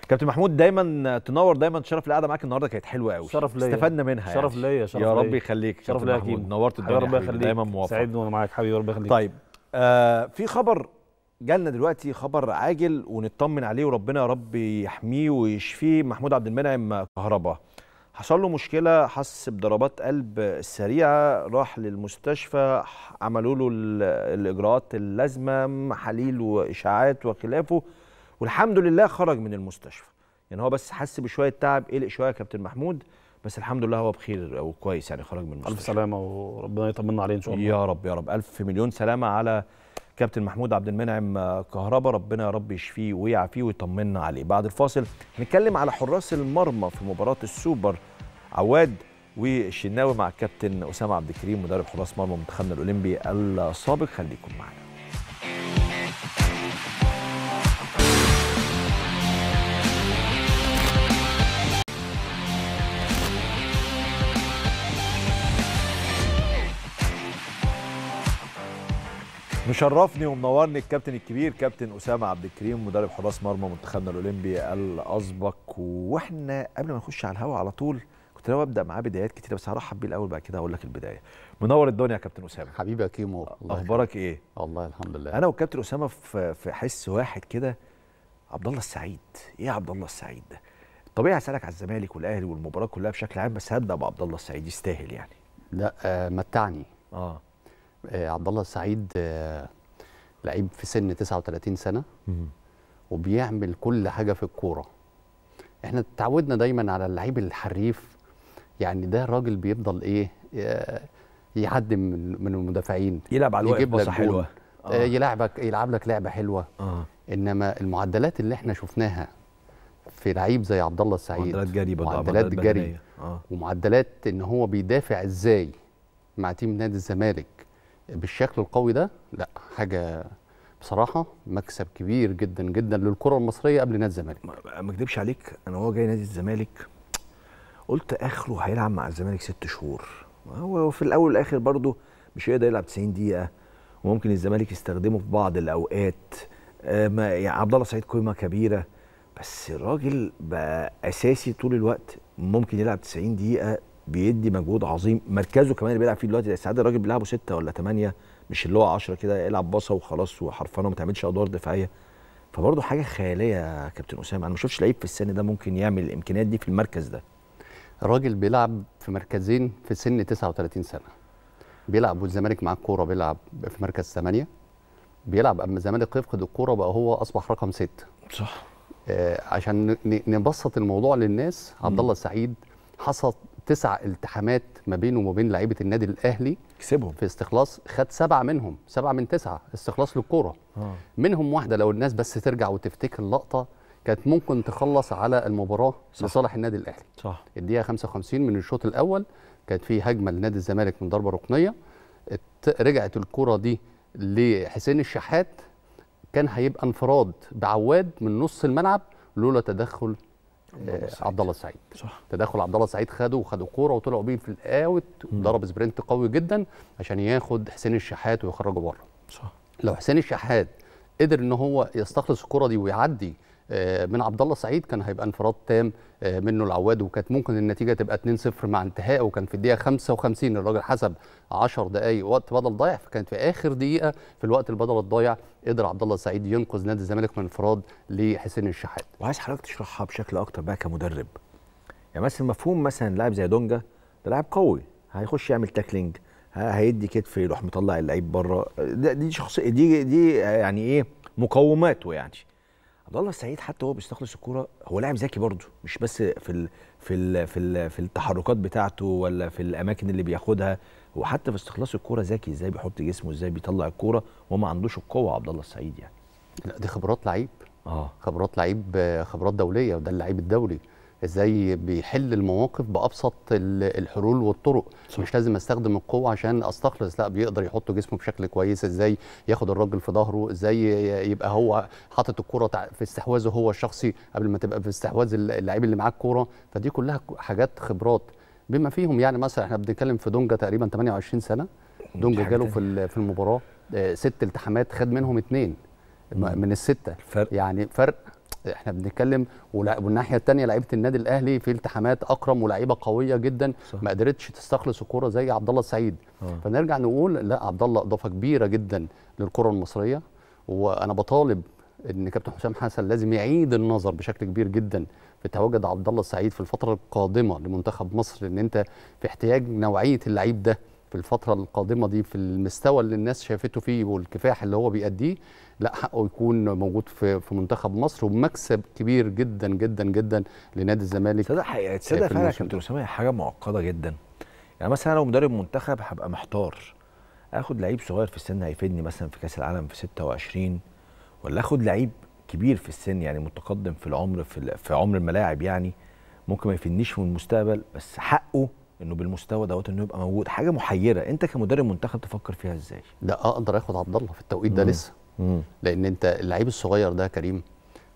كابتن محمود دايما تنور دايما تشرف القعده معاك النهارده كانت حلوه قوي شرف ليا استفدنا منها شرف يعني. ليا شرف يا رب يخليك شرف ليا محمود نورت الدنيا يا رب يخليك دايما موفق سعيد وانا معاك حبيبي ورب يخليك طيب آه في خبر جالنا دلوقتي خبر عاجل ونطمن عليه وربنا يا رب يحميه ويشفيه محمود عبد المنعم كهربا حصل له مشكله حس بضربات قلب سريعه راح للمستشفى عملوا له الاجراءات اللازمه محاليل واشعاعات وخلافه والحمد لله خرج من المستشفى يعني هو بس حس بشويه تعب قلق شويه يا كابتن محمود بس الحمد لله هو بخير وكويس يعني خرج من المستشفى الف سلامه وربنا يطمنا عليه ان شاء الله يا رب يا رب الف مليون سلامه على كابتن محمود عبد المنعم كهربا ربنا يا رب يشفيه ويعافيه ويطمنا عليه بعد الفاصل هنتكلم على حراس المرمى في مباراه السوبر عواد والشناوي مع الكابتن اسامه عبد الكريم مدرب حراس مرمى منتخبنا الاولمبي السابق خليكم معنا مشرفني ومنورني الكابتن الكبير كابتن اسامه عبد الكريم مدرب حراس مرمى منتخبنا الاولمبي الاسبق واحنا قبل ما نخش على الهواء على طول كنت ناوي ابدا معاه بدايات كتيره بس هرحب بيه الاول بعد كده اقول لك البدايه منور الدنيا يا كابتن اسامه حبيبي يا كيمو اخبارك ايه الله الحمد لله انا والكابتن اسامه في حس واحد كده عبد الله السعيد ايه عبد الله السعيد ده طبيعي اسالك على الزمالك والاهلي والمباراه كلها بشكل عام بس هبدا بعبد الله السعيد يستاهل يعني لا آه متعني اه آه، عبد الله السعيد آه، لعيب في سن 39 سنه وبيعمل كل حاجه في الكوره احنا تعودنا دايما على اللعيب الحريف يعني ده راجل بيفضل ايه آه، يعدي من المدافعين يلعب على الوقت بصه حلوه آه. يلعبك يلعب لك لعبه حلوه آه. انما المعدلات اللي احنا شفناها في لعيب زي عبد الله السعيد معدلات جري معدلات جري آه. ومعدلات ان هو بيدافع ازاي مع تيم نادي الزمالك بالشكل القوي ده لا حاجه بصراحه مكسب كبير جدا جدا للكره المصريه قبل نادي الزمالك ما اكذبش عليك انا وهو جاي نادي الزمالك قلت اخره هيلعب مع الزمالك ست شهور هو في الاول والاخر برضه مش هيقدر يلعب 90 دقيقه وممكن الزمالك يستخدمه في بعض الاوقات آه، ما يعني عبد الله سعيد قيمه كبيره بس الراجل بقى اساسي طول الوقت ممكن يلعب 90 دقيقه بيدي مجهود عظيم مركزه كمان اللي بيلعب فيه دلوقتي ساعات الراجل بيلعبه سته ولا ثمانيه مش اللي هو 10 كده يلعب باصه وخلاص وحرفانه وما تعملش ادوار دفاعيه فبرضه حاجه خياليه يا كابتن اسامه انا ما شفتش لعيب في السن ده ممكن يعمل الامكانيات دي في المركز ده الراجل بيلعب في مركزين في سن 39 سنه بيلعب والزمالك معاه الكوره بيلعب في مركز ثمانيه بيلعب اما الزمالك يفقد الكوره بقى هو اصبح رقم ستة صح آه عشان نبسط الموضوع للناس عبد الله السعيد حصل تسع التحامات ما بينه وما بين لعيبه النادي الاهلي كسبهم في استخلاص خد سبعه منهم سبعه من تسعه استخلاص للكوره آه. منهم واحده لو الناس بس ترجع وتفتكر اللقطه كانت ممكن تخلص على المباراه صح. لصالح النادي الاهلي صح الدقيقه 55 من الشوط الاول كانت في هجمه لنادي الزمالك من ضربه ركنيه رجعت الكوره دي لحسين الشحات كان هيبقى انفراد بعواد من نص الملعب لولا تدخل عبد الله السعيد صح تدخل عبد الله السعيد خده وخدوا كوره وطلعوا بيه في الاوت ضرب سبرنت قوي جدا عشان ياخد حسين الشحات ويخرجه بره صح لو حسين الشحات قدر ان هو يستخلص الكره دي ويعدي آه، من عبد الله سعيد كان هيبقى انفراد تام آه، منه العواد وكانت ممكن النتيجه تبقى 2-0 مع انتهائه وكان في الدقيقه 55 الراجل حسب 10 دقائق وقت بدل ضايع فكانت في اخر دقيقه في الوقت البدل الضايع قدر عبد الله سعيد ينقذ نادي الزمالك من انفراد لحسين الشحات. وعايز حضرتك تشرحها بشكل اكتر بقى كمدرب. يعني مثلا مفهوم مثلا لاعب زي دونجا ده لاعب قوي هيخش يعمل تاكلينج هيدي كتف يروح مطلع اللعيب بره دي شخصيه دي دي يعني ايه مقوماته يعني عبد الله السعيد حتى هو بيستخلص الكوره هو لاعب ذكي برضه مش بس في الـ في الـ في الـ في التحركات بتاعته ولا في الاماكن اللي بياخدها هو حتى في استخلاص الكوره ذكي ازاي بيحط جسمه ازاي بيطلع الكوره وما عندوش القوه عبد الله السعيد يعني لا دي خبرات لعيب اه خبرات لعيب خبرات دوليه وده اللعيب الدولي ازاي بيحل المواقف بابسط الحلول والطرق صح. مش لازم استخدم القوه عشان استخلص لا بيقدر يحط جسمه بشكل كويس ازاي ياخد الراجل في ظهره ازاي يبقى هو حاطط الكره في استحواذه هو الشخصي قبل ما تبقى في استحواذ اللعيب اللي معاه الكوره فدي كلها حاجات خبرات بما فيهم يعني مثلا احنا بنتكلم في دونجا تقريبا 28 سنه دونجا جاله في في المباراه آه، ست التحامات خد منهم اثنين من السته الفرق. يعني فرق احنا بنتكلم والناحيه الثانيه لعيبه النادي الاهلي في التحامات اكرم ولاعيبه قويه جدا صح. ما قدرتش تستخلص الكوره زي عبد الله السعيد آه. فنرجع نقول لا عبد الله اضافه كبيره جدا للكره المصريه وانا بطالب ان كابتن حسام حسن لازم يعيد النظر بشكل كبير جدا في تواجد عبد الله السعيد في الفتره القادمه لمنتخب مصر ان انت في احتياج نوعيه اللعيب ده في الفتره القادمه دي في المستوى اللي الناس شافته فيه والكفاح اللي هو بيأديه لا حقه يكون موجود في في منتخب مصر ومكسب كبير جدا جدا جدا لنادي الزمالك صدق حقيقه صدق فعلا كابتن اسامه حاجه معقده جدا يعني مثلا لو مدرب منتخب هبقى محتار اخد لعيب صغير في السن هيفيدني مثلا في كاس العالم في 26 ولا اخد لعيب كبير في السن يعني متقدم في العمر في, في عمر الملاعب يعني ممكن ما يفيدنيش في المستقبل بس حقه انه بالمستوى دوت انه يبقى موجود حاجه محيره انت كمدرب منتخب تفكر فيها ازاي؟ لا اقدر اخد عبد الله في التوقيت ده لسه لان انت اللعيب الصغير ده كريم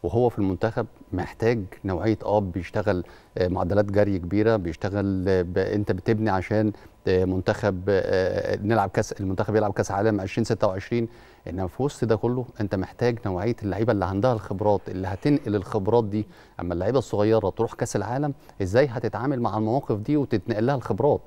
وهو في المنتخب محتاج نوعيه اب بيشتغل آه، معدلات جري كبيره بيشتغل آه، انت بتبني عشان آه، منتخب آه، آه، نلعب كاس المنتخب يلعب كاس عالم 2026 انما في وسط ده كله انت محتاج نوعيه اللعيبه اللي عندها الخبرات اللي هتنقل الخبرات دي اما اللعيبه الصغيره تروح كاس العالم ازاي هتتعامل مع المواقف دي وتتنقل لها الخبرات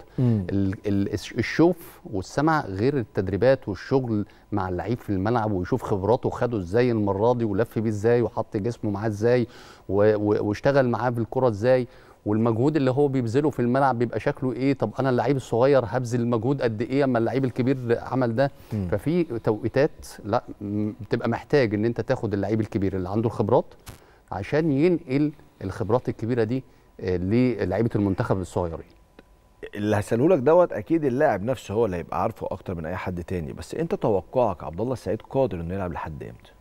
الشوف والسمع غير التدريبات والشغل مع اللعيب في الملعب ويشوف خبراته خده ازاي المره دي ولف بيه ازاي وحط جسمه معاه ازاي واشتغل معاه بالكره ازاي والمجهود اللي هو بيبذله في الملعب بيبقى شكله ايه طب انا اللعيب الصغير هبذل مجهود قد ايه اما اللعيب الكبير عمل ده ففي توقيتات لا بتبقى محتاج ان انت تاخد اللعيب الكبير اللي عنده الخبرات عشان ينقل الخبرات الكبيره دي آه، للعيبه المنتخب الصغيرين اللي هساله لك دوت اكيد اللاعب نفسه هو اللي هيبقى عارفه اكتر من اي حد تاني بس انت توقعك عبد الله السعيد قادر انه يلعب لحد امتى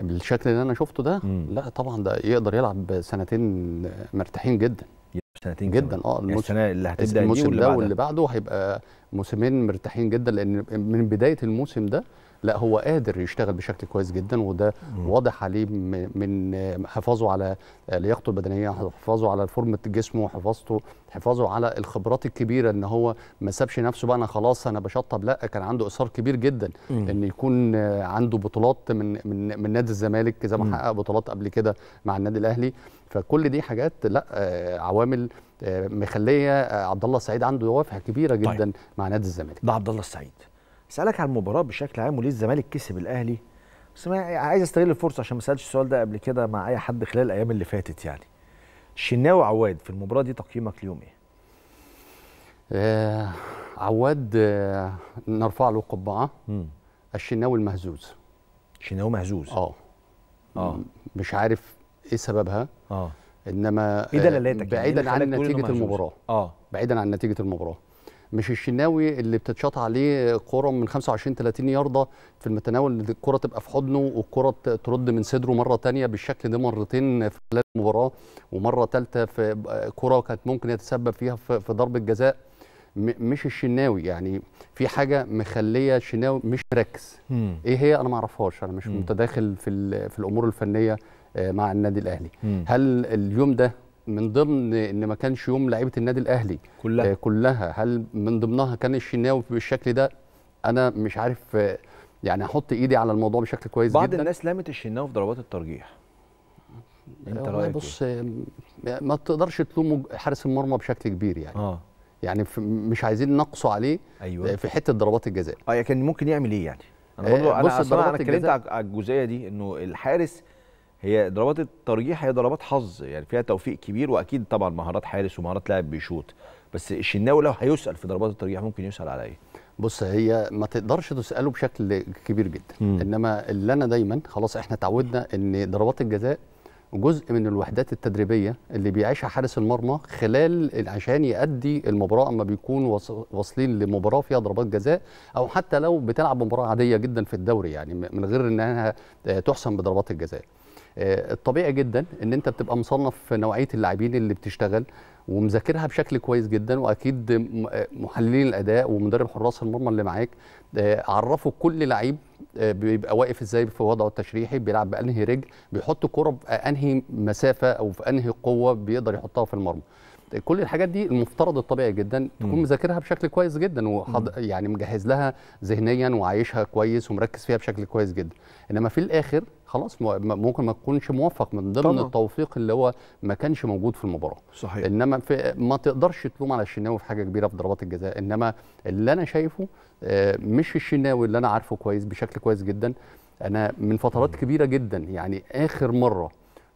بالشكل اللي انا شفته ده مم. لا طبعا ده يقدر يلعب سنتين مرتاحين جدا سنتين جدا كمان. اه يعني الموسم السنه اللي هتبدا الموسم ده واللي بعده هيبقى موسمين مرتاحين جدا لان من بدايه الموسم ده لا هو قادر يشتغل بشكل كويس جدا وده واضح عليه من حفاظه على لياقته البدنيه حفاظه على فورمه جسمه حفاظته حفاظه على الخبرات الكبيره ان هو ما سابش نفسه بقى انا خلاص انا بشطب لا كان عنده اصرار كبير جدا مم. ان يكون عنده بطولات من من, من نادي الزمالك زي ما حقق بطولات قبل كده مع النادي الاهلي فكل دي حاجات لا عوامل آه، مخليه آه، عبد الله السعيد عنده دوافع كبيره طيب. جدا طيب. مع نادي الزمالك ده عبد الله السعيد اسالك على المباراه بشكل عام وليه الزمالك كسب الاهلي بس عايز استغل الفرصه عشان ما سالتش السؤال ده قبل كده مع اي حد خلال الايام اللي فاتت يعني الشناوي وعواد في المباراه دي تقييمك ليهم ايه؟ آه عواد آه نرفع له قبعه الشناوي المهزوز الشناوي مهزوز اه اه مش عارف ايه سببها اه انما ايه دلالاتك آه، يعني؟ بعيدا إيه عن نتيجه المباراه اه بعيدا عن نتيجه المباراه مش الشناوي اللي بتتشاط عليه كوره من 25 30 يارده في المتناول الكوره تبقى في حضنه والكوره ترد من صدره مره ثانيه بالشكل ده مرتين في خلال المباراه ومره ثالثه في كوره كانت ممكن يتسبب فيها في ضربه جزاء مش الشناوي يعني في حاجه مخليه الشناوي مش مركز ايه هي انا ما اعرفهاش انا مش متداخل في في الامور الفنيه آه، مع النادي الاهلي هل اليوم ده من ضمن ان ما كانش يوم لعيبه النادي الاهلي كلها آه كلها هل من ضمنها كان الشناوي بالشكل ده انا مش عارف آه يعني احط ايدي على الموضوع بشكل كويس بعض جدا بعض الناس لامت الشناوي في ضربات الترجيح آه، انت رايك إيه؟ بص آه، ما تقدرش تلوم حارس المرمى بشكل كبير يعني اه يعني مش عايزين نقصوا عليه أيوة. آه، في حته ضربات الجزاء اه يعني كان ممكن يعمل ايه يعني انا برضه انا انا اتكلمت على الجزئيه دي انه الحارس هي ضربات الترجيح هي ضربات حظ يعني فيها توفيق كبير واكيد طبعا مهارات حارس ومهارات لاعب بيشوط بس الشناوي لو هيسال في ضربات الترجيح ممكن يسال على ايه؟ بص هي ما تقدرش تساله بشكل كبير جدا م. انما اللي انا دايما خلاص احنا تعودنا ان ضربات الجزاء جزء من الوحدات التدريبيه اللي بيعيشها حارس المرمى خلال عشان يأدي المباراه اما بيكون واصلين لمباراه فيها ضربات جزاء او حتى لو بتلعب مباراه عاديه جدا في الدوري يعني من غير انها تحسم بضربات الجزاء. آه، الطبيعي جدا ان انت بتبقى مصنف نوعيه اللاعبين اللي بتشتغل ومذاكرها بشكل كويس جدا واكيد آه، محللين الاداء ومدرب حراس المرمى اللي معاك آه، عرفوا كل لعيب بيبقى واقف ازاي في وضعه التشريحي بيلعب بانهي رجل بيحط كره بانهي مسافه او في انهي قوه بيقدر يحطها في المرمى كل الحاجات دي المفترض الطبيعي جدا تكون مذاكرها بشكل كويس جدا وحض... يعني مجهز لها ذهنيا وعايشها كويس ومركز فيها بشكل كويس جدا انما في الاخر خلاص ممكن ما تكونش موفق من ضمن طبعا. التوفيق اللي هو ما كانش موجود في المباراه صحيح انما في ما تقدرش تلوم على الشناوي في حاجه كبيره في ضربات الجزاء انما اللي انا شايفه آه، مش الشناوي اللي انا عارفه كويس بشكل كويس جدا انا من فترات كبيره جدا يعني اخر مره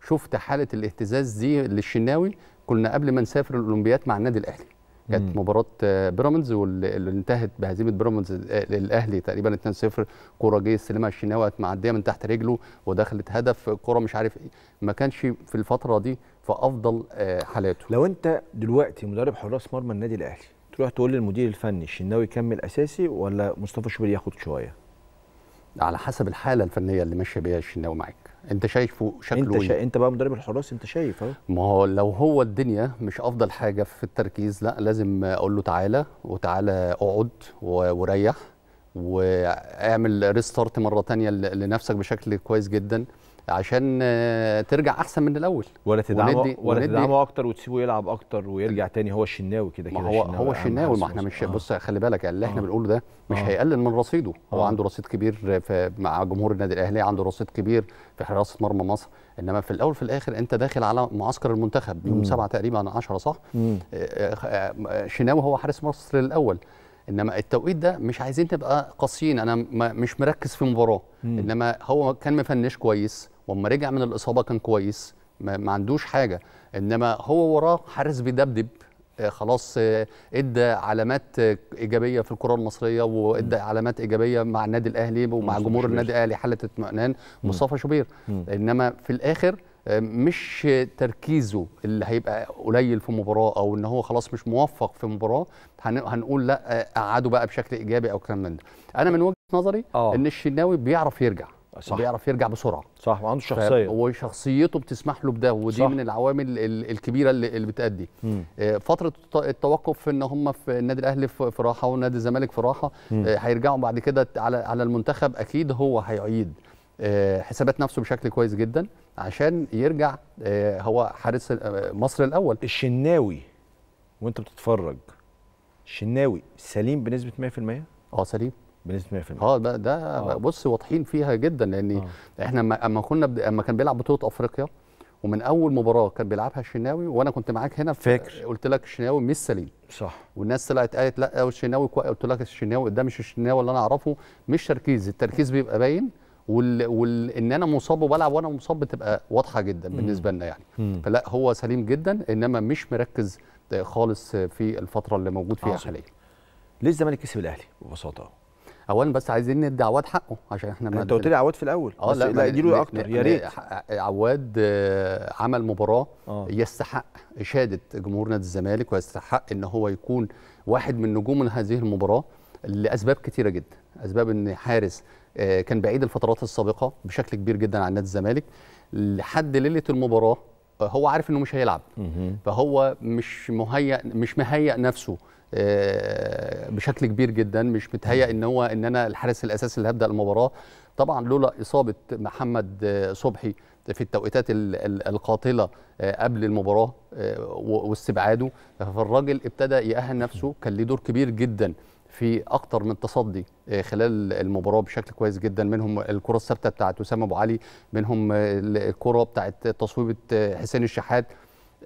شفت حاله الاهتزاز دي للشناوي كنا قبل ما نسافر الاولمبياد مع النادي الاهلي كانت مباراه آه، بيراميدز واللي انتهت بهزيمه بيراميدز آه، للاهلي تقريبا 2-0 كوره جه يستلمها الشناوي معديه من تحت رجله ودخلت هدف كوره مش عارف ايه ما كانش في الفتره دي في افضل آه، حالاته لو انت دلوقتي مدرب حراس مرمى النادي الاهلي تروح تقول للمدير الفني الشناوي يكمل اساسي ولا مصطفى شوبير ياخد شويه على حسب الحاله الفنيه اللي ماشيه بيها الشناوي معاك انت شايفه شكله انت ايه؟ شا... انت بقى مدرب الحراس انت شايف اهو ما هو لو هو الدنيا مش افضل حاجه في التركيز لا لازم اقول له تعالى وتعالى اقعد وريح واعمل ريستارت مره تانية لنفسك بشكل كويس جدا عشان آه، ترجع احسن من الاول ولا تدعمه وندي ولا وندي تدعمه اكتر وتسيبه يلعب اكتر ويرجع تاني هو الشناوي كده كده هو الشناوي هو الشناوي ما احنا مش آه. بص خلي بالك اللي احنا آه. بنقوله ده مش آه. هيقلل من رصيده آه. هو عنده رصيد كبير في مع جمهور النادي الاهلي عنده رصيد كبير في حراسه مرمى مصر انما في الاول في الاخر انت داخل على معسكر المنتخب يوم 7 تقريبا 10 صح آه، آه، شناوي هو حارس مصر الاول انما التوقيت ده مش عايزين تبقى قاسيين انا مش مركز في مباراه انما هو كان مفنش كويس واما رجع من الاصابه كان كويس ما, ما عندوش حاجه انما هو وراه حارس بيدبدب آه، خلاص آه، ادى علامات ايجابيه في الكره المصريه وادى علامات ايجابيه مع النادي الاهلي ومع جمهور النادي الاهلي حاله اطمئنان مصطفى شوبير انما في الاخر آه، مش تركيزه اللي هيبقى قليل في مباراه او ان هو خلاص مش موفق في مباراه هنقول لا قعده بقى بشكل ايجابي او كلام من ده انا من وجهه نظري أوه. ان الشناوي بيعرف يرجع صح. بيعرف يرجع بسرعه صح وعنده شخصيه وشخصيته بتسمح له بده ودي صح. من العوامل الكبيره اللي بتادي مم. آه، فتره التوقف ان هم في النادي الاهلي في راحه ونادي الزمالك في راحه آه، هيرجعوا بعد كده على على المنتخب اكيد هو هيعيد آه، حسابات نفسه بشكل كويس جدا عشان يرجع هو حارس مصر الاول الشناوي وانت بتتفرج الشناوي سليم بنسبه 100% اه سليم بنسبه 100% اه ده ده أوه. بص واضحين فيها جدا لان أوه. احنا اما كنا اما كان بيلعب بطوله افريقيا ومن اول مباراه كان بيلعبها الشناوي وانا كنت معاك هنا فاكر قلت لك الشناوي مش سليم صح والناس طلعت قالت لا الشناوي قلت لك الشناوي ده مش الشناوي اللي انا اعرفه مش تركيز التركيز بيبقى باين وال... وال... ان انا مصاب وبلعب وانا مصاب بتبقى واضحه جدا مم. بالنسبه لنا يعني مم. فلا هو سليم جدا انما مش مركز خالص في الفتره اللي موجود فيها حاليا ليه الزمالك كسب الاهلي ببساطه اولا بس عايزين ندي عواد حقه عشان احنا انت قلت لي عواد في الاول اه لا, لا اديله اكتر يا ريت عواد آه، عمل مباراه أوه. يستحق اشاده جمهور نادي الزمالك ويستحق ان هو يكون واحد من نجوم هذه المباراه لاسباب كثيره جدا اسباب ان حارس آه، كان بعيد الفترات السابقه بشكل كبير جدا عن نادي الزمالك لحد ليله المباراه آه، هو عارف انه مش هيلعب فهو مش مهيئ مش مهيئ نفسه آه، بشكل كبير جدا مش متهيأ ان هو ان انا الحارس الاساسي اللي هبدا المباراه طبعا لولا اصابه محمد آه، صبحي في التوقيتات القاتله آه، قبل المباراه واستبعاده فالراجل ابتدى يأهل نفسه كان ليه دور كبير جدا في اكتر من تصدي خلال المباراه بشكل كويس جدا منهم الكره الثابته بتاعت اسامه ابو علي منهم الكره بتاعت تصويبه حسين الشحات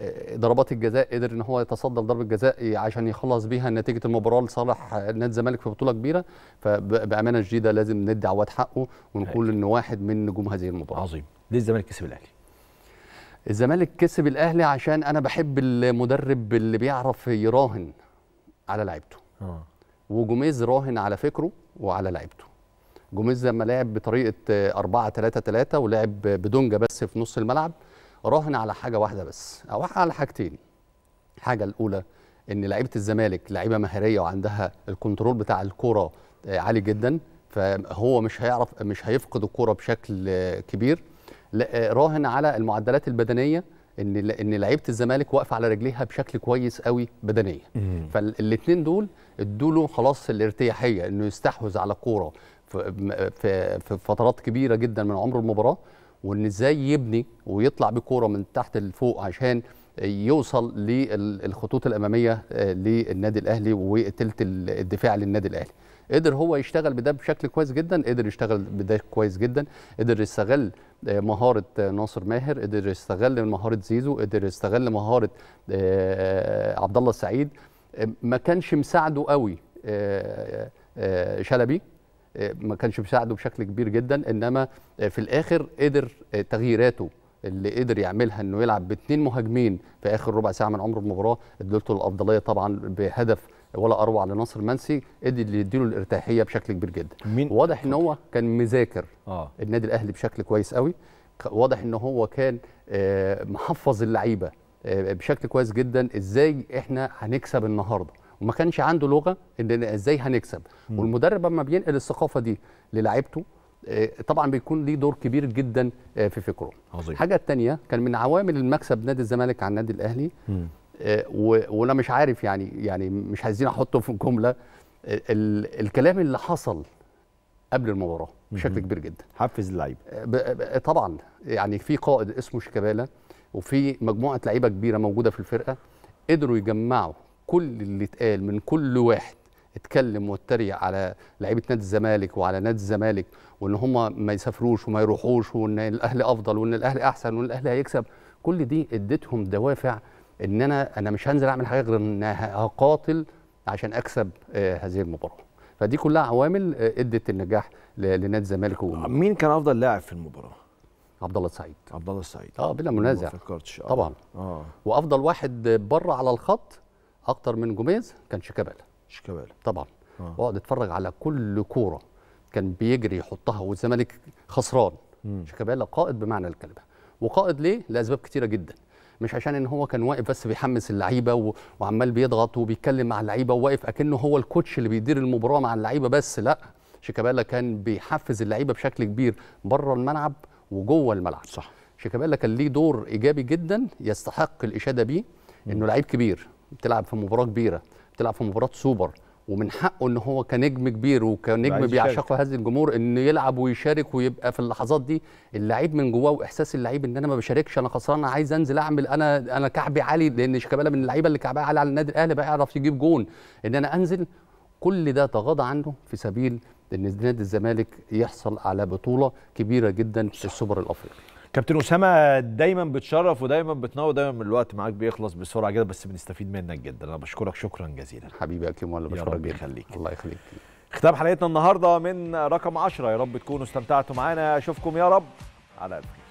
آه، ضربات الجزاء قدر ان هو يتصدى لضربه جزاء عشان يخلص بيها نتيجه المباراه لصالح نادي الزمالك في بطوله كبيره فبامانه شديده لازم ندي عواد حقه ونقول ان واحد من نجوم هذه المباراه عظيم ليه الزمالك كسب الاهلي الزمالك كسب الاهلي عشان انا بحب المدرب اللي بيعرف يراهن على لعيبته اه وجوميز راهن على فكره وعلى لعيبته جوميز لما لعب بطريقه 4 3 3 ولعب بدونجا بس في نص الملعب راهن على حاجه واحده بس او على حاجتين الحاجه الاولى ان لعيبه الزمالك لعيبه مهاريه وعندها الكنترول بتاع الكره آه، عالي جدا فهو مش هيعرف مش هيفقد الكره بشكل كبير آه، راهن على المعدلات البدنيه ان ان لعيبه الزمالك واقفه على رجليها بشكل كويس قوي بدنيا فالاثنين دول ادوا له خلاص الارتياحيه انه يستحوذ على الكوره في فترات كبيره جدا من عمر المباراه وان ازاي يبني ويطلع بكوره من تحت لفوق عشان يوصل للخطوط الاماميه آه، للنادي الاهلي وتلت الدفاع للنادي الاهلي قدر هو يشتغل بده بشكل كويس جدا قدر يشتغل بده كويس جدا قدر يستغل آه، مهارة آه، ناصر ماهر قدر يستغل مهارة زيزو قدر يستغل مهارة عبد الله السعيد ما كانش مساعده قوي شلبي ما كانش بيساعده بشكل كبير جدا انما في الاخر قدر تغييراته اللي قدر يعملها انه يلعب باثنين مهاجمين في اخر ربع ساعه من عمر المباراه ادلته الافضليه طبعا بهدف ولا اروع لناصر منسي قدر يديله الارتاحيه بشكل كبير جدا مين؟ واضح ان هو كان مذاكر آه. النادي الاهلي بشكل كويس قوي واضح ان هو كان آه، محفظ اللعيبه آه، بشكل كويس جدا ازاي احنا هنكسب النهارده وما كانش عنده لغه ان ازاي هنكسب مم. والمدرب اما بينقل الثقافه دي للاعيبته آه، طبعا بيكون ليه دور كبير جدا آه، في فكره عظيم. الحاجه الثانيه كان من عوامل المكسب نادي الزمالك عن النادي الاهلي آه، وانا مش عارف يعني يعني مش عايزين احطه في جمله الكلام اللي حصل قبل المباراه بشكل كبير جدا حفز اللعيبه طبعا يعني في قائد اسمه شيكابالا وفي مجموعه لعيبه كبيره موجوده في الفرقه قدروا يجمعوا كل اللي اتقال من كل واحد اتكلم واتريق على لعيبه نادي الزمالك وعلى نادي الزمالك وان هم ما يسافروش وما يروحوش وان الاهلي افضل وان الاهلي احسن وان الاهلي هيكسب كل دي اديتهم دوافع ان انا انا مش هنزل اعمل حاجه غير ان هقاتل عشان اكسب آه، هذه المباراه فدي كلها عوامل آه، ادت النجاح لنادي الزمالك مين كان افضل لاعب في المباراه عبد الله السعيد عبد الله السعيد اه بلا منازع ما فكرتش آه. طبعا اه وافضل واحد بره على الخط اكتر من جوميز كان شيكابالا شيكابالا طبعا آه. واقعد اتفرج على كل كوره كان بيجري يحطها والزمالك خسران شيكابالا قائد بمعنى الكلمه وقائد ليه لاسباب كتيره جدا مش عشان ان هو كان واقف بس بيحمس اللعيبه وعمال بيضغط وبيتكلم مع اللعيبه وواقف اكنه هو الكوتش اللي بيدير المباراه مع اللعيبه بس لا شيكابالا كان بيحفز اللعيبه بشكل كبير بره الملعب وجوه الملعب صح شيكابالا كان ليه دور ايجابي جدا يستحق الاشاده بيه انه لعيب كبير بتلعب في مباراه كبيره بتلعب في مباراه سوبر ومن حقه ان هو كنجم كبير وكنجم بيعشقه هذا الجمهور انه يلعب ويشارك ويبقى في اللحظات دي اللعيب من جواه واحساس اللعيب ان انا ما بشاركش انا خسران انا عايز انزل اعمل انا انا كعبي عالي لان شيكابالا من اللعيبه اللي كعبها عالي على النادي الاهلي بيعرف يجيب جون ان انا انزل كل ده تغاضى عنه في سبيل ان نادي الزمالك يحصل على بطوله كبيره جدا في السوبر الافريقي كابتن اسامه دايما بتشرف ودايما بتنور دايما الوقت معاك بيخلص بسرعه كده بس بنستفيد منك جدا انا بشكرك شكرا جزيلا حبيبي يا كيمو ولا بشكرك رب يخليك الله يخليك ختام حلقتنا النهارده من رقم 10 يا رب تكونوا استمتعتوا معانا اشوفكم يا رب على الف